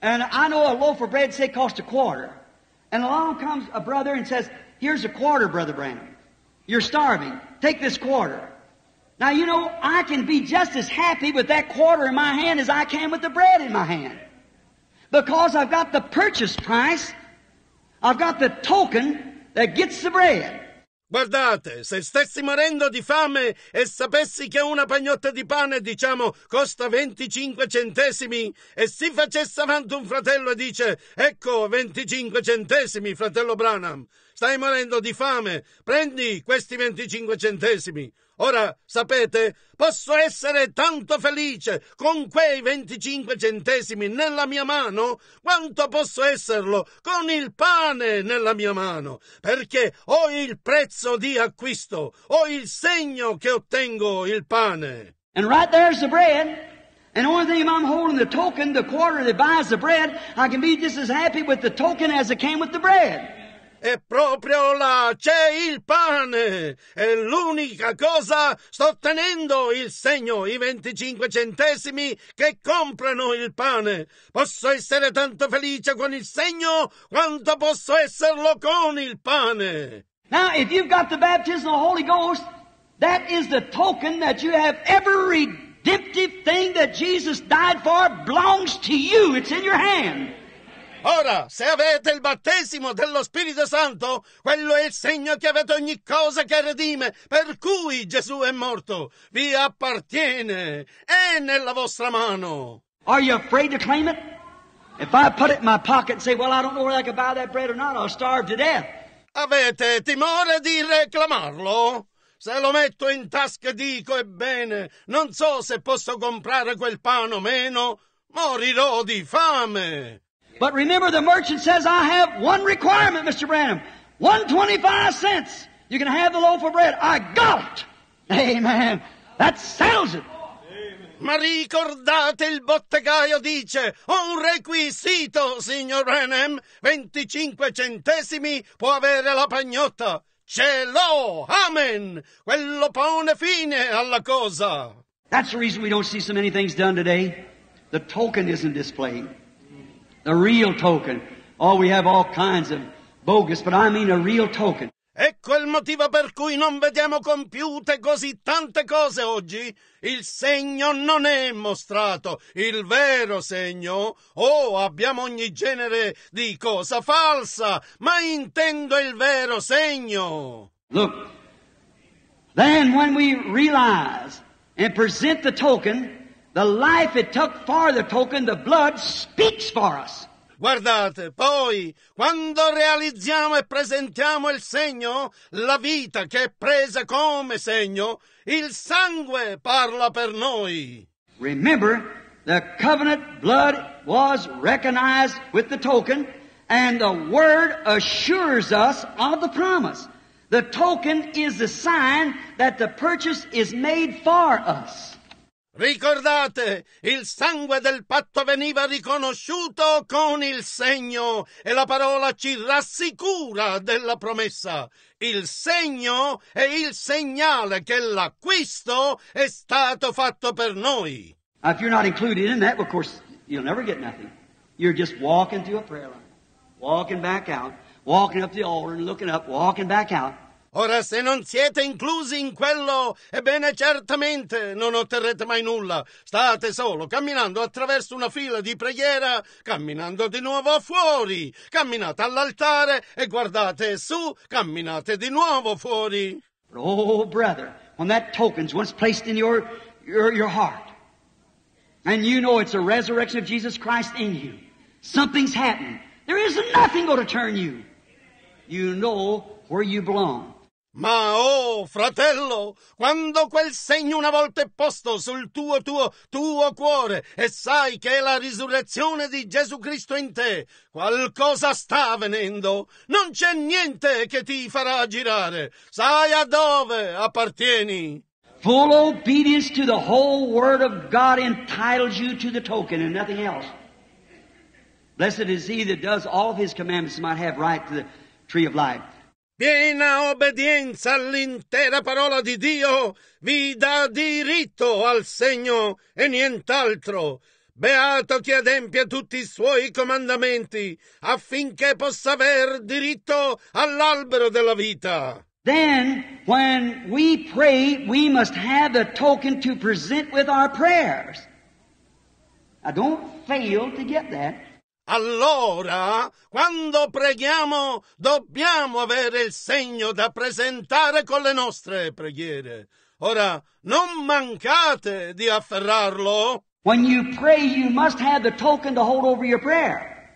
and I know a loaf of bread, say, cost a quarter, and along comes a brother and says, Here's a quarter, Brother Branham. You're starving. Take this quarter. Now, you know, I can be just as happy with that quarter in my hand as I can with the bread in my hand. Because I've got the purchase price, I've got the token that gets the bread. Guardate, se stessi morendo di fame e sapessi che una pagnotta di pane, diciamo, costa 25 centesimi e si facesse avanti un fratello e dice «Ecco, 25 centesimi, fratello Branham, stai morendo di fame, prendi questi 25 centesimi». Ora, sapete, posso essere tanto felice con quei 25 centesimi nella mia mano quanto posso esserlo con il pane nella mia mano, perché ho il prezzo di acquisto, ho il segno che ottengo il pane. And right there's the bread. And the only thing if I'm holding the token, the quarter that buys the bread, I can be just as happy with the token as it can with the bread. E proprio là c'è il pane! È l'unica cosa sto tenendo il segno, i 25 centesimi che comprano il pane. Posso essere tanto felice con il segno quanto posso esserlo con il pane. Now, if you've got the baptism of the Holy Ghost, that is the token that you have every redemptive thing that Jesus died for belongs to you. It's in your hand. Ora, se avete il battesimo dello Spirito Santo, quello è il segno che avete ogni cosa che redime, per cui Gesù è morto, vi appartiene, è nella vostra mano. Are you afraid to claim it? If I put it in my pocket and say, well, I don't know whether I can buy that bread or not, I'll starve to death. Avete timore di reclamarlo? Se lo metto in tasca dico, ebbene, non so se posso comprare quel pane o meno, morirò di fame. But remember, the merchant says, I have one requirement, Mr. Branham. 125 cents. You can have the loaf of bread. I got it. Amen. That settles it. Ma ricordate il bottegaio dice un requisito, signor Branham. 25 centesimi può avere la pagnotta. Ce l'ho! Amen! Quello pone fine alla cosa. That's the reason we don't see so many things done today. The token isn't displayed. The real token. Oh, we have all kinds of bogus, but I mean a real token. Ecco il motivo per cui non vediamo compiute così tante cose oggi. Il segno non è mostrato, il vero segno. Oh, abbiamo ogni genere di cosa falsa, ma intendo il vero segno. Look, then when we realize and present the token, The life it took for the token, the blood speaks for us. Guardate, poi, quando realizziamo e presentiamo il segno, la vita che è presa come segno, il sangue parla per noi. Remember, the covenant blood was recognized with the token, and the word assures us of the promise. The token is the sign that the purchase is made for us. Ricordate, il sangue del patto veniva riconosciuto con il segno e la parola ci rassicura della promessa. Il segno è il segnale che l'acquisto è stato fatto per noi. If you're not included in that, of course, you'll never get nothing. You're just walking through a prayer line, walking back out, walking up the altar and looking up, walking back out. Ora, se non siete inclusi in quello, ebbene certamente non otterrete mai nulla. State solo camminando attraverso una fila di preghiera, camminando di nuovo fuori, camminate all'altare e guardate su, camminate di nuovo fuori. Oh, brother, when that token's once placed in your, your, your heart, and you know it's a resurrection of Jesus Christ in you, something's happened. There is nothing going to turn you. You know where you belong. Ma oh, fratello, quando quel segno una volta è posto sul tuo, tuo, tuo cuore e sai che è la risurrezione di Gesù Cristo in te, qualcosa sta avvenendo. Non c'è niente che ti farà girare. Sai a dove appartieni. Full obedience to the whole Word of God entitles you to the token and nothing else. Blessed is he that does all of his commandments might have right to the tree of life piena obbedienza all'intera parola di Dio vi dà diritto al segno e nient'altro. Beato chi adempia tutti i suoi comandamenti affinché possa aver diritto all'albero della vita. Then, when we pray, we must have a token to present with our prayers. I don't fail to get that. Allora, quando preghiamo, dobbiamo avere il segno da presentare con le nostre preghiere. Ora, non mancate di afferrarlo. When you pray, you must have the token to hold over your prayer.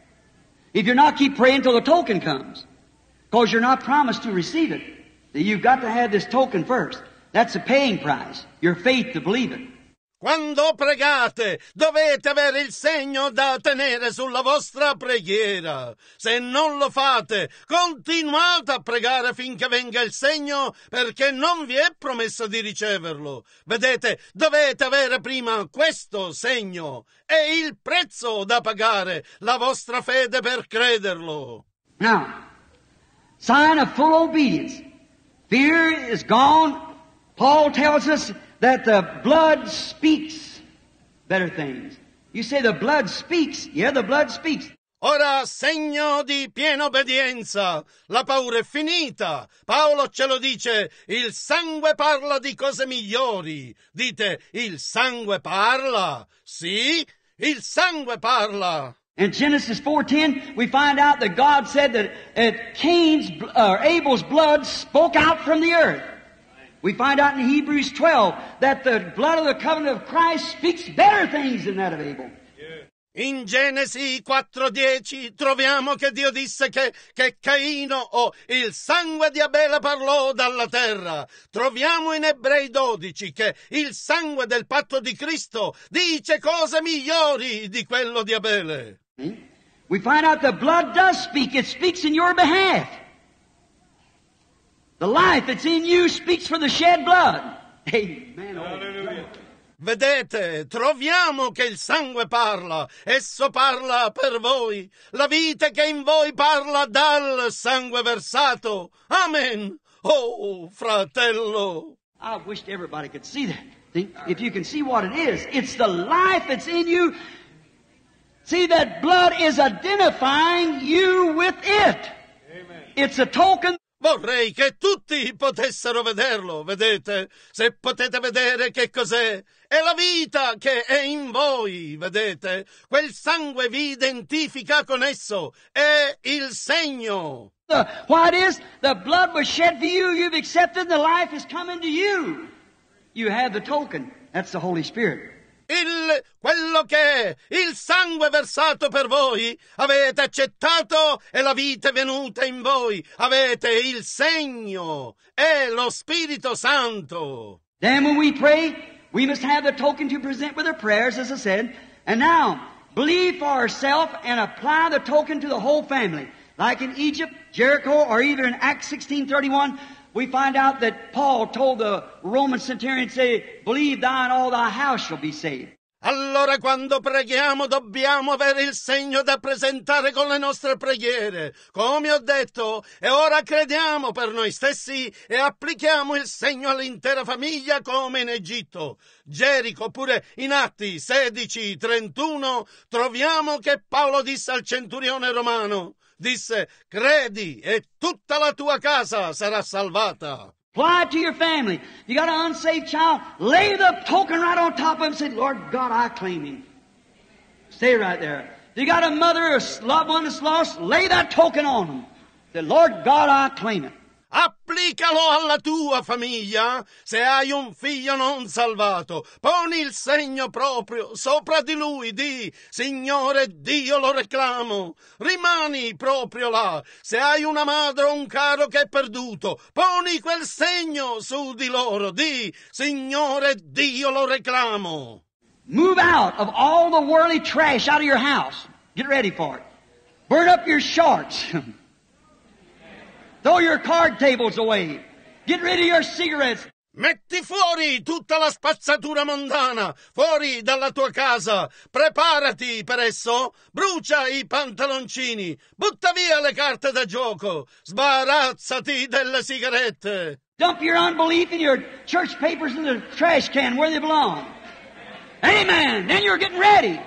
If you're not, keep praying till the token comes. Because you're not promised to receive it. You've got to have this token first. That's the paying price. Your faith to believe it. Quando pregate dovete avere il segno da tenere sulla vostra preghiera. Se non lo fate, continuate a pregare finché venga il segno, perché non vi è promessa di riceverlo. Vedete, dovete avere prima questo segno e il prezzo da pagare, la vostra fede per crederlo. Now, sign of full obedience. Fear is gone. Paul tells us that the blood speaks better things. You say the blood speaks. Yeah, the blood speaks. Ora segno di piena obbedienza. La paura è finita. Paolo ce lo dice, il sangue parla di cose migliori. Dite, il sangue parla. Sì, il sangue parla. In Genesis 4:10, we find out that God said that Cain's uh, Abel's blood spoke out from the earth. We find out in Hebrews 12 that the blood of the covenant of Christ speaks better things than that of Abel. In Genesi 4.10 troviamo che Dio disse che, che Caino o oh, il sangue di Abele parlò dalla terra. Troviamo in Ebrei 12 che il sangue del patto di Cristo dice cose migliori di quello di Abele. Hmm? We find out the blood does speak, it speaks in your behalf. The life that's in you speaks for the shed blood. Amen. Alleluia. Vedete, troviamo che il sangue parla, esso parla per voi, la vita che in voi parla dal sangue versato. Amen. Oh, fratello. I wish everybody could see that. If you can see what it is, it's the life that's in you. See, that blood is identifying you with it. Amen. It's a token Vorrei che tutti potessero vederlo, vedete? Se potete vedere che cos'è, è la vita che è in voi, vedete? Quel sangue vi identifica con esso, è il segno. The, what is? The blood was shed for you, you've accepted, the life is coming to you. You have the token, that's the Holy Spirit il quello che il sangue versato per voi avete accettato e la vita è venuta in voi avete il segno e lo Spirito Santo Then when we pray we must have the token to present with our prayers as I said and now believe for ourselves and apply the token to the whole family like in Egypt Jericho or even in Acts 16:31 We find out that Paul told the Roman centurion, say, believe thou thine all thy house shall be saved. Allora quando preghiamo dobbiamo avere il segno da presentare con le nostre preghiere. Come ho detto, e ora crediamo per noi stessi e applichiamo il segno all'intera famiglia come in Egitto. Gerico oppure in Atti 16, 31 troviamo che Paolo disse al centurione romano disse credi e tutta la tua casa sarà salvata. Apply to your family. you got an unsaved child, lay the token right on top of him and say, Lord God, I claim him. Stay right there. If you got a mother or loved one that's lost, lay that token on him. Say, Lord God, I claim it. Applicalo alla tua famiglia. Se hai un figlio non salvato, poni il segno proprio sopra di lui, di Signore Dio lo reclamo. Rimani proprio là. Se hai una madre o un caro che è perduto, poni quel segno su di loro, di Signore Dio lo reclamo. Move out of all the worldly trash out of your house. Get ready for it. Burn up your shorts. Throw your card tables away. Get rid of your cigarettes. Metti fuori tutta la spazzatura mondana, fuori dalla tua casa, preparati per esso, brucia i pantaloncini, butta via le carte da gioco, sbarazzati delle sigarette. Dump your unbelief and your church papers in the trash can where they belong. Amen. Then you're getting ready.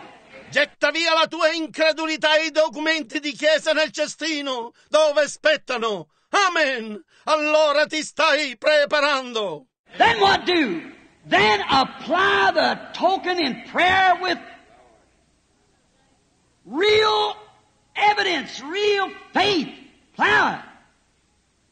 Getta via la tua incredulità e i documenti di chiesa nel cestino, dove spettano. Amen! Allora ti stai preparando! Then what do? Then apply the token in prayer with real evidence, real faith. Apply it.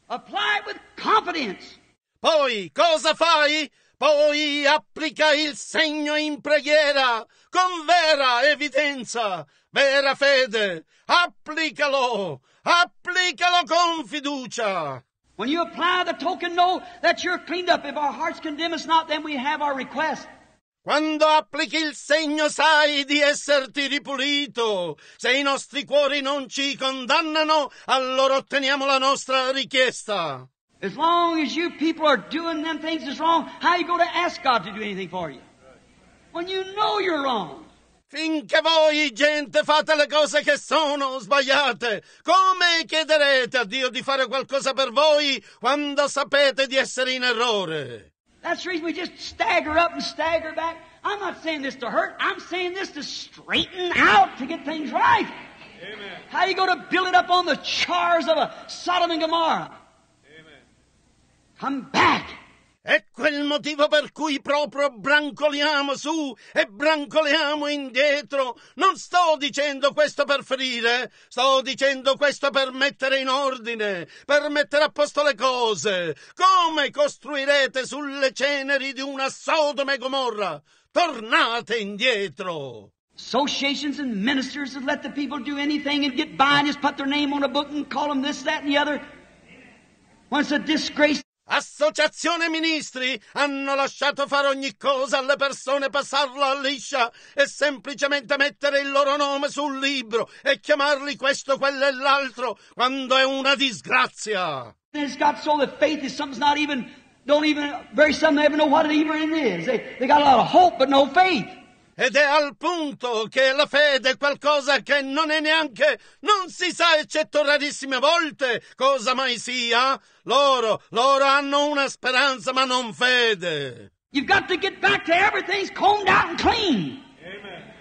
Apply it with confidence. Poi cosa fai? Poi applica il segno in preghiera con vera evidenza, vera fede. Applicalo Applicalo con fiducia. When you apply the token, know that you're cleaned up. If our hearts condemn us not, then we have our request. Quando applichi il segno sai di esserti ripulito. Se i nostri cuori non ci condannano, allora otteniamo la nostra richiesta. As long as you people are doing them things that's wrong, how are you going to ask God to do anything for you? When you know you're wrong. Finché voi, gente, fate le cose che sono sbagliate, come chiederete a Dio di fare qualcosa per voi quando sapete di essere in errore? That's the reason we just stagger up and stagger back. I'm not saying this to hurt. I'm saying this to straighten out, to get things right. Amen. How you going to build it up on the chars of a Sodom and Gomorrah? Amen. Come back. È quel motivo per cui proprio brancoliamo su e brancoliamo indietro. Non sto dicendo questo per ferire, sto dicendo questo per mettere in ordine, per mettere a posto le cose. Come costruirete sulle ceneri di una Sodoma Gomorra? Tornate indietro! associations and ministers that let the people do anything and get by and just put their name on a book and call them this, that, and the other. Once a disgrace. Associazione ministri hanno lasciato fare ogni cosa alle persone passarla liscia e semplicemente mettere il loro nome sul libro e chiamarli questo, quello e l'altro quando è una disgrazia. It's got so that faith is something's not even, don't even, very some never know what it even is. They, they got a lot of hope but no faith. Ed è al punto che la fede è qualcosa che non è neanche, non si sa eccetto rarissime volte cosa mai sia. Loro, loro hanno una speranza ma non fede. You've got to get back to everything's combed out and clean. Amen.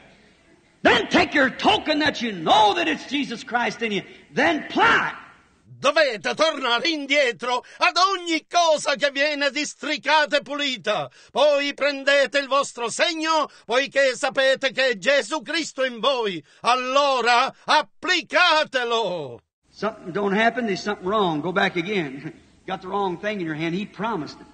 Then take your token that you know that it's Jesus Christ in you. Then plot. Dovete tornare indietro ad ogni cosa che viene districata e pulita. Poi prendete il vostro segno, poiché sapete che è Gesù Cristo in voi. Allora applicatelo. Something don't happen, there's something wrong. Go back again. Got the wrong thing in your hand. He promised it.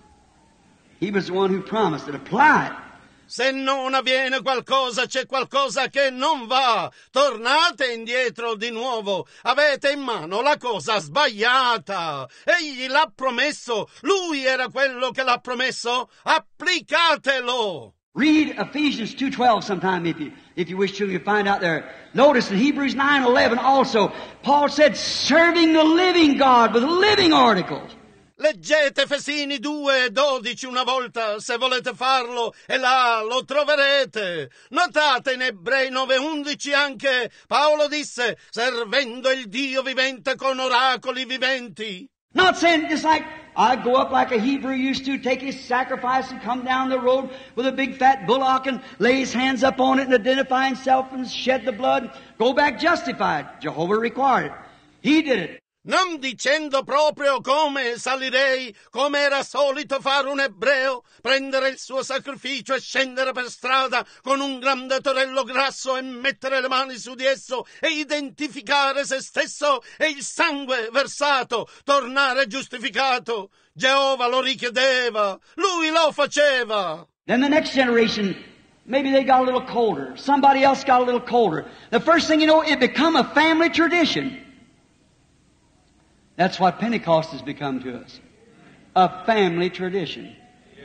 He was the one who promised it. Apply it. Se non avviene qualcosa, c'è qualcosa che non va. Tornate indietro di nuovo. Avete in mano la cosa sbagliata. Egli l'ha promesso. Lui era quello che l'ha promesso. Applicatelo. Read Ephesians 2.12 sometime if you, if you wish to. You find out there. Notice in Hebrews 9.11 also, Paul said, serving the living God with living articles. Leggete Fesini 2 e 12 una volta, se volete farlo, e là lo troverete. Notate in Ebrei 9:11 anche Paolo disse, servendo il Dio vivente con oracoli viventi. Not saying just like I go up like a Hebrew used to, take his sacrifice and come down the road with a big fat bullock and lay his hands up on it and identify himself and shed the blood, go back justified. Jehovah required it. He did it non dicendo proprio come salirei, come era solito fare un ebreo, prendere il suo sacrificio e scendere per strada con un grande torello grasso e mettere le mani su di esso e identificare se stesso e il sangue versato, tornare giustificato. Geova lo richiedeva, lui lo faceva. Then the next generation Maybe they got a little colder. Somebody else got a little colder. The first thing you know, it become a family tradition. That's what Pentecost has become to us. A family tradition.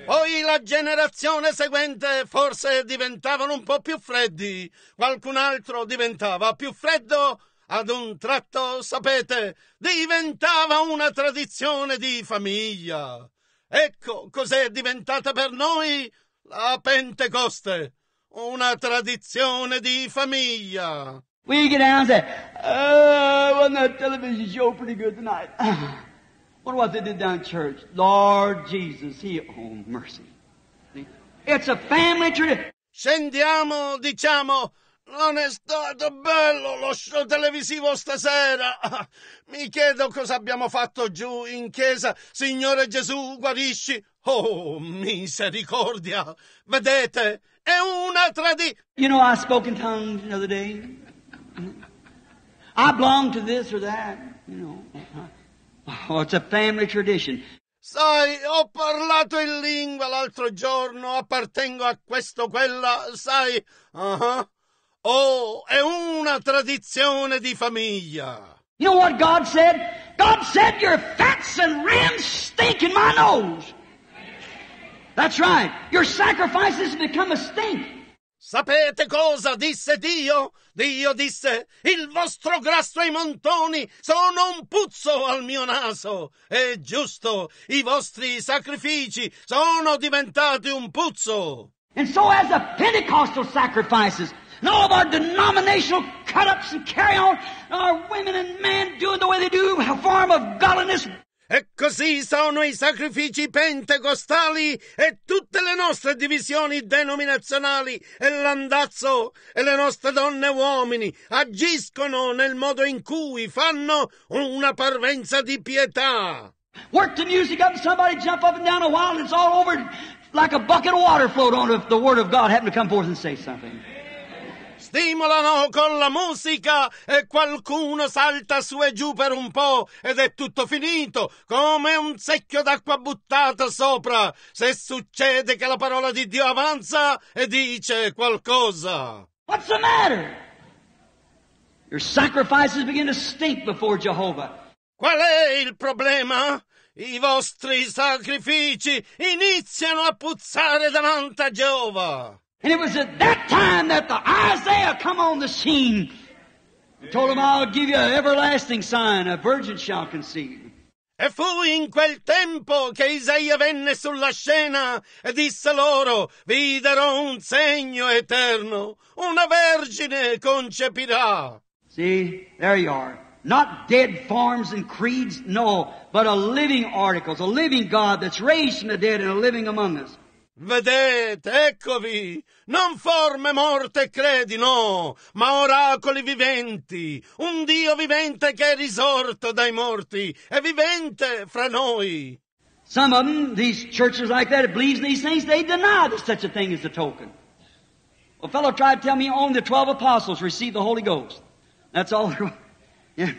Poi la generazione seguente forse diventavano un po' più freddi, qualcun altro diventava più freddo, ad un tratto, sapete, diventava una tradizione di famiglia. Ecco cos'è diventata per noi la Pentecoste, una tradizione di famiglia. We get down and say, oh, wasn't that television show pretty good tonight? Wonder what they did down at church. Lord Jesus, he, oh mercy. It's a family tradition. Scendiamo, diciamo, non è stato bello lo show televisivo stasera. Mi chiedo cosa abbiamo fatto giù in chiesa. Signore Gesù, guarisci. Oh, misericordia. Vedete, è una tradizione. You know, I spoke in tongues the other day. I belong to this or that, you know. Oh, it's a family tradition. Sai, ho parlato in lingua l'altro giorno, appartengo a questo, quella, sai. Uh-huh. Oh, è una tradizione di famiglia. You know what God said? God said your fats and rams stink in my nose. That's right. Your sacrifices become a stink. Sapete cosa disse Dio? Dio disse, il vostro grasso ai montoni sono un puzzo al mio naso. È giusto, i vostri sacrifici sono diventati un puzzo. And so as the Pentecostal sacrifices and all of our denominational cut-ups and carry-on, our women and men doing the way they do, a form of godliness, e così sono i sacrifici pentecostali e tutte le nostre divisioni denominazionali e l'andazzo e le nostre donne e uomini agiscono nel modo in cui fanno una parvenza di pietà. Work the music up and somebody jump up and down a while and it's all over like a bucket of water float on if the word of God happened to come forth and say something stimolano con la musica e qualcuno salta su e giù per un po' ed è tutto finito, come un secchio d'acqua buttata sopra, se succede che la parola di Dio avanza e dice qualcosa. What's the matter? Your sacrifices begin to stink before Jehovah. Qual è il problema? I vostri sacrifici iniziano a puzzare davanti a Geova. And it was at that time that the Isaiah come on the scene. and told him, I'll give you an everlasting sign, a virgin shall conceive. E fu in quel tempo che Isaia venne sulla scena e disse loro, vi darò un segno eterno, una vergine concepirà. See, there you are. Not dead forms and creeds, no, but a living article, a living God that's raised from the dead and a living among us. Vedete, eccovi, non forme morte credi, no, ma oracoli viventi, un Dio vivente che è risorto dai morti, è vivente fra noi. Some of them, these churches like that, that believes these things, they deny that such a thing is a token. A fellow tried to tell me only the twelve apostles received the Holy Ghost. That's all. yeah.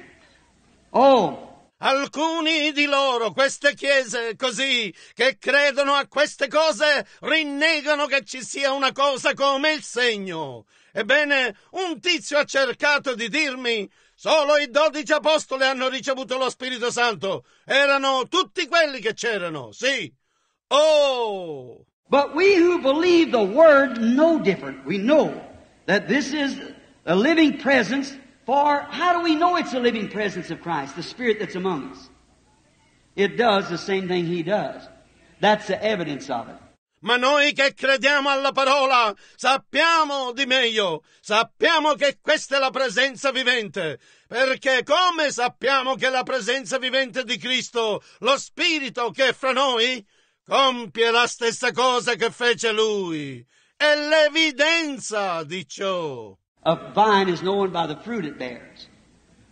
Oh, Alcuni di loro, queste chiese così, che credono a queste cose, rinnegano che ci sia una cosa come il segno. Ebbene, un tizio ha cercato di dirmi Solo i dodici apostoli hanno ricevuto lo Spirito Santo. Erano tutti quelli che c'erano, sì. Oh! But we who believe the word know different. We know that this is a living presence For how do we know it's a living presence of Christ, the Spirit that's among us? It does the same thing He does. That's the evidence of it. Ma noi che crediamo alla parola sappiamo di meglio, sappiamo che questa è la presenza vivente, perché come sappiamo che la presenza vivente di Cristo, lo Spirito che è fra noi, compie la stessa cosa che fece Lui, è l'evidenza di ciò. A vine is known by the fruit it bears.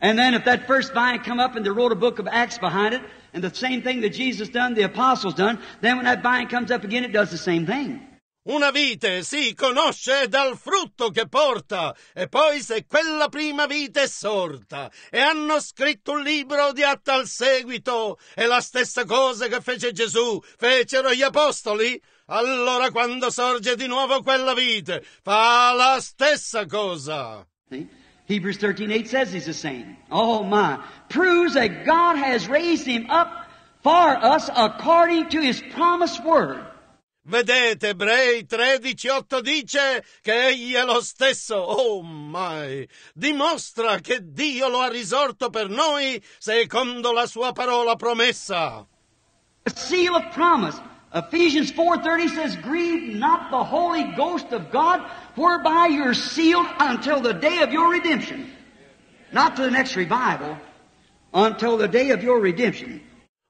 And then if that first vine come up and they wrote a book of Acts behind it, and the same thing that Jesus done, the apostles done, then when that vine comes up again, it does the same thing. Una vite si conosce dal frutto che porta, e poi se quella prima vite è sorta, e hanno scritto un libro di atto al seguito, e la stessa cosa che fece Gesù, fecero gli apostoli, allora quando sorge di nuovo quella vite, fa la stessa cosa. Hebrews 13:8 says he's the same. Oh my, proves that God has raised him up for us according to his promised word. Vedete, Ebrei 13:8 dice che egli è lo stesso. Oh my! Dimostra che Dio lo ha risorto per noi secondo la sua parola promessa. A seal of promise. Ephesians 4:30 says, "Grieve not the Holy Ghost of God, whereby you're sealed until the day of your redemption." Not to the next revival, until the day of your redemption.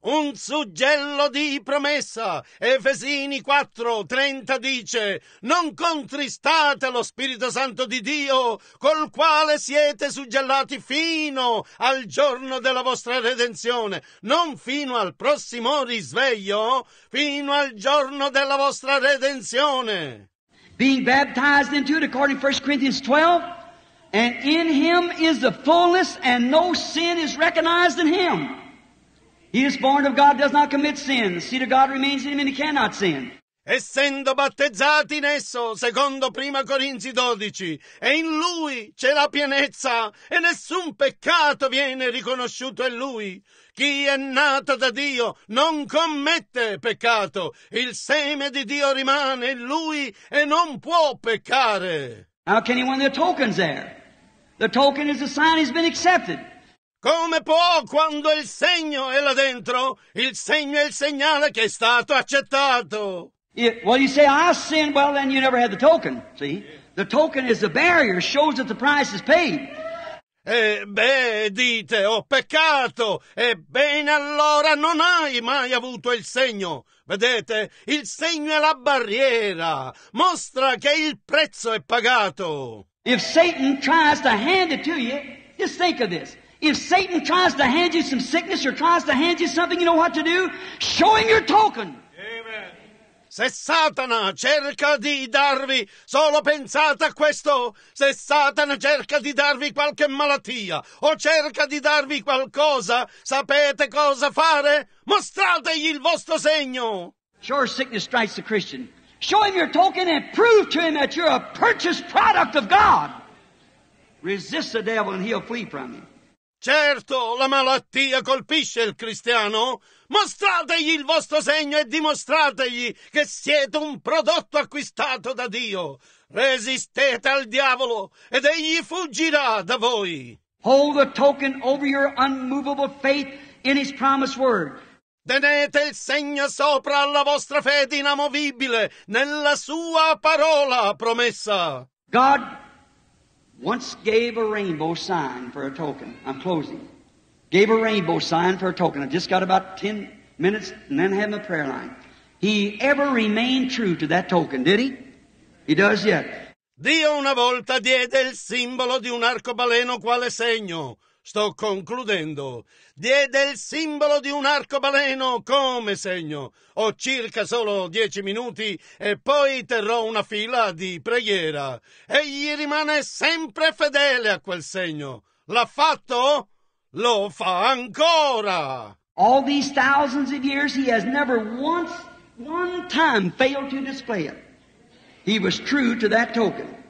un suggello di promessa. Efesini 4, 30 dice: Non contristate lo Spirito Santo di Dio, col quale siete suggellati fino al giorno della vostra redenzione, non fino al prossimo risveglio, fino al giorno della vostra redenzione. Being baptized into it according to 1 Corinthians 12, and in him is the fullness, and no sin is recognized in him. He is born of God, does not commit sin. The seed of God remains in him, and he cannot sin. Essendo battezzati in esso, secondo 1 Corinzi 12, e in lui c'è la pienezza, e nessun peccato viene riconosciuto in lui. Chi è nato da Dio non commette peccato, il seme di Dio rimane in lui e non può peccare. How can he win the tokens there? The token is a sign he's been accepted. Come può quando il segno è là dentro? Il segno è il segnale che è stato accettato. It, well, you say, I ah, sinned, well, then you never had the token, see? The token is the barrier, shows that the price is paid. Eh, beh, dite, ho peccato, ebbene allora non hai mai avuto il segno. Vedete, il segno è la barriera, mostra che il prezzo è pagato. If Satan tries to hand it to you, just think of this. If Satan tries to hand you some sickness or tries to hand you something, you know what to do? Show him your token. Amen. Se Satana cerca di darvi, solo pensate a questo, se Satana cerca di darvi qualche malattia o cerca di darvi qualcosa, sapete cosa fare? Mostrategli il vostro segno. Sure sickness strikes the Christian. Show him your token and prove to him that you're a purchased product of God. Resist the devil and he'll flee from you. Certo, la malattia colpisce il cristiano. Mostrategli il vostro segno e dimostrategli che siete un prodotto acquistato da Dio. Resistete al diavolo ed egli fuggirà da voi. Hold a token over your unmovable faith in his promised word. Tenete il segno sopra la vostra fede inamovibile nella sua parola promessa. God once gave a rainbow sign for a token. I'm closing. Gave a rainbow sign for a token. i just got about 10 minutes and then having a prayer line. He ever remained true to that token, did he? He does yet. Dio una volta diede il simbolo di un arcobaleno quale segno. sto concludendo, diede il simbolo di un arcobaleno come segno. Ho circa solo dieci minuti e poi terrò una fila di preghiera. Egli rimane sempre fedele a quel segno. L'ha fatto? Lo fa ancora! All these thousands of years he has never once, one time failed to display it. He was true to that token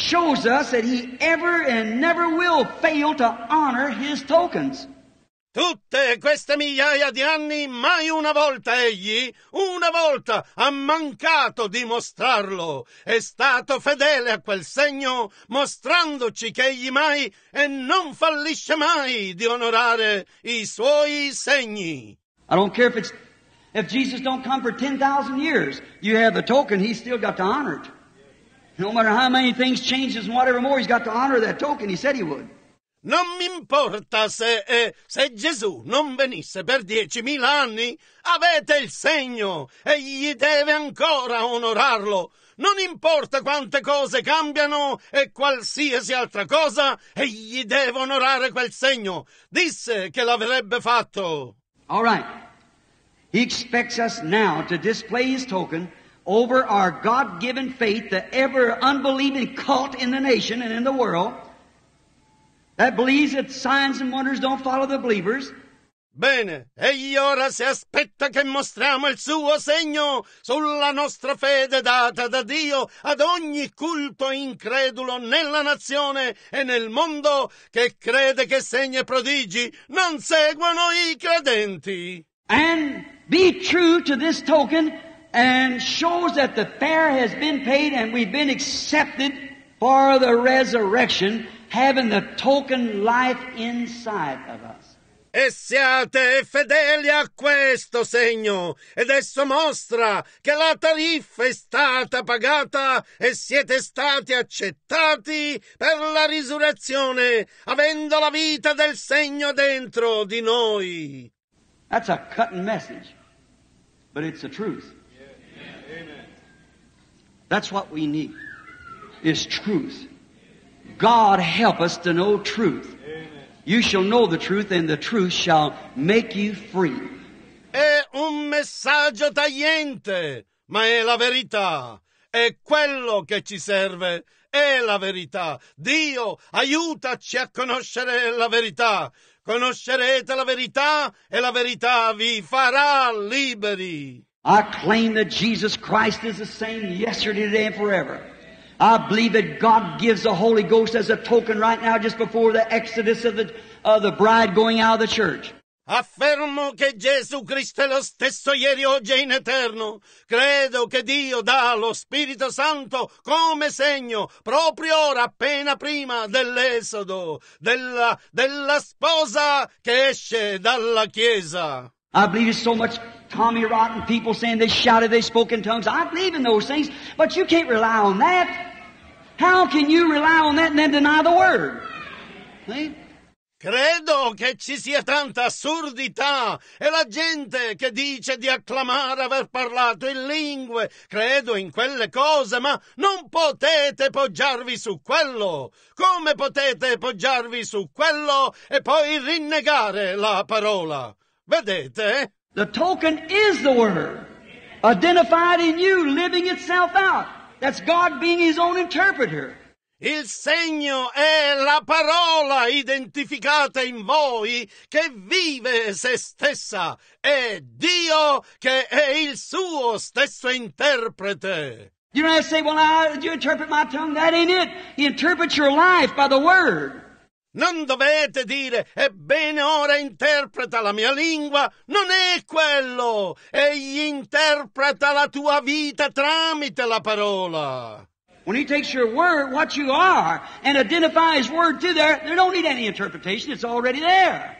shows us that he ever and never will fail to honor his tokens. Tutte queste migliaia di anni, mai una volta egli, una volta, ha mancato di mostrarlo. È stato fedele a quel segno, mostrandoci che egli mai e non fallisce mai di onorare i suoi segni. I don't care if, if Jesus don't come for 10,000 years. You have the token, he's still got to honor it. No matter how many things changes and whatever more, he's got to honor that token he said he would. Non mi importa se, eh, se Gesù non venisse per diecimila anni, avete il segno e gli deve ancora onorarlo. Non importa quante cose cambiano e qualsiasi altra cosa, egli deve onorare quel segno. Disse che l'avrebbe fatto. All right. He expects us now to display his token over our God given faith the ever unbelieving cult in the nation and in the world that believes that signs and wonders don't follow the believers. Bene, egli ora si aspetta che mostriamo il suo segno sulla nostra fede data da Dio ad ogni culto incredulo nella nazione e nel mondo che crede che segni e prodigi non seguono i credenti. And be true to this token and shows that the fare has been paid and we've been accepted for the resurrection, having the token life inside of us. E siate fedeli a questo segno, ed esso mostra che la tariffa è stata pagata e siete stati accettati per la risurrezione, avendo la vita del segno dentro di noi. That's a cutting message, but it's the truth. That's what we need, is truth. God help us to know truth. You shall know the truth and the truth shall make you free. È un messaggio tagliente, ma è la verità. È quello che ci serve è la verità. Dio, aiutaci a conoscere la verità. Conoscerete la verità e la verità vi farà liberi. I claim that Jesus Christ is the same yesterday, today, and forever. I believe that God gives the Holy Ghost as a token right now just before the exodus of the, of the bride going out of the church. Affermo che Gesù Cristo è lo stesso ieri, oggi e in eterno. Credo che Dio dà lo Spirito Santo come segno, proprio ora, appena prima dell'esodo, della, della sposa che esce dalla Chiesa. I believe so much Tommy rotten people saying they shouted, they spoke in tongues. I believe in those things, but you can't rely on that. How can you rely on that and then deny the word? See? Credo che ci sia tanta assurdità e la gente che dice di acclamare aver parlato in lingue, credo in quelle cose, ma non potete poggiarvi su quello. Come potete poggiarvi su quello e poi rinnegare la parola? Vedete? The token is the Word, identified in you, living itself out. That's God being His own interpreter. Il segno è la parola identificata in voi che vive se stessa, è Dio che è il suo stesso interprete. You don't have to say, well, I, you interpret my tongue. That ain't it. He interprets your life by the Word. Non dovete dire, ebbene ora interpreta la mia lingua, non è quello, egli interpreta la tua vita tramite la parola. When he takes your word, what you are, and identifies word to there, there don't need any interpretation, it's already there.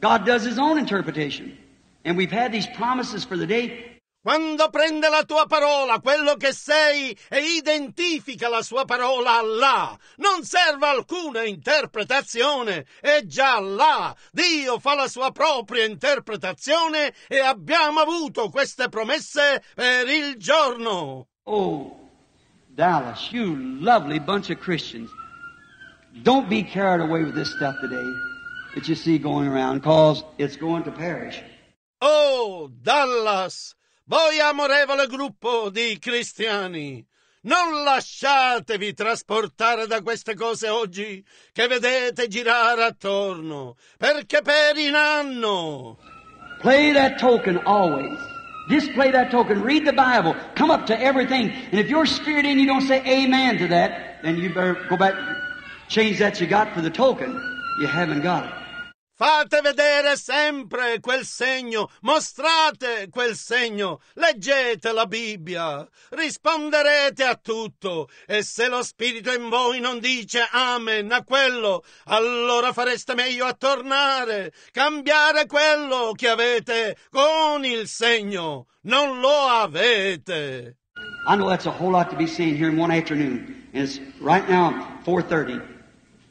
God does his own interpretation. And we've had these promises for the day quando prende la tua parola quello che sei e identifica la sua parola là, non serve alcuna interpretazione, è già là. Dio fa la sua propria interpretazione e abbiamo avuto queste promesse per il giorno. Oh, Dallas, you lovely bunch of Christians. Don't be carried away with this stuff today that you see going around, cause it's going to perish. Oh, Dallas! Voi amorevole gruppo di cristiani, non lasciatevi trasportare da queste cose oggi che vedete girare attorno, perché per in anno. Play that token always. Display that token. Read the Bible. Come up to everything. And if your spirit in you don't say amen to that, then you better go back change that you got for the token. You haven't got it. Fate vedere sempre quel segno, mostrate quel segno, leggete la Bibbia, risponderete a tutto e se lo Spirito in voi non dice amen a quello, allora fareste meglio a tornare, cambiare quello che avete con il segno, non lo avete. I know that's a whole lot to be seen here in one afternoon, and it's right now 4.30.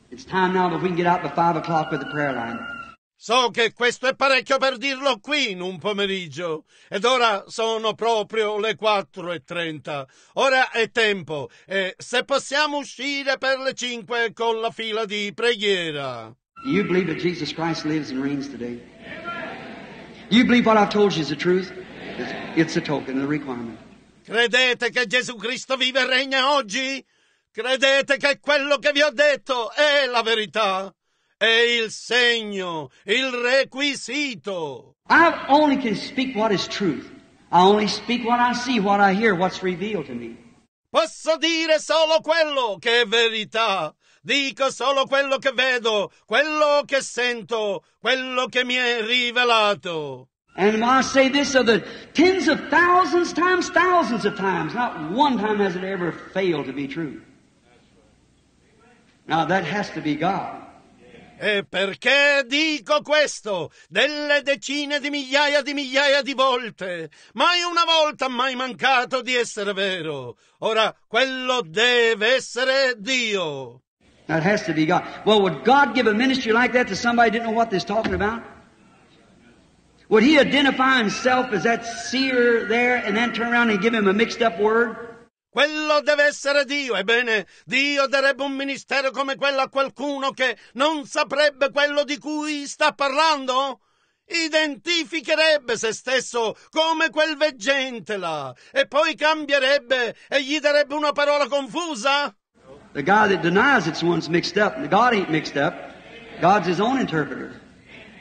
It's time now that we can get out by 5 o'clock with the prayer line. So che questo è parecchio per dirlo qui in un pomeriggio. Ed ora sono proprio le 4.30. Ora è tempo e se possiamo uscire per le 5 con la fila di preghiera. you believe that Jesus Christ lives and reigns today? Do you believe what I've told you is the truth? It's the token, the requirement. Credete che Gesù Cristo vive e regna oggi? Credete che quello che vi ho detto è la verità? è il segno, il requisito. I only can speak what is truth. I only speak what I see, what I hear, what's revealed to me. Posso dire solo quello che è verità. Dico solo quello che vedo, quello che sento, quello che mi è rivelato. And I say this of the tens of thousands times thousands of times, not one time has it ever failed to be true. Now that has to be God. E perché dico questo? Delle decine di migliaia di migliaia di volte. Mai una volta mai mancato di essere vero. Ora, quello deve essere Dio. That has to be God. Well, would God give a ministry like that to somebody who didn't know what they're talking about? Would he identify himself as that seer there and then turn around and give him a mixed up word? Quello deve essere Dio, ebbene, Dio darebbe un ministero come quello a qualcuno che non saprebbe quello di cui sta parlando? identificherebbe se stesso come quel veggente là e poi cambierebbe e gli darebbe una parola confusa? The guy that denies it's one's mixed up. The God ain't mixed up. God's his own interpreter.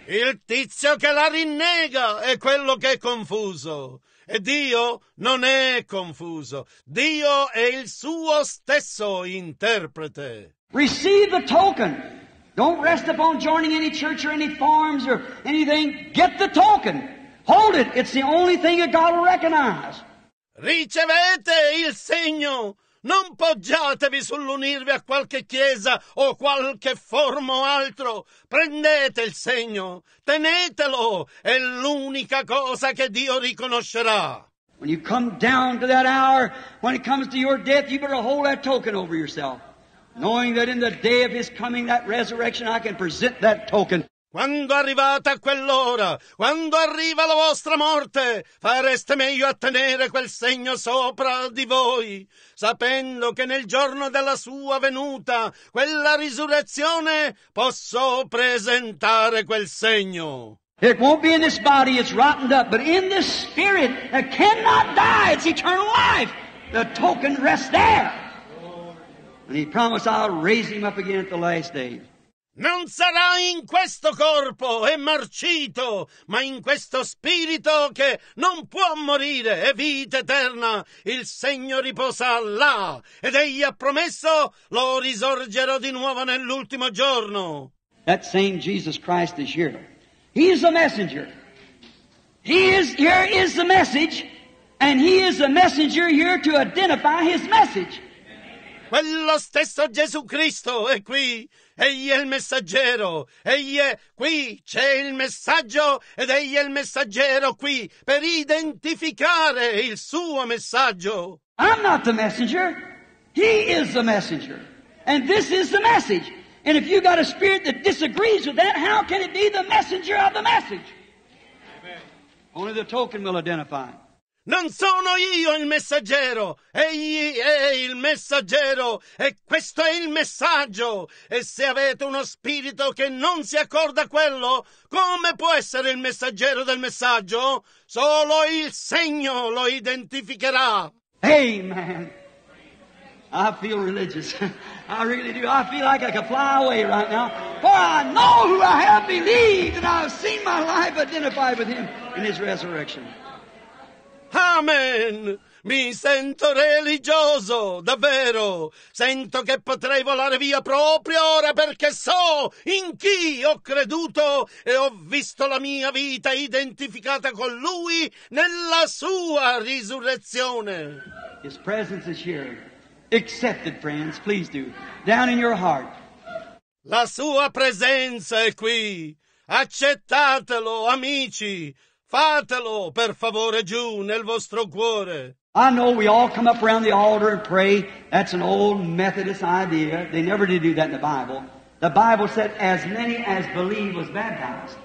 Il tizio che la rinnega è quello che è confuso. E Dio non è confuso, Dio è il suo stesso interprete. Receive the token. Don't rest upon joining any church or any forms or anything. Get the token. Hold it. It's the only thing that God will recognize. Ricevete il segno. Non poggiatevi sull'unirvi a qualche chiesa o qualche forma o altro. Prendete il segno, tenetelo, è l'unica cosa che Dio riconoscerà. When you come down to that hour, when it comes to your death, you better hold that token over yourself, knowing that in the day of his coming, that resurrection, I can present that token. Quando arrivata quell'ora, quando arriva la vostra morte, fareste meglio a tenere quel segno sopra di voi, sapendo che nel giorno della sua venuta, quella risurrezione, posso presentare quel segno. It won't be in this body, it's rotten up, but in this spirit that cannot die, it's eternal life. The token rests there. And he promised I'll raise him up again at the last day. Non sarà in questo corpo e marcito, ma in questo spirito che non può morire e vita eterna. Il Segno riposa là ed egli ha promesso lo risorgerò di nuovo nell'ultimo giorno. That same Jesus Christ is here. He is the messenger. He is here is the message and he is the messenger here to identify his message. Quello stesso Gesù Cristo è qui egli è il messaggero, egli è qui, c'è il messaggio ed egli è il messaggero qui per identificare il suo messaggio. I'm not the messenger, he is the messenger. And this is the message. And if you got a spirit that disagrees with that, how can it be the messenger of the message? Amen. Only the token will identify him. Non sono io il messaggero, egli è il messaggero e questo è il messaggio. E se avete uno spirito che non si accorda a quello, come può essere il messaggero del messaggio? Solo il segno lo identificherà. Amen. I feel religious. I really do. I feel like I could fly away right now. For I know who I have believed and I have seen my life identified with him in his resurrection. Amen! Mi sento religioso, davvero! Sento che potrei volare via proprio ora perché so in chi ho creduto e ho visto la mia vita identificata con Lui nella sua risurrezione. His presence is here. Accept it, friends, please do. Down in your heart. La sua presenza è qui. Accettatelo, amici. Fatelo, per favore, giù nel vostro cuore. I know we all come up around the altar and pray. That's an old Methodist idea. They never did do that in the Bible. The Bible said as many as believe was baptized.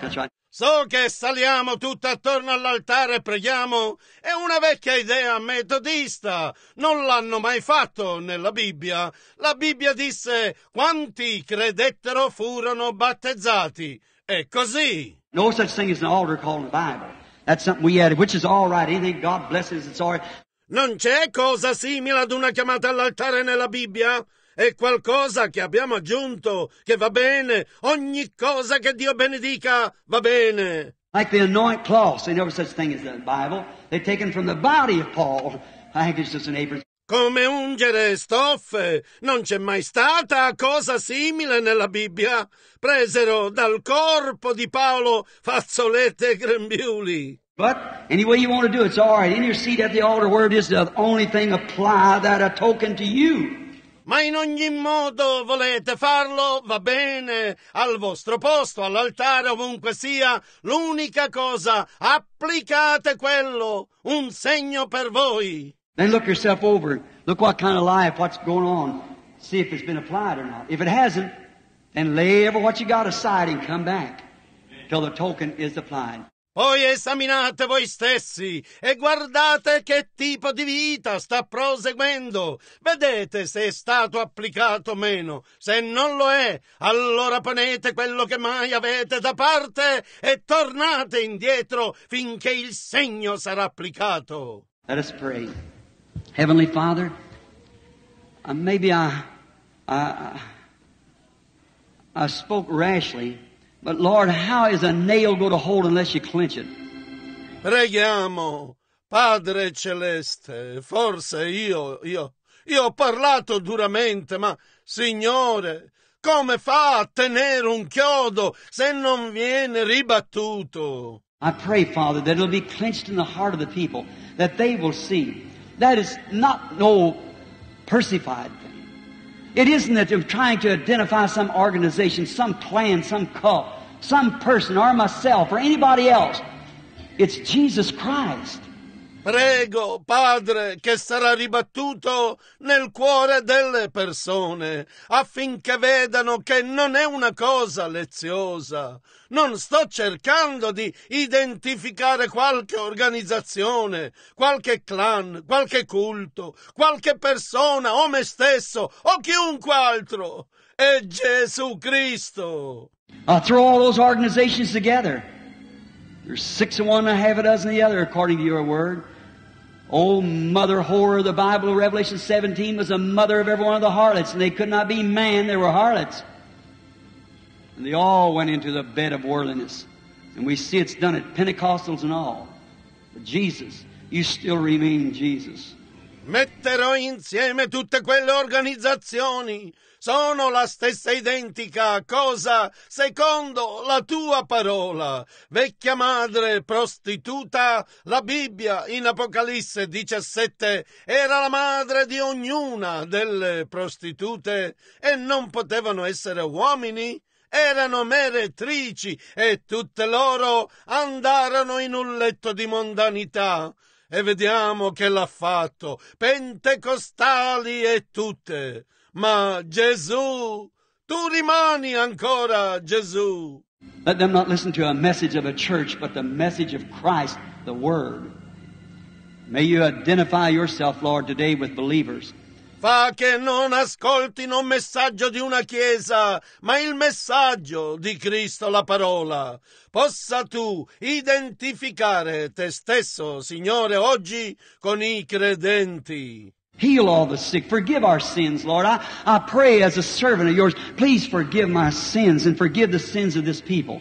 That's right. So che saliamo tutto attorno all'altare e preghiamo è una vecchia idea metodista. Non l'hanno mai fatto nella Bibbia. La Bibbia disse quanti credettero furono battezzati. È così. No such thing as an altar call in the Bible. That's something we added, which is all right. Anything God blesses, it's all right. Non c'è cosa simile ad una chiamata all'altare nella Bibbia? È qualcosa che abbiamo aggiunto, che va bene. Ogni cosa che Dio benedica va bene. Like the anoint cloths, they never such thing as the Bible. They're taken from the body of Paul. I think it's just an apron. Come ungere stoffe non c'è mai stata cosa simile nella Bibbia. Presero dal corpo di Paolo fazzolette e grembiuli. But any way you want to do it, it's all right. In your seat at the altar where it is the only thing apply that a token to you. Ma in ogni modo volete farlo, va bene, al vostro posto, all'altare, ovunque sia, l'unica cosa, applicate quello, un segno per voi. Then look yourself over. Look what kind of life, what's going on. See if it's been applied or not. If it hasn't, then lay ever what you got aside and come back till the token is applied. Poi esaminate voi stessi e guardate che tipo di vita sta proseguendo. Vedete se è stato applicato o meno. Se non lo è, allora ponete quello che mai avete da parte e tornate indietro finché il segno sarà applicato. Let us pray. Heavenly Father, uh, maybe I, I, I spoke rashly, but Lord, how is a nail going to hold unless you clinch it? Preghiamo, Padre Celeste, forse io, io, io ho parlato duramente, ma Signore, come fa a tenere un chiodo se non viene ribattuto? I pray, Father, that it'll be clinched in the heart of the people, that they will see that is not no persified thing. It isn't that I'm trying to identify some organization, some clan, some cult, some person, or myself, or anybody else. It's Jesus Christ. Prego, Padre, che sarà ribattuto nel cuore delle persone, affinché vedano che non è una cosa leziosa. Non sto cercando di identificare qualche organizzazione, qualche clan, qualche culto, qualche persona o me stesso o chiunque altro. È Gesù Cristo. I'll throw all those organizations together. There's six of one and a half a dozen the other, according to your word. Oh, mother Horror! the Bible, Revelation 17 was the mother of every one of the harlots, and they could not be man, they were harlots. And they all went into the bed of worldliness. And we see it's done at Pentecostals and all. But Jesus, you still remain Jesus. Metterò insieme tutte quelle organizzazioni. Sono la stessa identica cosa, secondo la tua parola. Vecchia madre prostituta, la Bibbia in Apocalisse 17 era la madre di ognuna delle prostitute e non potevano essere uomini erano meretrici e tutte loro andarono in un letto di mondanità e vediamo che l'ha fatto, pentecostali e tutte. Ma Gesù, tu rimani ancora Gesù. Let them not listen to a message of a church, but the message of Christ, the Word. May you identify yourself, Lord, today with believers. Fa che non ascoltino un messaggio di una chiesa, ma il messaggio di Cristo la parola. Possa tu identificare te stesso, Signore, oggi con i credenti. Heal all the sick. Forgive our sins, Lord. I, I pray as a servant of yours, please forgive my sins and forgive the sins of this people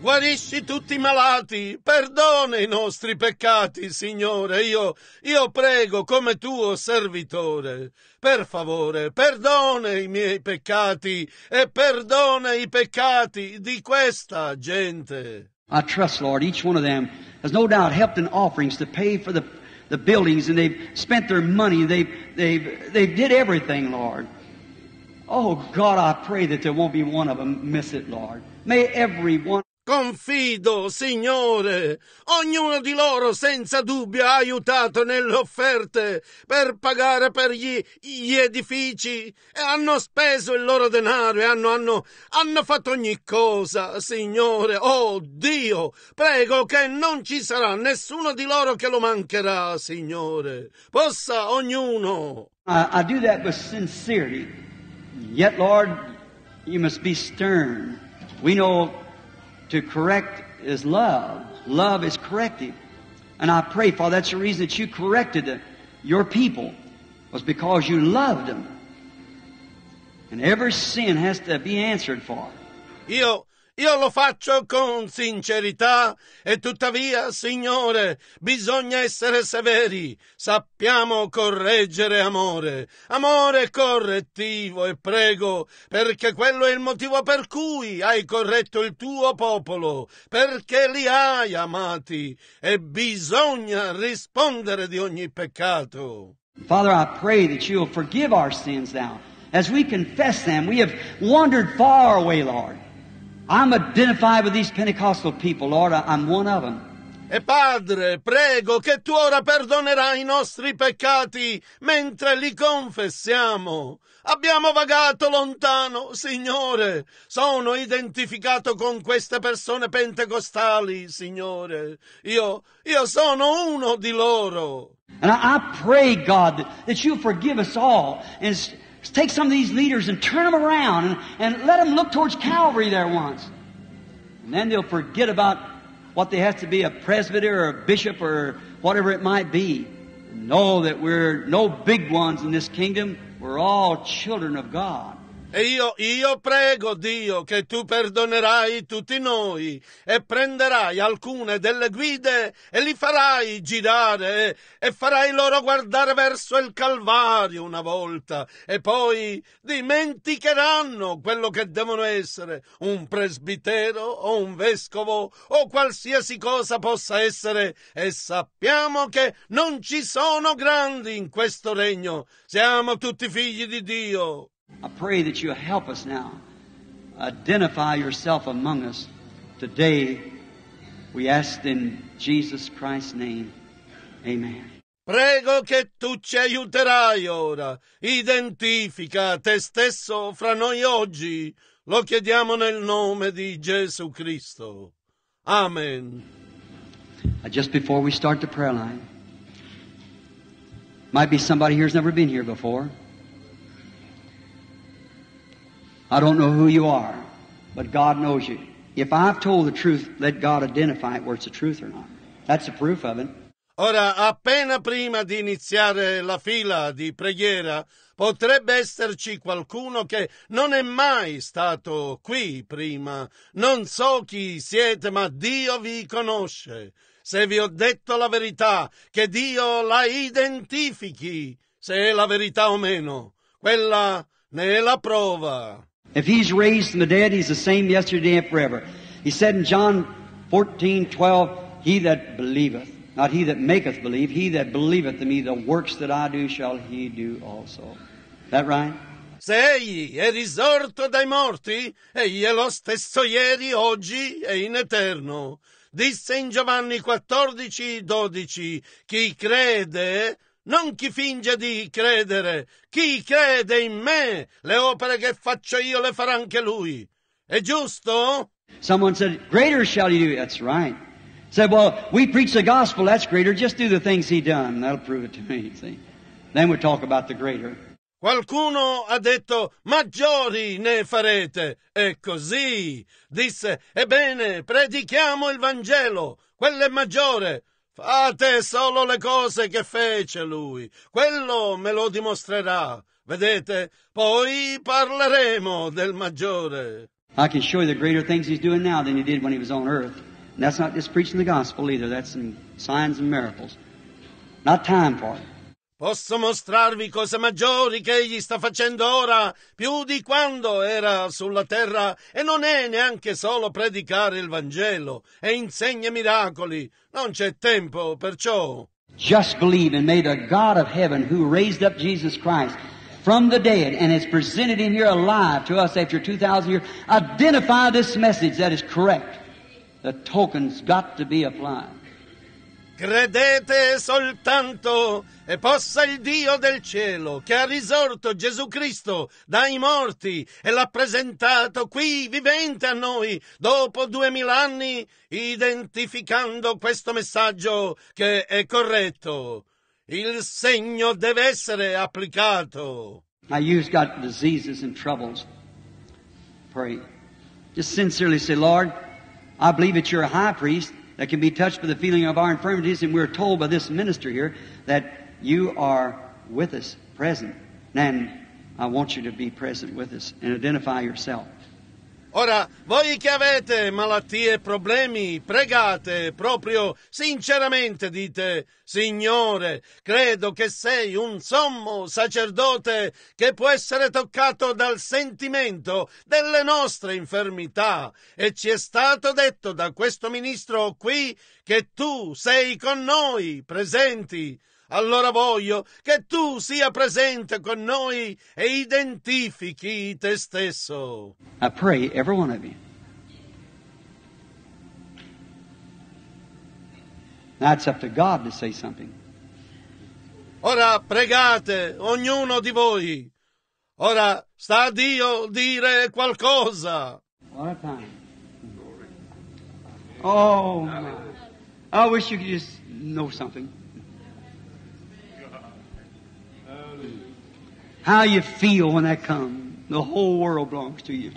guarisci tutti i malati, perdona i nostri peccati, Signore. Io, io prego come tuo servitore, per favore, perdona i miei peccati e perdona i peccati di questa gente. I trust, Lord, each one of them has no doubt helped in offerings to pay for the, the buildings, and they've spent their money. They've, they've, they did everything, Lord. Oh, God, I pray that there won't be one of them miss it, Lord. May everyone. Confido, Signore, ognuno di loro senza dubbio ha aiutato nelle offerte per pagare per gli, gli edifici e hanno speso il loro denaro e hanno, hanno, hanno fatto ogni cosa, Signore. Oh Dio, prego che non ci sarà nessuno di loro che lo mancherà, Signore. Possa ognuno. I, uh, I do that with sincerity. Yet, Lord, you must be stern. We know to correct is love. Love is corrective. And I pray, Father, that's the reason that you corrected the, your people was because you loved them. And every sin has to be answered for. Io Io lo faccio con sincerità e tuttavia, Signore, bisogna essere severi. Sappiamo correggere amore, amore correttivo e prego, perché quello è il motivo per cui hai corretto il tuo popolo, perché li hai amati e bisogna rispondere di ogni peccato. Father, I pray that you'll forgive our sins now. As we confess them, we have wandered far away, Lord. I'm identified with these Pentecostal people, Lord. I'm one of them. E Padre, prego che tu ora perdonerai i nostri peccati mentre li confessiamo. Abbiamo vagato lontano, Signore. Sono identificato con queste persone pentecostali, Signore. Io, io sono uno di loro. And I, I pray, God, that you forgive us all. And... take some of these leaders and turn them around and, and let them look towards Calvary there once. And then they'll forget about what they have to be a presbyter or a bishop or whatever it might be. Know that we're no big ones in this kingdom. We're all children of God. E io, io prego Dio che tu perdonerai tutti noi e prenderai alcune delle guide e li farai girare e farai loro guardare verso il Calvario una volta e poi dimenticheranno quello che devono essere un presbitero o un vescovo o qualsiasi cosa possa essere e sappiamo che non ci sono grandi in questo regno, siamo tutti figli di Dio. I pray that you'll help us now identify yourself among us today. We ask in Jesus Christ's name. Amen. Prego che tu ci aiuterai ora. Identifica te stesso fra noi oggi. Lo chiediamo nel nome di Gesù Cristo. Amen. Uh, just before we start the prayer line, might be somebody here who's never been here before. I don't know who you are, but God knows you. If I've told the truth, let God identify it where it's the truth or not. That's the proof of it. Ora, appena prima di iniziare la fila di preghiera, potrebbe esserci qualcuno che non è mai stato qui prima. Non so chi siete, ma Dio vi conosce. Se vi ho detto la verità, che Dio la identifichi, se è la verità o meno. Quella ne è la prova. If he's raised from the dead, he's the same yesterday and forever. He said in John 14, 12, He that believeth, not he that maketh believe, he that believeth in me, the works that I do shall he do also. That right? Se egli è risorto dai morti, egli è lo stesso ieri, oggi e in eterno. Disse in Giovanni 14, 12, Chi crede non chi finge di credere, chi crede in me, le opere che faccio io le farà anche lui. È giusto? Someone said, greater shall you do. That's right. Said, well, we preach the gospel, that's greater. Just do the things he done. That'll prove it to me, see. Then we talk about the greater. Qualcuno ha detto maggiori ne farete. E così disse, ebbene, predichiamo il Vangelo, quello è maggiore, Fate solo le cose che fece lui, quello me lo dimostrerà. Vedete, poi parleremo del maggiore. I can show you the greater things he's doing now than he did when he was on earth. And that's not just preaching the gospel either, that's some signs and miracles. Not time for it. Posso mostrarvi cose maggiori che egli sta facendo ora, più di quando era sulla terra, e non è neanche solo predicare il Vangelo e insegna miracoli. Non c'è tempo perciò. Just believe and may the God of heaven who raised up Jesus Christ from the dead and has presented him here alive to us after 2,000 years identify this message that is correct. The token's got to be applied. Credete soltanto e possa il Dio del cielo, che ha risorto Gesù Cristo dai morti e l'ha presentato qui vivente a noi dopo duemila anni, identificando questo messaggio che è corretto. Il segno deve essere applicato. I use got diseases and troubles. Pray. Just sincerely say, Lord, I believe that you're a high priest that can be touched by the feeling of our infirmities, and we're told by this minister here that you are with us present. And I want you to be present with us and identify yourself. Ora, voi che avete malattie e problemi, pregate proprio sinceramente, dite, Signore, credo che sei un sommo sacerdote che può essere toccato dal sentimento delle nostre infermità e ci è stato detto da questo ministro qui che tu sei con noi presenti allora voglio che tu sia presente con noi e identifichi te stesso. I pray every one of you. Now it's up to God to say something. Ora pregate ognuno di voi. Ora sta a Dio dire qualcosa. What a time. Oh, man. I wish you could just know something. How you feel when that comes. The whole world belongs to you.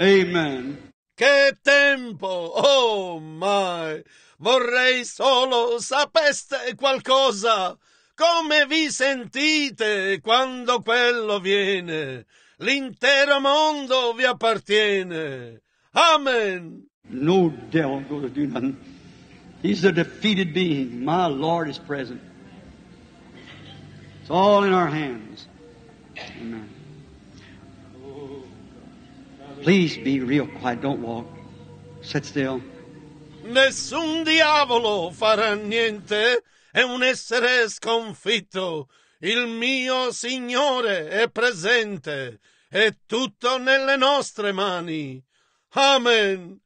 Amen. Che tempo! Oh my! Vorrei solo sapeste qualcosa. Come vi sentite quando quello viene? L'intero mondo vi appartiene. Amen. No devil goes to do nothing. He's a defeated being. My Lord is present. It's all in our hands. Please be real quiet. Don't walk. Sit still. Nessun diavolo farà niente, è un essere sconfitto. Il mio Signore è presente, è tutto nelle nostre mani. Amen.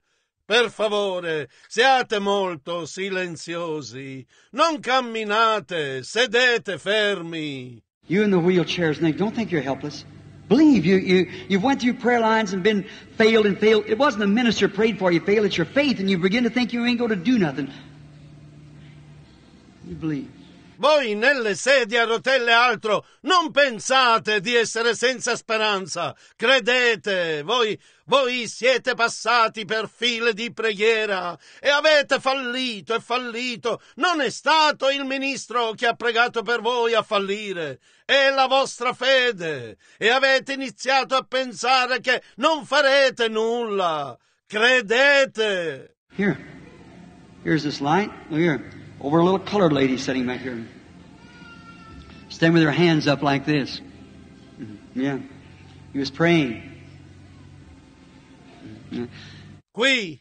Per favore, siate molto silenziosi. Non camminate, sedete fermi. You in the wheelchairs, think, don't think you're helpless. Believe you, you, you've went through prayer lines and been failed and failed. It wasn't the minister prayed for you failed, it's your faith and you begin to think you ain't going to do nothing. You believe. Voi nelle sedie a rotelle altro non pensate di essere senza speranza. Credete, voi, voi siete passati per file di preghiera e avete fallito e fallito. Non è stato il ministro che ha pregato per voi a fallire. È la vostra fede e avete iniziato a pensare che non farete nulla. Credete. Here. Here's this light. Look here. over a little colored lady sitting back here. Standing with her hands up like this. Mm-hmm. Yeah. He was praying. Mm-hmm. Yeah. Qui,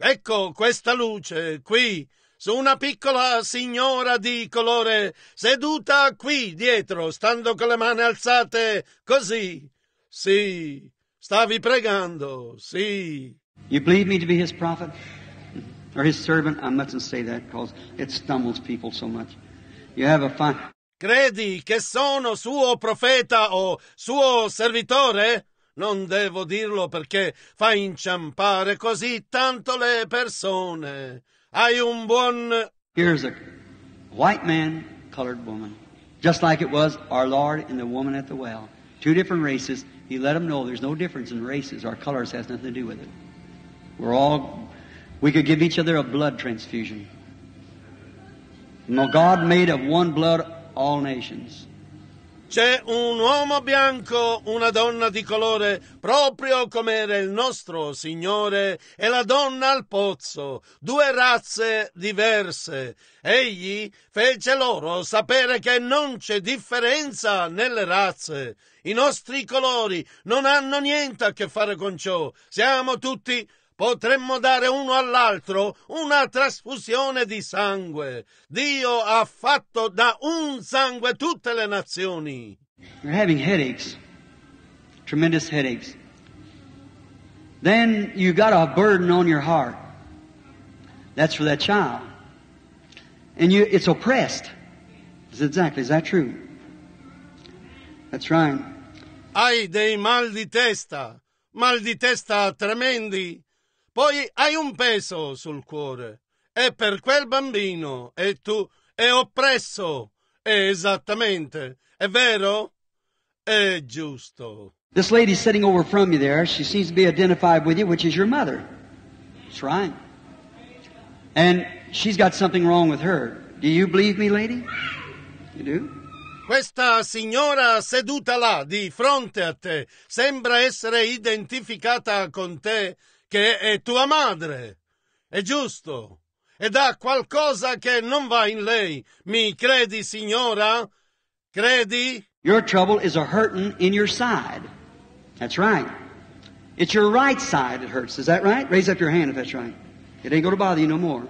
ecco questa luce, qui, su una piccola signora di colore, seduta qui dietro, stando con le mani alzate, così. Sì, stavi pregando, sì. You believe me to be his prophet? or his servant. I mustn't say that because it stumbles people so much. You have a fine. Credi che sono suo profeta o suo servitore? Non devo dirlo perché fa inciampare così tanto le persone. Hai un buon. Here's a white man, colored woman. Just like it was our Lord and the woman at the well. Two different races. He let them know there's no difference in races. Our colors has nothing to do with it. We're all We could give each other a blood transfusion. No, God made of one blood all nations. C'è un uomo bianco, una donna di colore, proprio come era il nostro Signore, e la donna al pozzo, due razze diverse. Egli fece loro sapere che non c'è differenza nelle razze. I nostri colori non hanno niente a che fare con ciò. Siamo tutti potremmo dare uno all'altro una trasfusione di sangue. Dio ha fatto da un sangue tutte le nazioni. You're having headaches, tremendous headaches. Then you got a burden on your heart. That's for that child. And you, it's oppressed. Is exactly, is that true? That's right. Hai dei mal di testa, mal di testa tremendi. Poi hai un peso sul cuore. E per quel bambino e tu è oppresso. È esattamente. È vero? È giusto. This lady sitting over from you there, she seems to be identified with you, which is your mother. That's right. And she's got something wrong with her. Do you believe me, lady? You do? Questa signora seduta là, di fronte a te, sembra essere identificata con te che è tua madre. È giusto. Ed ha qualcosa che non va in lei. Mi credi, signora? Credi? Your trouble is a hurtin' in your side. That's right. It's your right side it hurts. Is that right? Raise up your hand if that's right. It ain't gonna bother you no more.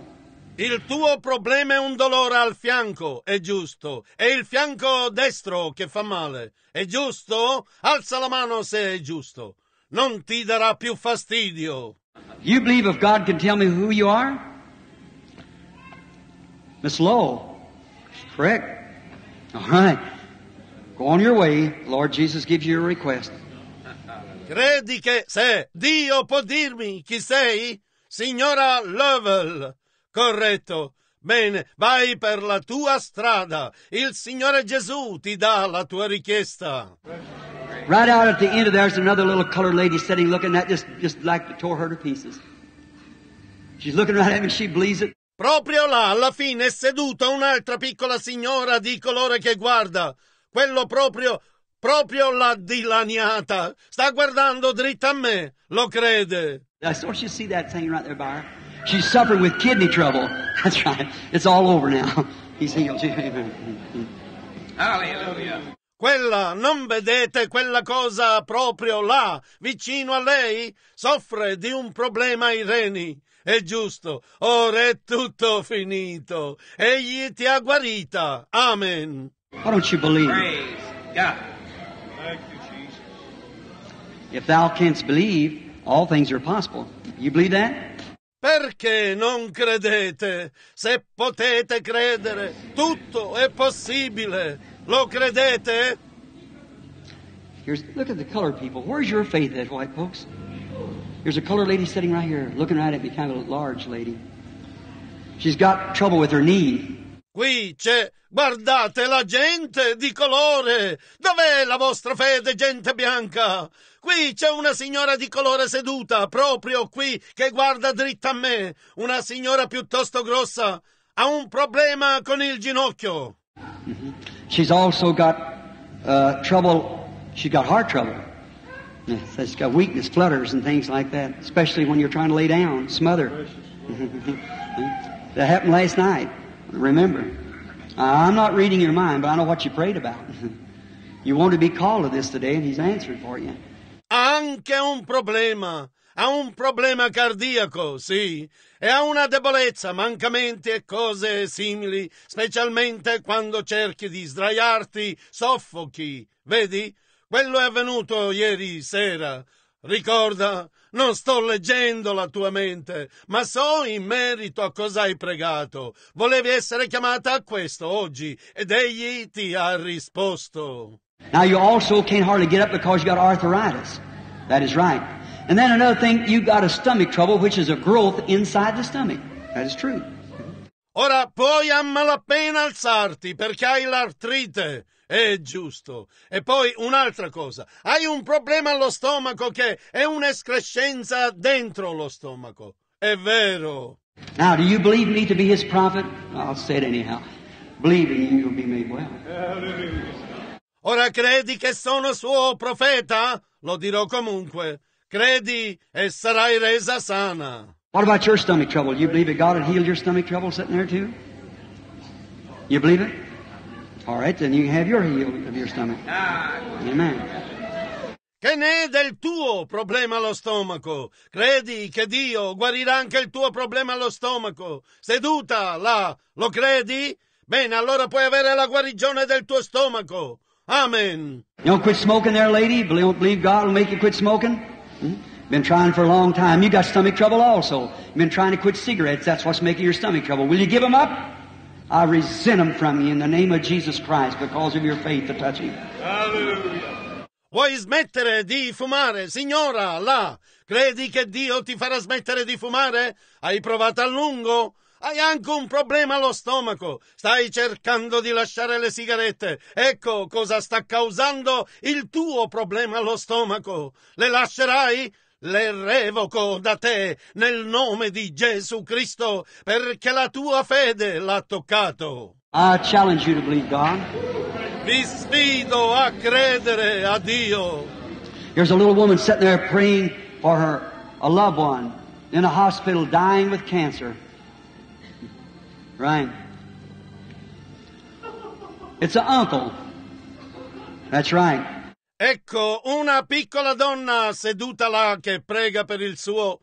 Il tuo problema è un dolore al fianco, è giusto. È il fianco destro che fa male, è giusto? Alza la mano se è giusto non ti darà più fastidio. You believe if God can tell me who you are? Miss Lowell, correct. All right. Go on your way. Lord Jesus gives you a request. Credi che se Dio può dirmi chi sei? Signora Lovell. Corretto. Bene, vai per la tua strada. Il Signore Gesù ti dà la tua richiesta. Right out at the end of there's another little colored lady sitting looking at just just like it tore her to pieces. She's looking right at me, she believes it. Proprio là, alla fine, è seduta un'altra piccola signora di colore che guarda. Quello proprio, proprio la dilaniata. Sta guardando dritta a me, lo crede. I saw you see that thing right there by her. suffering with kidney trouble. That's right. It's all over now. He's healed. Hallelujah. Quella, non vedete quella cosa proprio là, vicino a lei? Soffre di un problema ai reni. È giusto, ora è tutto finito. Egli ti ha guarita. Amen. Why don't you believe? Praise God. Thank you, Jesus. If thou canst believe, all things are possible. You believe that? Perché non credete? Se potete credere, tutto è possibile. Lo credete? Here's, look at the colored people. Where's your faith at, white folks? There's a colored lady sitting right here, looking right at me, kind of a large lady. She's got trouble with her knee. Qui c'è, guardate la gente di colore! Dov'è la vostra fede, gente bianca? Qui c'è una signora di colore seduta, proprio qui, che guarda dritta a me. Una signora piuttosto grossa. Ha un problema con il ginocchio. Mm-hmm. She's also got uh, trouble. She's got heart trouble. She's got weakness, flutters, and things like that, especially when you're trying to lay down, smother. that happened last night. Remember. I'm not reading your mind, but I know what you prayed about. you want to be called to this today, and He's answered for you. Anche un problema ha un problema cardiaco, sì, e ha una debolezza, mancamenti e cose simili, specialmente quando cerchi di sdraiarti, soffochi, vedi? Quello è avvenuto ieri sera. Ricorda, non sto leggendo la tua mente, ma so in merito a cosa hai pregato. Volevi essere chiamata a questo oggi ed egli ti ha risposto. Now you also can't hardly get up because you got arthritis. That is right. And then another thing, you got a stomach trouble, which is a growth inside the stomach. That is true. Ora puoi a malapena alzarti perché hai l'artrite. È giusto. E poi un'altra cosa, hai un problema allo stomaco che è un'escrescenza dentro lo stomaco. È vero. Now, do you believe me to be his prophet? I'll say it anyhow. Believing you'll be made well. Ora credi che sono suo profeta? Lo dirò comunque. Credi e sarai resa sana. What about your stomach trouble? You believe that God had healed your stomach trouble sitting there too? You believe it? All right, then you have your healing of your stomach. Amen. Che ne è del tuo problema allo stomaco? Credi che Dio guarirà anche il tuo problema allo stomaco? Seduta là, lo credi? Bene, allora puoi avere la guarigione del tuo stomaco. Amen. You don't quit smoking there, lady? Don't believe God will make you quit smoking? Mm-hmm. Been trying for a long time. You got stomach trouble also. been trying to quit cigarettes. That's what's making your stomach trouble. Will you give them up? I resent them from you in the name of Jesus Christ because of your faith to touch him. Hallelujah. Vuoi smettere di fumare? Signora, là, credi che Dio ti farà smettere di fumare? Hai provato a lungo? Hai anche un problema allo stomaco. Stai cercando di lasciare le sigarette. Ecco cosa sta causando il tuo problema allo stomaco. Le lascerai? Le revoco da te nel nome di Gesù Cristo perché la tua fede l'ha toccato. I challenge you to believe God. Vi sfido a credere a Dio. There's a little woman sitting there praying for her, a loved one in a hospital dying with cancer. Right? It's an uncle. That's right. Ecco una piccola donna seduta là che prega per il suo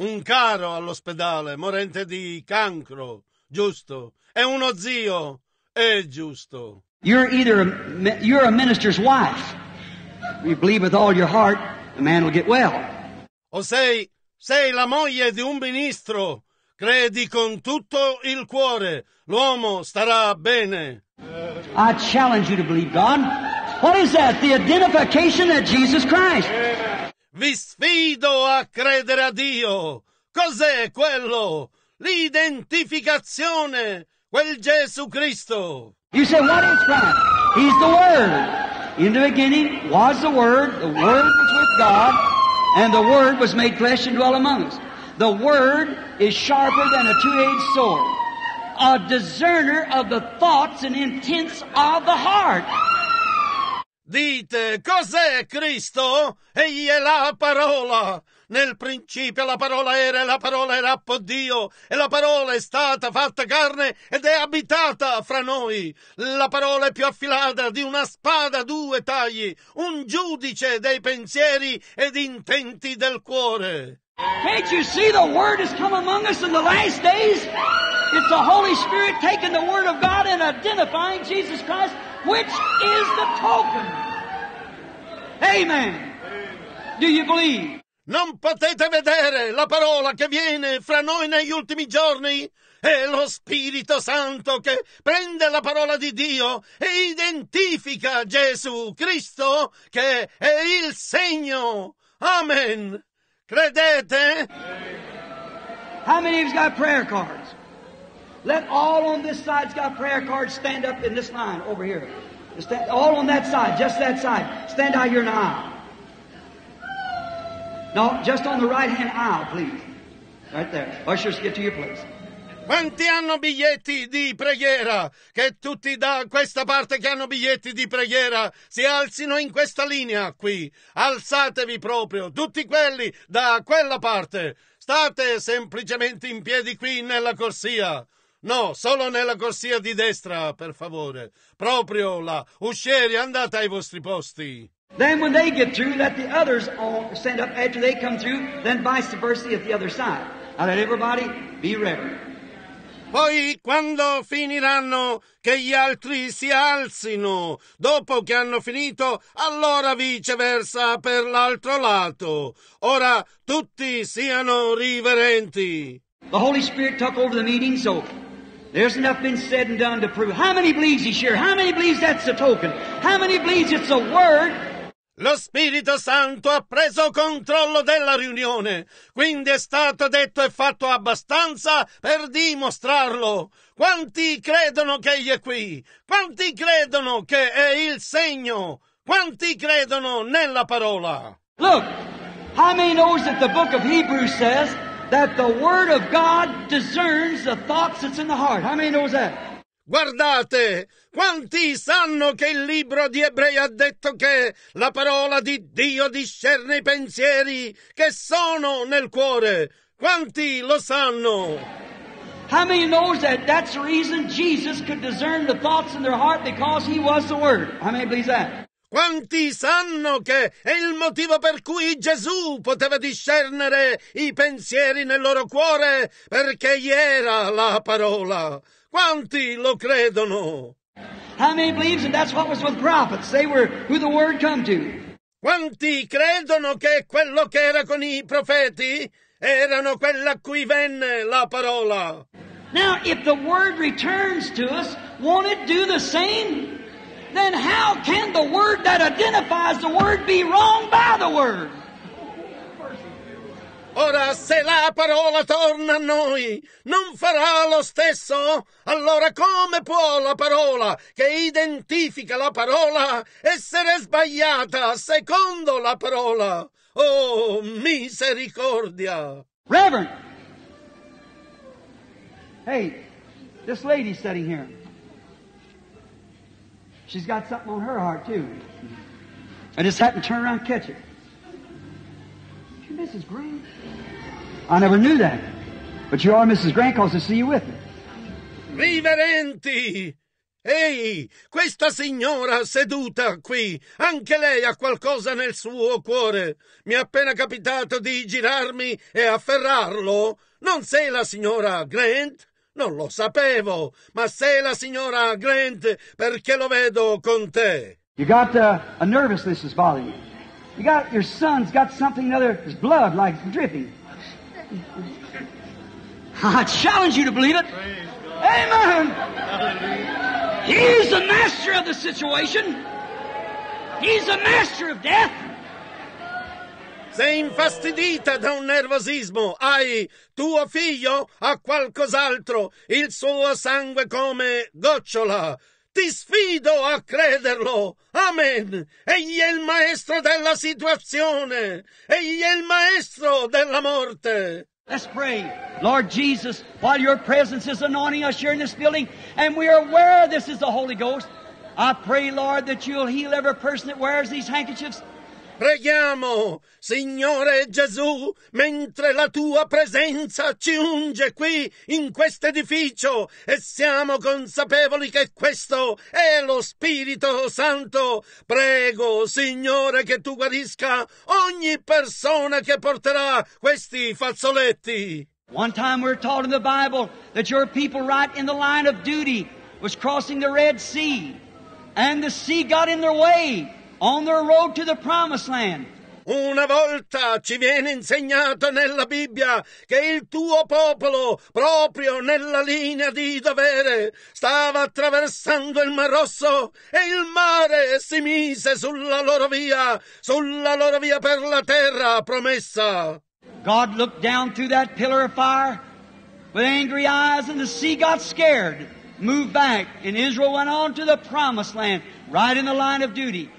un caro all'ospedale, morente di cancro, giusto? È uno zio, è giusto. You're either a, you're a minister's wife. You believe with all your heart, the man will get well. O sei, sei la moglie di un ministro Credi con tutto il cuore, l'uomo starà bene. I challenge you to believe God. What is that? The identification of Jesus Christ. Vi sfido a credere a Dio. Cos'è quello? L'identificazione, quel Gesù Cristo. You say, what is Christ? He's the Word. In the beginning was the Word, the Word was with God, and the Word was made flesh and dwelt among us. The Word is sharper than a two-edged sword, a discerner of the thoughts and intents of the heart. Dite, cos'è Cristo? Egli è la parola. Nel principio la parola era e la parola era appo Dio e la parola è stata fatta carne ed è abitata fra noi. La parola è più affilata di una spada a due tagli, un giudice dei pensieri ed intenti del cuore. Can't you see the Word has come among us in the last days? It's the Holy Spirit taking the Word of God and identifying Jesus Christ, which is the token. Amen. Do you believe? Non potete vedere la parola che viene fra noi negli ultimi giorni? È lo Spirito Santo che prende la parola di Dio e identifica Gesù Cristo che è il segno. Amen. Credete. How many of you got prayer cards? Let all on this side's got prayer cards stand up in this line over here. Stand, all on that side, just that side. Stand out here in the aisle. No, just on the right hand aisle, please. Right there. Ushers, get to your place. Quanti hanno biglietti di preghiera? Che tutti da questa parte che hanno biglietti di preghiera si alzino in questa linea qui. Alzatevi proprio, tutti quelli da quella parte. State semplicemente in piedi qui nella corsia. No, solo nella corsia di destra, per favore. Proprio là. Uscieri, andate ai vostri posti. Then when they get through, let the others all stand up after they come through, then vice versa at the other side. Now let everybody be reverent. Poi quando finiranno che gli altri si alzino, dopo che hanno finito, allora viceversa per l'altro lato. Ora tutti siano riverenti. The Holy Spirit took over the meeting, so there's enough been said and done to prove. How many believes he's here? How many believes that's a token? How many believes it's a word lo Spirito Santo ha preso controllo della riunione, quindi è stato detto e fatto abbastanza per dimostrarlo. Quanti credono che egli è qui? Quanti credono che è il segno? Quanti credono nella parola? Look, how many knows that the book of Hebrews says that the word of God discerns the thoughts that's in the heart? How many knows that? Guardate, quanti sanno che il libro di Ebrei ha detto che la parola di Dio discerne i pensieri che sono nel cuore. Quanti lo sanno? How many knows that that's the reason Jesus could discern the thoughts in their heart because he was the word? How many believes that? Quanti sanno che è il motivo per cui Gesù poteva discernere i pensieri nel loro cuore? Perché gli era la parola. Quanti lo credono? How many believes? And that's what was with prophets. They were who the word come to. Quanti credono che quello che era con i profeti erano quella a cui venne la parola? Now, if the word returns to us, won't it do the same? Then how can the word that identifies the word be wrong by the word? Ora se la parola torna a noi, non farà lo stesso? Allora come può la parola che identifica la parola essere sbagliata secondo la parola? Oh, misericordia! Reverend! Hey, this lady's sitting here. She's got something on her heart too. I just happened to turn around and catch it. Mrs. Green? I never knew that. But you are Mrs. Grant calls to see you with me. Riverenti! Ehi, questa signora seduta qui, anche lei ha qualcosa nel suo cuore. Mi è appena capitato di girarmi e afferrarlo. Non sei la signora Grant? Non lo sapevo, ma sei la signora Grant perché lo vedo con te. You got uh, a nervousness is bothering you. You got your son's got something other, his blood like dripping. I challenge you to believe it. Amen. He's the master of the situation. He's the master of death. Sei infastidita da un nervosismo. Hai tuo figlio ha qualcos'altro, il suo sangue come gocciola. Ti sfido a crederlo. Amen. Egli è il maestro della situazione. Egli è il maestro della morte. Let's pray. Lord Jesus, while your presence is anointing us here in this building, and we are aware this is the Holy Ghost, I pray, Lord, that you'll heal every person that wears these handkerchiefs Preghiamo, Signore Gesù, mentre la tua presenza ci unge qui in questo edificio e siamo consapevoli che questo è lo Spirito Santo. Prego, Signore, che tu guarisca ogni persona che porterà questi fazzoletti. One time we're taught in the Bible that your people right in the line of duty was crossing the Red Sea and the sea got in their way. on their road to the promised land. Una volta ci viene insegnato nella Bibbia che il tuo popolo, proprio nella linea di dovere, stava attraversando il Mar Rosso e il mare si mise sulla loro via, sulla loro via per la terra promessa. God looked down through that pillar of fire with angry eyes and the sea got scared, moved back, and Israel went on to the promised land, right in the line of duty.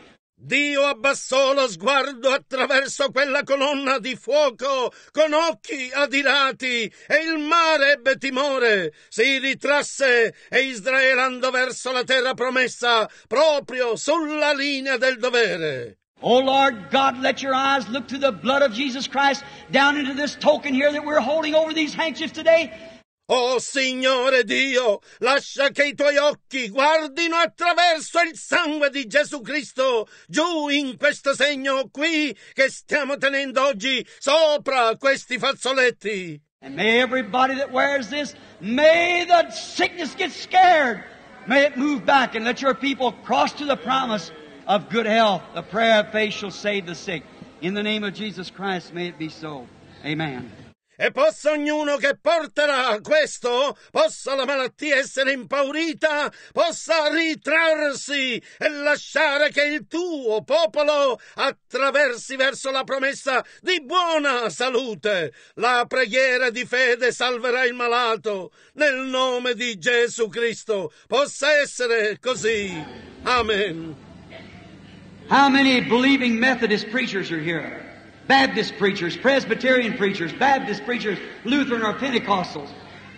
Dio abbassò lo sguardo attraverso quella colonna di fuoco con occhi adirati e il mare ebbe timore, si ritrasse e Israele andò verso la terra promessa proprio sulla linea del dovere. Oh Lord God, let your eyes look to the blood of Jesus Christ down into this token here that we're holding over these handkerchiefs today. Oh Signore Dio, lascia che i tuoi occhi guardino attraverso il sangue di Gesù Cristo, giù in questo segno qui che stiamo tenendo oggi sopra questi fazzoletti. And may everybody that wears this, may the sickness get scared. May it move back and let your people cross to the promise of good health. The prayer of faith shall save the sick. In the name of Jesus Christ, may it be so. Amen. E possa ognuno che porterà questo, possa la malattia essere impaurita, possa ritrarsi e lasciare che il tuo popolo attraversi verso la promessa di buona salute. La preghiera di fede salverà il malato. Nel nome di Gesù Cristo possa essere così. Amen. How many believing Methodist preachers are here? Baptist preachers, Presbyterian preachers, Baptist preachers, Lutheran or Pentecostals.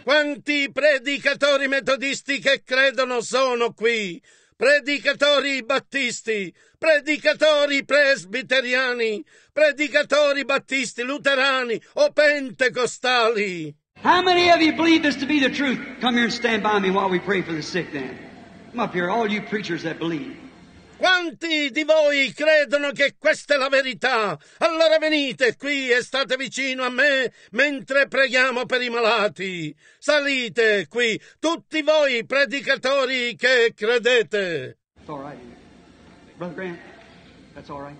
Quanti predicatori metodisti che credono sono qui? Predicatori battisti, predicatori presbiteriani, predicatori battisti, luterani o pentecostali. How many of you believe this to be the truth? Come here and stand by me while we pray for the sick then. Come up here, all you preachers that believe. Quanti di voi credono che questa è la verità? Allora venite qui e state vicino a me mentre preghiamo per i malati. Salite qui, tutti voi predicatori che credete. It's all right. Brother Grant, that's all right.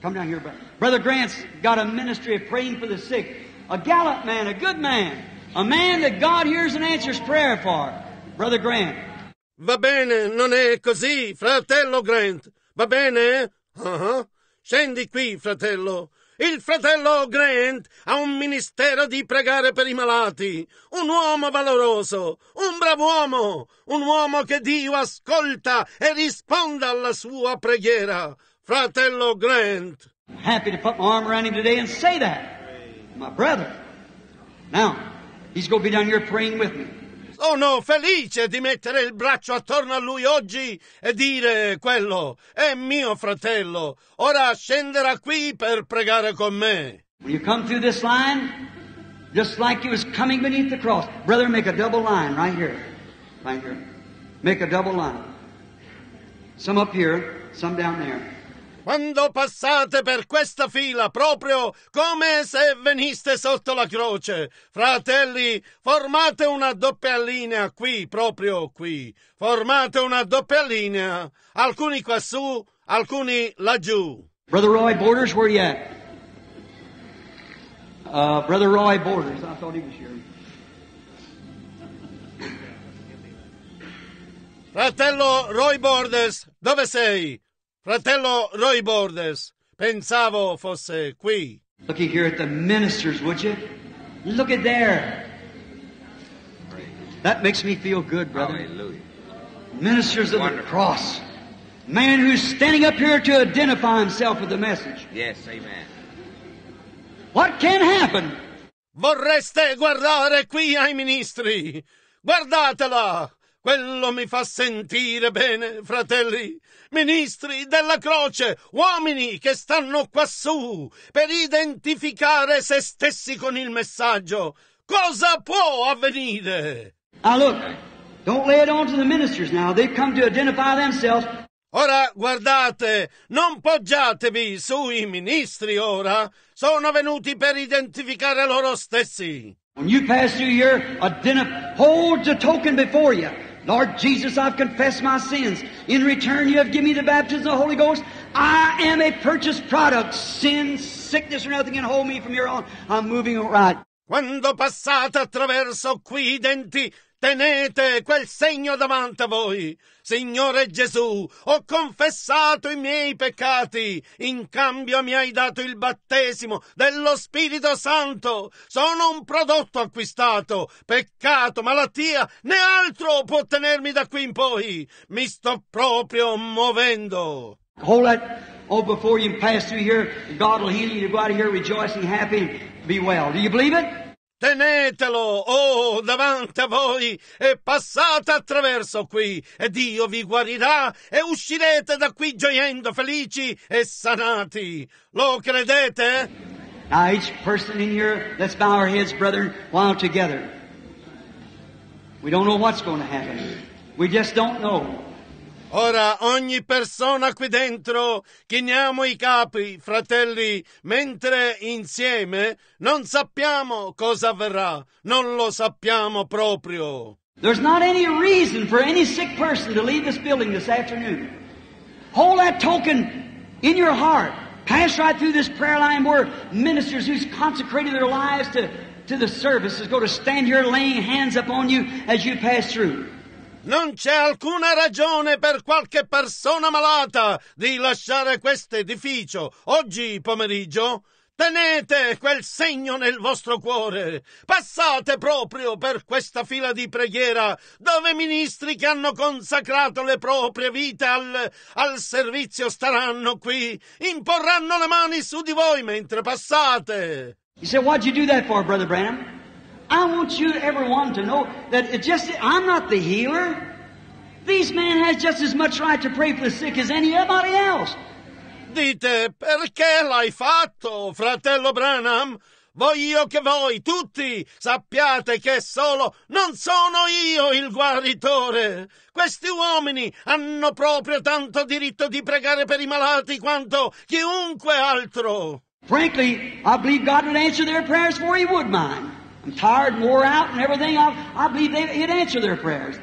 Come down here, brother. Brother Grant's got a ministry of praying for the sick. A gallant man, a good man, a man that God hears and answers prayer for. Brother Grant, Va bene, non è così, fratello Grant. Va bene? Uh-huh. Scendi qui, fratello. Il fratello Grant ha un ministero di pregare per i malati, un uomo valoroso, un bravo uomo, un uomo che Dio ascolta e risponda alla sua preghiera. Fratello Grant. I'm happy to put my arm around him today and say that. My brother. Now, he's going to be down here praying with me. Sono felice di mettere il braccio attorno a lui oggi e dire quello è mio fratello. Ora scenderà qui per pregare con me. When you come through this line, just like he was coming beneath the cross. Brother, make a double line right here. Right here. Make a double line. Some up here, some down there quando passate per questa fila, proprio come se veniste sotto la croce. Fratelli, formate una doppia linea qui, proprio qui. Formate una doppia linea, alcuni quassù, alcuni laggiù. Brother Roy Borders, where are you at? Uh, Brother Roy Borders, I thought he was here. Fratello Roy Borders, dove sei? Fratello Roy Borders, pensavo fosse qui. Looky here at the ministers, would you? Look at there. That makes me feel good, brother. Hallelujah. Ministers of Wonderful. the cross. Man who's standing up here to identify himself with the message. Yes, amen. What can happen? Vorreste guardare qui ai ministri. Guardatela! Quello mi fa sentire bene, fratelli ministri della croce, uomini che stanno quassù per identificare se stessi con il messaggio. Cosa può avvenire? Ah, look, don't lay it on to the ministers now. They've come to identify themselves. Ora guardate, non poggiatevi sui ministri ora, sono venuti per identificare loro stessi. When you pass through here, identify, hold the token before you. Lord Jesus, I've confessed my sins. In return, you have given me the baptism of the Holy Ghost. I am a purchased product. Sin, sickness, or nothing can hold me from your own. I'm moving right. Quando passate attraverso qui denti Tenete quel segno davanti a voi. Signore Gesù, ho confessato i miei peccati. In cambio mi hai dato il battesimo dello Spirito Santo. Sono un prodotto acquistato. Peccato, malattia, né altro può tenermi da qui in poi. Mi sto proprio muovendo. Hold that. Oh, before you pass through here, God will heal you. to go out of here rejoicing, happy, be well. Do you believe it? Tenetelo, oh, davanti a voi e passate attraverso qui e Dio vi guarirà e uscirete da qui gioiendo felici e sanati. Lo credete? Now each person in here, let's bow our heads, brethren, while together. We don't know what's going to happen. We just don't know. Ora ogni persona qui dentro chiniamo i capi, fratelli, mentre insieme non sappiamo cosa avverrà, non lo sappiamo proprio. There's not any reason for any sick person to leave this building this afternoon. Hold that token in your heart. Pass right through this prayer line where ministers who's consecrated their lives to, to the service is going to stand here laying hands upon you as you pass through. Non c'è alcuna ragione per qualche persona malata di lasciare questo edificio oggi pomeriggio. Tenete quel segno nel vostro cuore. Passate proprio per questa fila di preghiera dove ministri che hanno consacrato le proprie vite al, al servizio staranno qui, imporranno le mani su di voi mentre passate. You said, what'd you do that for, Brother Branham? I want you, everyone, to know that it just, I'm not the healer. These men has just as much right to pray for the sick as anybody else. Dite, perché l'hai fatto, fratello Branham? Voglio che voi tutti sappiate che solo non sono io il guaritore. Questi uomini hanno proprio tanto diritto di pregare per i malati quanto chiunque altro. Frankly, I believe God would answer their prayers for he would mine. tired and wore out and everything, I, I believe they, he'd answer their prayers.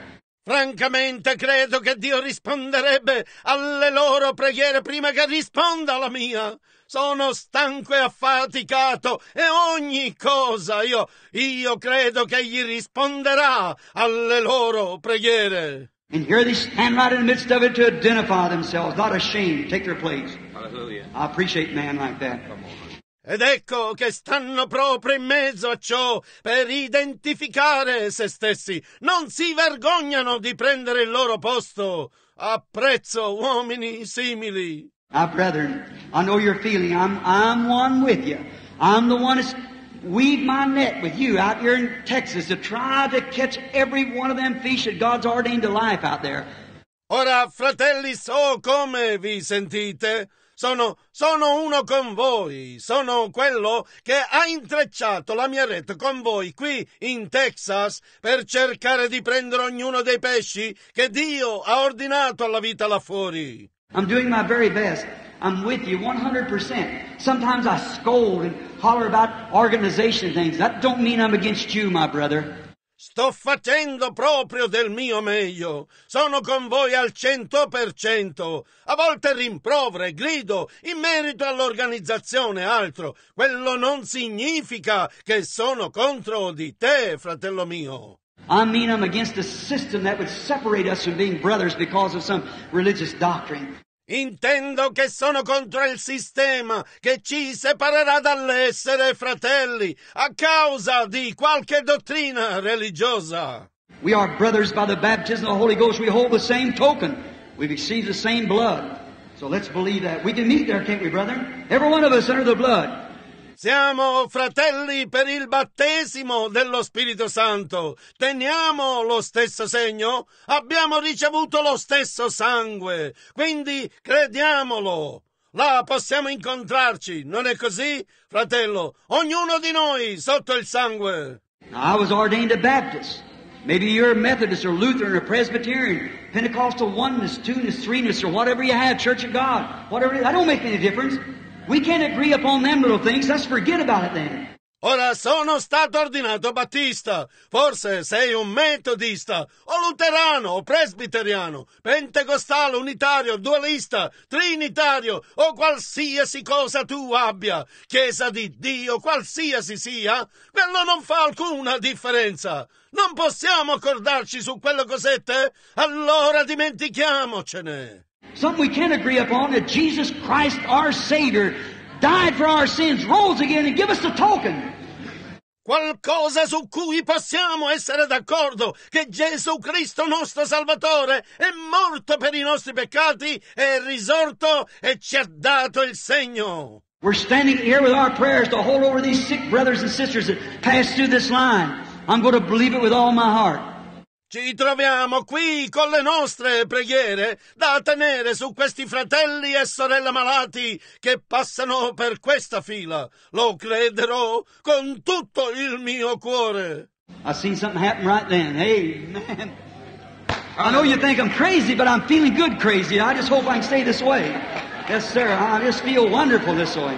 Francamente credo che Dio risponderebbe alle loro preghiere prima che risponda alla mia. Sono stanco e affaticato e ogni cosa io, io credo che gli risponderà alle loro preghiere. And here they stand right in the midst of it to identify themselves, not ashamed, take their place. Hallelujah. I appreciate man like that. Ed ecco che stanno proprio in mezzo a ciò per identificare se stessi. Non si vergognano di prendere il loro posto. Apprezzo uomini simili. Now, ah, brethren, I know your feeling. I'm, I'm one with you. I'm the one that's weave my net with you out here in Texas to try to catch every one of them fish that God's ordained to life out there. Ora, fratelli, so come vi sentite? sono, sono uno con voi, sono quello che ha intrecciato la mia rete con voi qui in Texas per cercare di prendere ognuno dei pesci che Dio ha ordinato alla vita là fuori. I'm doing my very best. I'm with you 100%. Sometimes I scold and holler about organization things. That don't mean I'm against you, my brother. Sto facendo proprio del mio meglio. Sono con voi al cento per cento. A volte rimprovero e grido in merito all'organizzazione altro. Quello non significa che sono contro di te, fratello mio. I mean I'm against a system that would separate us from being brothers because of some religious doctrine. Intendo che sono contro il sistema che ci separerà dall'essere fratelli a causa di qualche dottrina religiosa. We are brothers by the baptism of the Holy Ghost. We hold the same token. We've received the same blood. So let's believe that. We can meet there, can't we, brethren? Every one of us under the blood. Siamo fratelli per il battesimo dello Spirito Santo. Teniamo lo stesso segno. Abbiamo ricevuto lo stesso sangue. Quindi crediamolo. Là possiamo incontrarci, non è così, fratello? Ognuno di noi sotto il sangue. I was ordained a Baptist. Maybe you're a Methodist or Lutheran or Presbyterian, Pentecostal oneness, two-ness, three-ness, or whatever you have, Church of God, whatever it is. That don't make any difference. We can't agree upon them little things. Let's forget about it then. Ora sono stato ordinato battista, forse sei un metodista, o luterano, o presbiteriano, pentecostale, unitario, dualista, trinitario, o qualsiasi cosa tu abbia, chiesa di Dio, qualsiasi sia, quello non fa alcuna differenza. Non possiamo accordarci su quelle cosette? Allora dimentichiamocene. Something we can agree upon that Jesus Christ, our Savior, died for our sins, rose again, and give us the token. Qualcosa su cui possiamo essere d'accordo, che Gesù Cristo nostro Salvatore è morto per i nostri peccati, è risorto e ci ha dato il segno. We're standing here with our prayers to hold over these sick brothers and sisters that pass through this line. I'm going to believe it with all my heart. Ci troviamo qui con le nostre preghiere da tenere su questi fratelli e sorelle malati che passano per questa fila. Lo crederò con tutto il mio cuore. I seen something happen right then. Amen. I know you think I'm crazy, but I'm feeling good crazy. I just hope I can stay this way. Yes, sir. I just feel wonderful this way.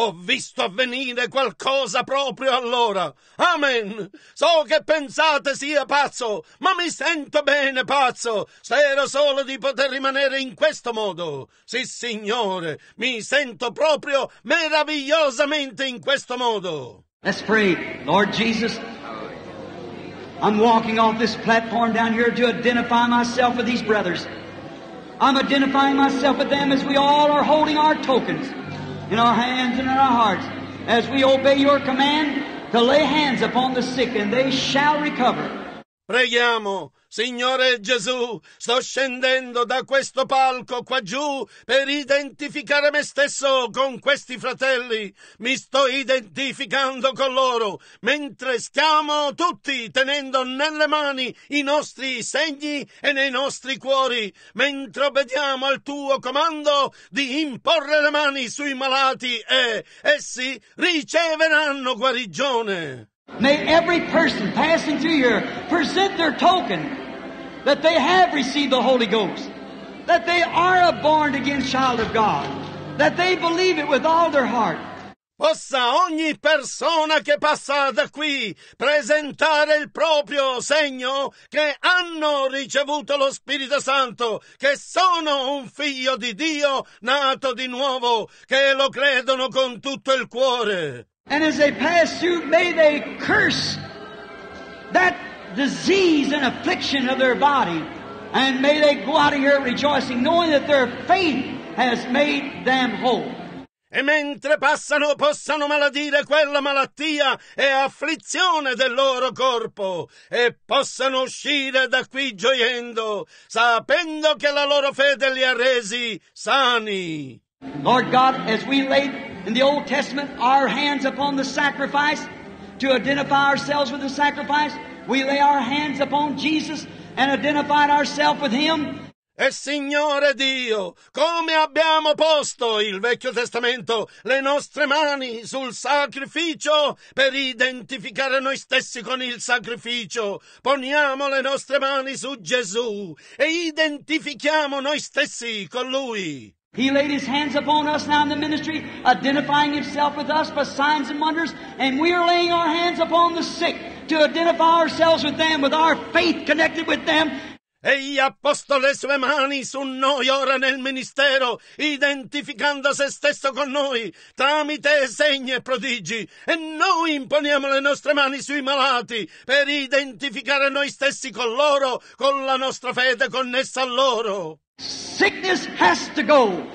Ho visto avvenire qualcosa proprio allora. Amen. So che pensate sia pazzo, ma mi sento bene pazzo. Spero solo di poter rimanere in questo modo. Sì, signore, mi sento proprio meravigliosamente in questo modo. Let's pray, Lord Jesus. I'm walking off this platform down here to identify myself with these brothers. I'm identifying myself with them as we all are holding our tokens. in our hands and in our hearts as we obey your command to lay hands upon the sick and they shall recover. Preghiamo Signore Gesù, sto scendendo da questo palco qua giù per identificare me stesso con questi fratelli. Mi sto identificando con loro mentre stiamo tutti tenendo nelle mani i nostri segni e nei nostri cuori, mentre obbediamo al tuo comando di imporre le mani sui malati e essi riceveranno guarigione. May every person passing through here present their token that they have received the Holy Ghost, that they are a born again child of God, that they believe it with all their heart. Possa ogni persona che passa da qui presentare il proprio segno che hanno ricevuto lo Spirito Santo, che sono un figlio di Dio nato di nuovo, che lo credono con tutto il cuore. And as they pass through, may they curse that disease and affliction of their body. And may they go out of here rejoicing, knowing that their faith has made them whole. E mentre passano possano maladire quella malattia e afflizione del loro corpo, e possano uscire da qui gioiendo, sapendo che la loro fede li ha resi sani. Lord God, as we laid in the Old Testament our hands upon the sacrifice to identify ourselves with the sacrifice, we lay our hands upon Jesus and identified ourselves with him. E Signore Dio, come abbiamo posto il Vecchio Testamento, le nostre mani sul sacrificio per identificare noi stessi con il sacrificio. Poniamo le nostre mani su Gesù e identifichiamo noi stessi con Lui. He laid his hands upon us now in the ministry, identifying himself with us by signs and wonders, and we are laying our hands upon the sick. to identify ourselves with them, with our faith connected with them. Egli ha posto le sue mani su noi ora nel ministero, identificando se stesso con noi tramite segni e prodigi. E noi imponiamo le nostre mani sui malati per identificare noi stessi con loro, con la nostra fede connessa a loro. Sickness has to go.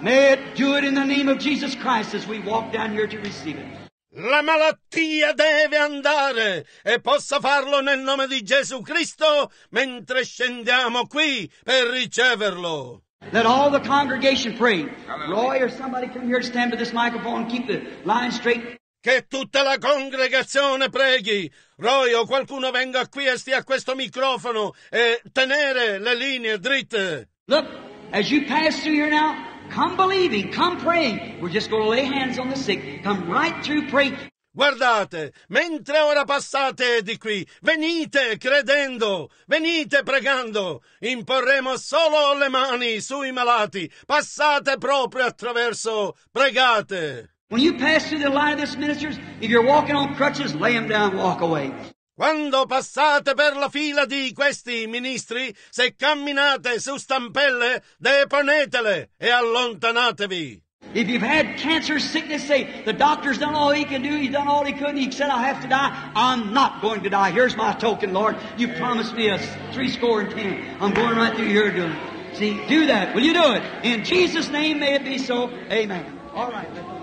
May it do it in the name of Jesus Christ as we walk down here to receive it. La malattia deve andare e possa farlo nel nome di Gesù Cristo mentre scendiamo qui per riceverlo. Let all the congregation pray. Roy or somebody come here to stand to this microphone and keep the line straight. Che tutta la congregazione preghi. Roy o qualcuno venga qui e stia a questo microfono e tenere le linee dritte. Look, as you pass through here now, come believing, come praying. We're just going to lay hands on the sick. Come right through praying. Guardate, mentre ora passate di qui, venite credendo, venite pregando, imporremo solo le mani sui malati, passate proprio attraverso, pregate. When you pass through the line of this ministers, if you're walking on crutches, lay them down, walk away. Quando passate per la fila di questi ministri, se camminate su stampelle, deponetele e allontanatevi. If you've had cancer, sickness, say, the doctor's done all he can do, he's done all he could, he said, I have to die. I'm not going to die. Here's my token, Lord. You promised me a three score and ten. I'm going right through here doing it. See, do that. Will you do it? In Jesus' name, may it be so. Amen. All right.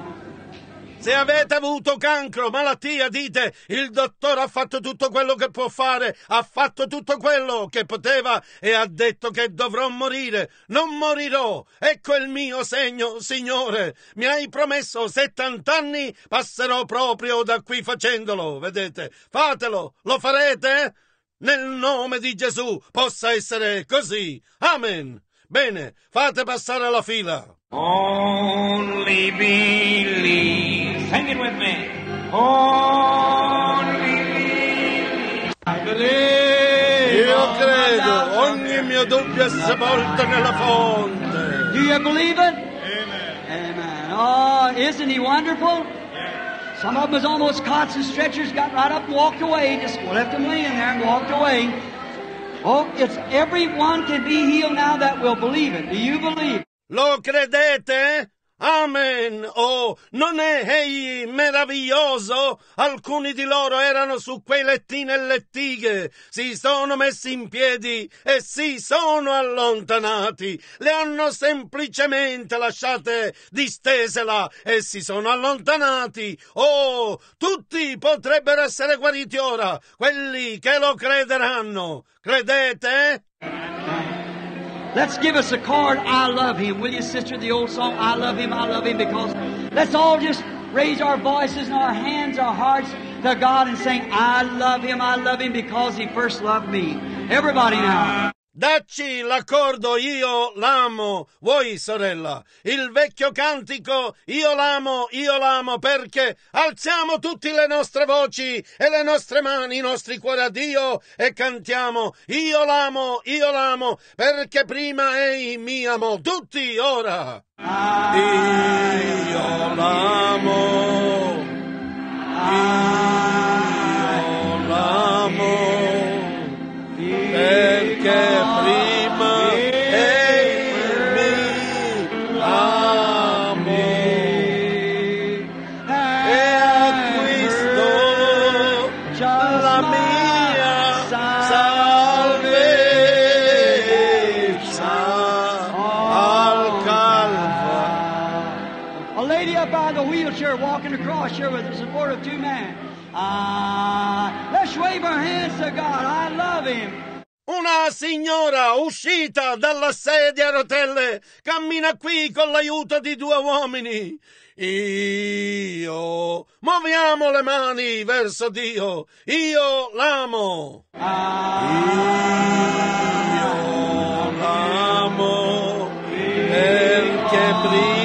Se avete avuto cancro, malattia, dite il dottore ha fatto tutto quello che può fare, ha fatto tutto quello che poteva e ha detto che dovrò morire. Non morirò. Ecco il mio segno, Signore. Mi hai promesso 70 anni, passerò proprio da qui facendolo. Vedete? Fatelo. Lo farete? Nel nome di Gesù possa essere così. Amen. Bene, fate passare la fila. Only believe. Sing it with me. Only believe. I believe. Io credo, ogni mio dubbio è sepolto nella fonte. Do you believe it? Amen. Amen. Oh, isn't he wonderful? Some of them was almost cots and stretchers, got right up and walked away. Just left them laying there and walked away. Oh, it's everyone can be healed now that will believe it. Do you believe? Lo credete? Amen! Oh, non è egli meraviglioso? Alcuni di loro erano su quei lettini e lettighe, si sono messi in piedi e si sono allontanati, le hanno semplicemente lasciate distesela e si sono allontanati. Oh, tutti potrebbero essere guariti ora, quelli che lo crederanno. Credete? Amen. Let's give us a card, I love him. Will you, sister? The old song, I love him, I love him, because let's all just raise our voices and our hands, our hearts to God and saying, I love him, I love him because he first loved me. Everybody now. Dacci l'accordo, io l'amo, voi sorella, il vecchio cantico, io l'amo, io l'amo, perché alziamo tutte le nostre voci e le nostre mani, i nostri cuori a Dio e cantiamo, io l'amo, io l'amo, perché prima ei mi amo, tutti ora. Ah, io l'amo. Ah, A lady up on the wheelchair walking across here with the support of two men. Ah, uh, let's wave our hands to God. I love Him. Una signora uscita dalla sedia a rotelle cammina qui con l'aiuto di due uomini. Io. Muoviamo le mani verso Dio. Io l'amo. Io l'amo perché prima.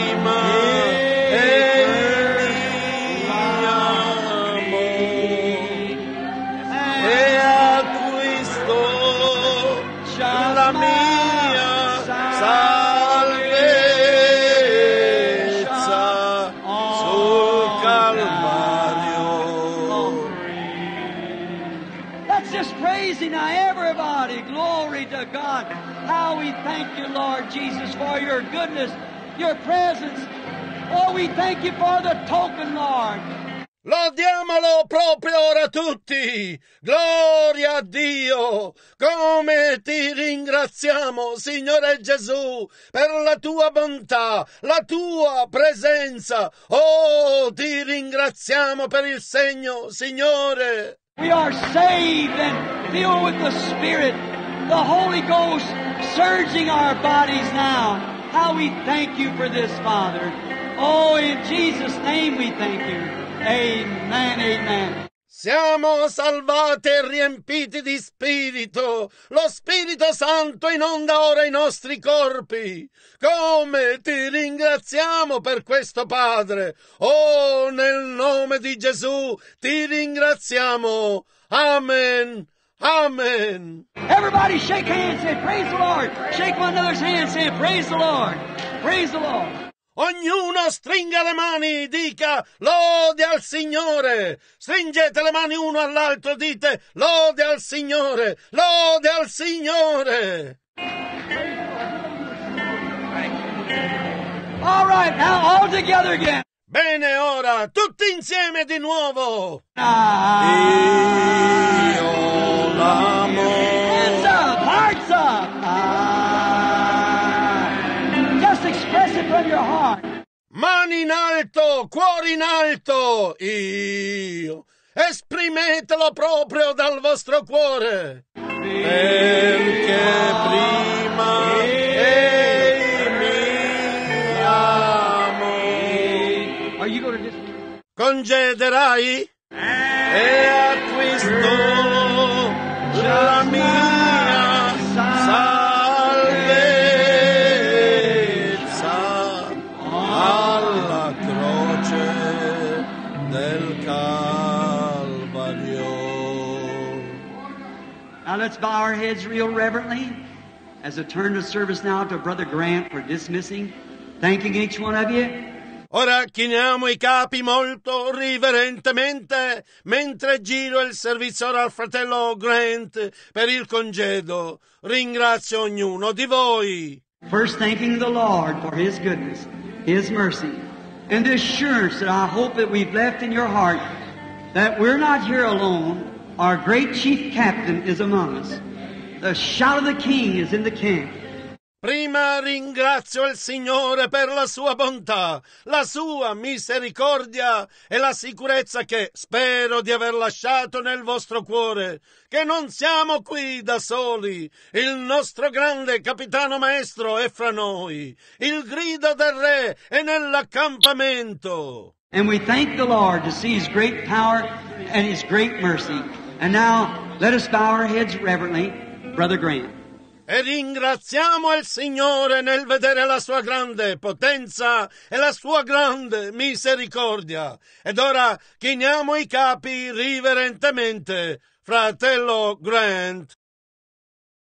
Lord Jesus, for your goodness, your presence. Oh, we thank you for the token, Lord. Lodiamolo proprio ora tutti! Gloria a Dio! Come ti ringraziamo, Signore Gesù, per la tua bontà, la tua presenza! Oh, ti ringraziamo per il segno, Signore! We are saved and filled with the Spirit the Holy Ghost surging our bodies now. How we thank you for this, Father. Oh, in Jesus' name we thank you. Amen, amen. Siamo salvati e riempiti di spirito. Lo Spirito Santo inonda ora i nostri corpi. Come ti ringraziamo per questo, Padre. Oh, nel nome di Gesù ti ringraziamo. Amen. Amen. Everybody shake hands, say praise the Lord. Shake one another's hand, say praise the Lord. Praise the Lord. Ognuno stringa le mani, dica lode al Signore. Stringete le mani uno all'altro, dite lode al Signore, lode al Signore. All right, now all together again. Bene ora, tutti insieme di nuovo! Ah, io l'amo! Hands up! Hearts up! Ah, just express it from your heart! Mani in alto, cuori in alto! Io! Esprimetelo proprio dal vostro cuore! Perché prima... concederai e acquisto la mia salvezza alla croce del Calvario. Now let's bow our heads real reverently as a turn of service now to Brother Grant for dismissing, thanking each one of you. Ora chiniamo i capi molto riverentemente mentre giro il servizio al fratello Grant per il congedo. Ringrazio ognuno di voi. First thanking the Lord for his goodness, his mercy, and the assurance that I hope that we've left in your heart that we're not here alone. Our great chief captain is among us. The shout of the king is in the camp. Prima ringrazio il Signore per la sua bontà, la sua misericordia e la sicurezza che spero di aver lasciato nel vostro cuore, che non siamo qui da soli. Il nostro grande capitano maestro è fra noi. Il grido del re è nell'accampamento. And we thank the Lord to see his great power and his great mercy. And now let us bow our heads reverently, Brother Grant. E ringraziamo il Signore nel vedere la sua grande potenza e la sua grande misericordia. Ed ora chiniamo i capi riverentemente, fratello Grant.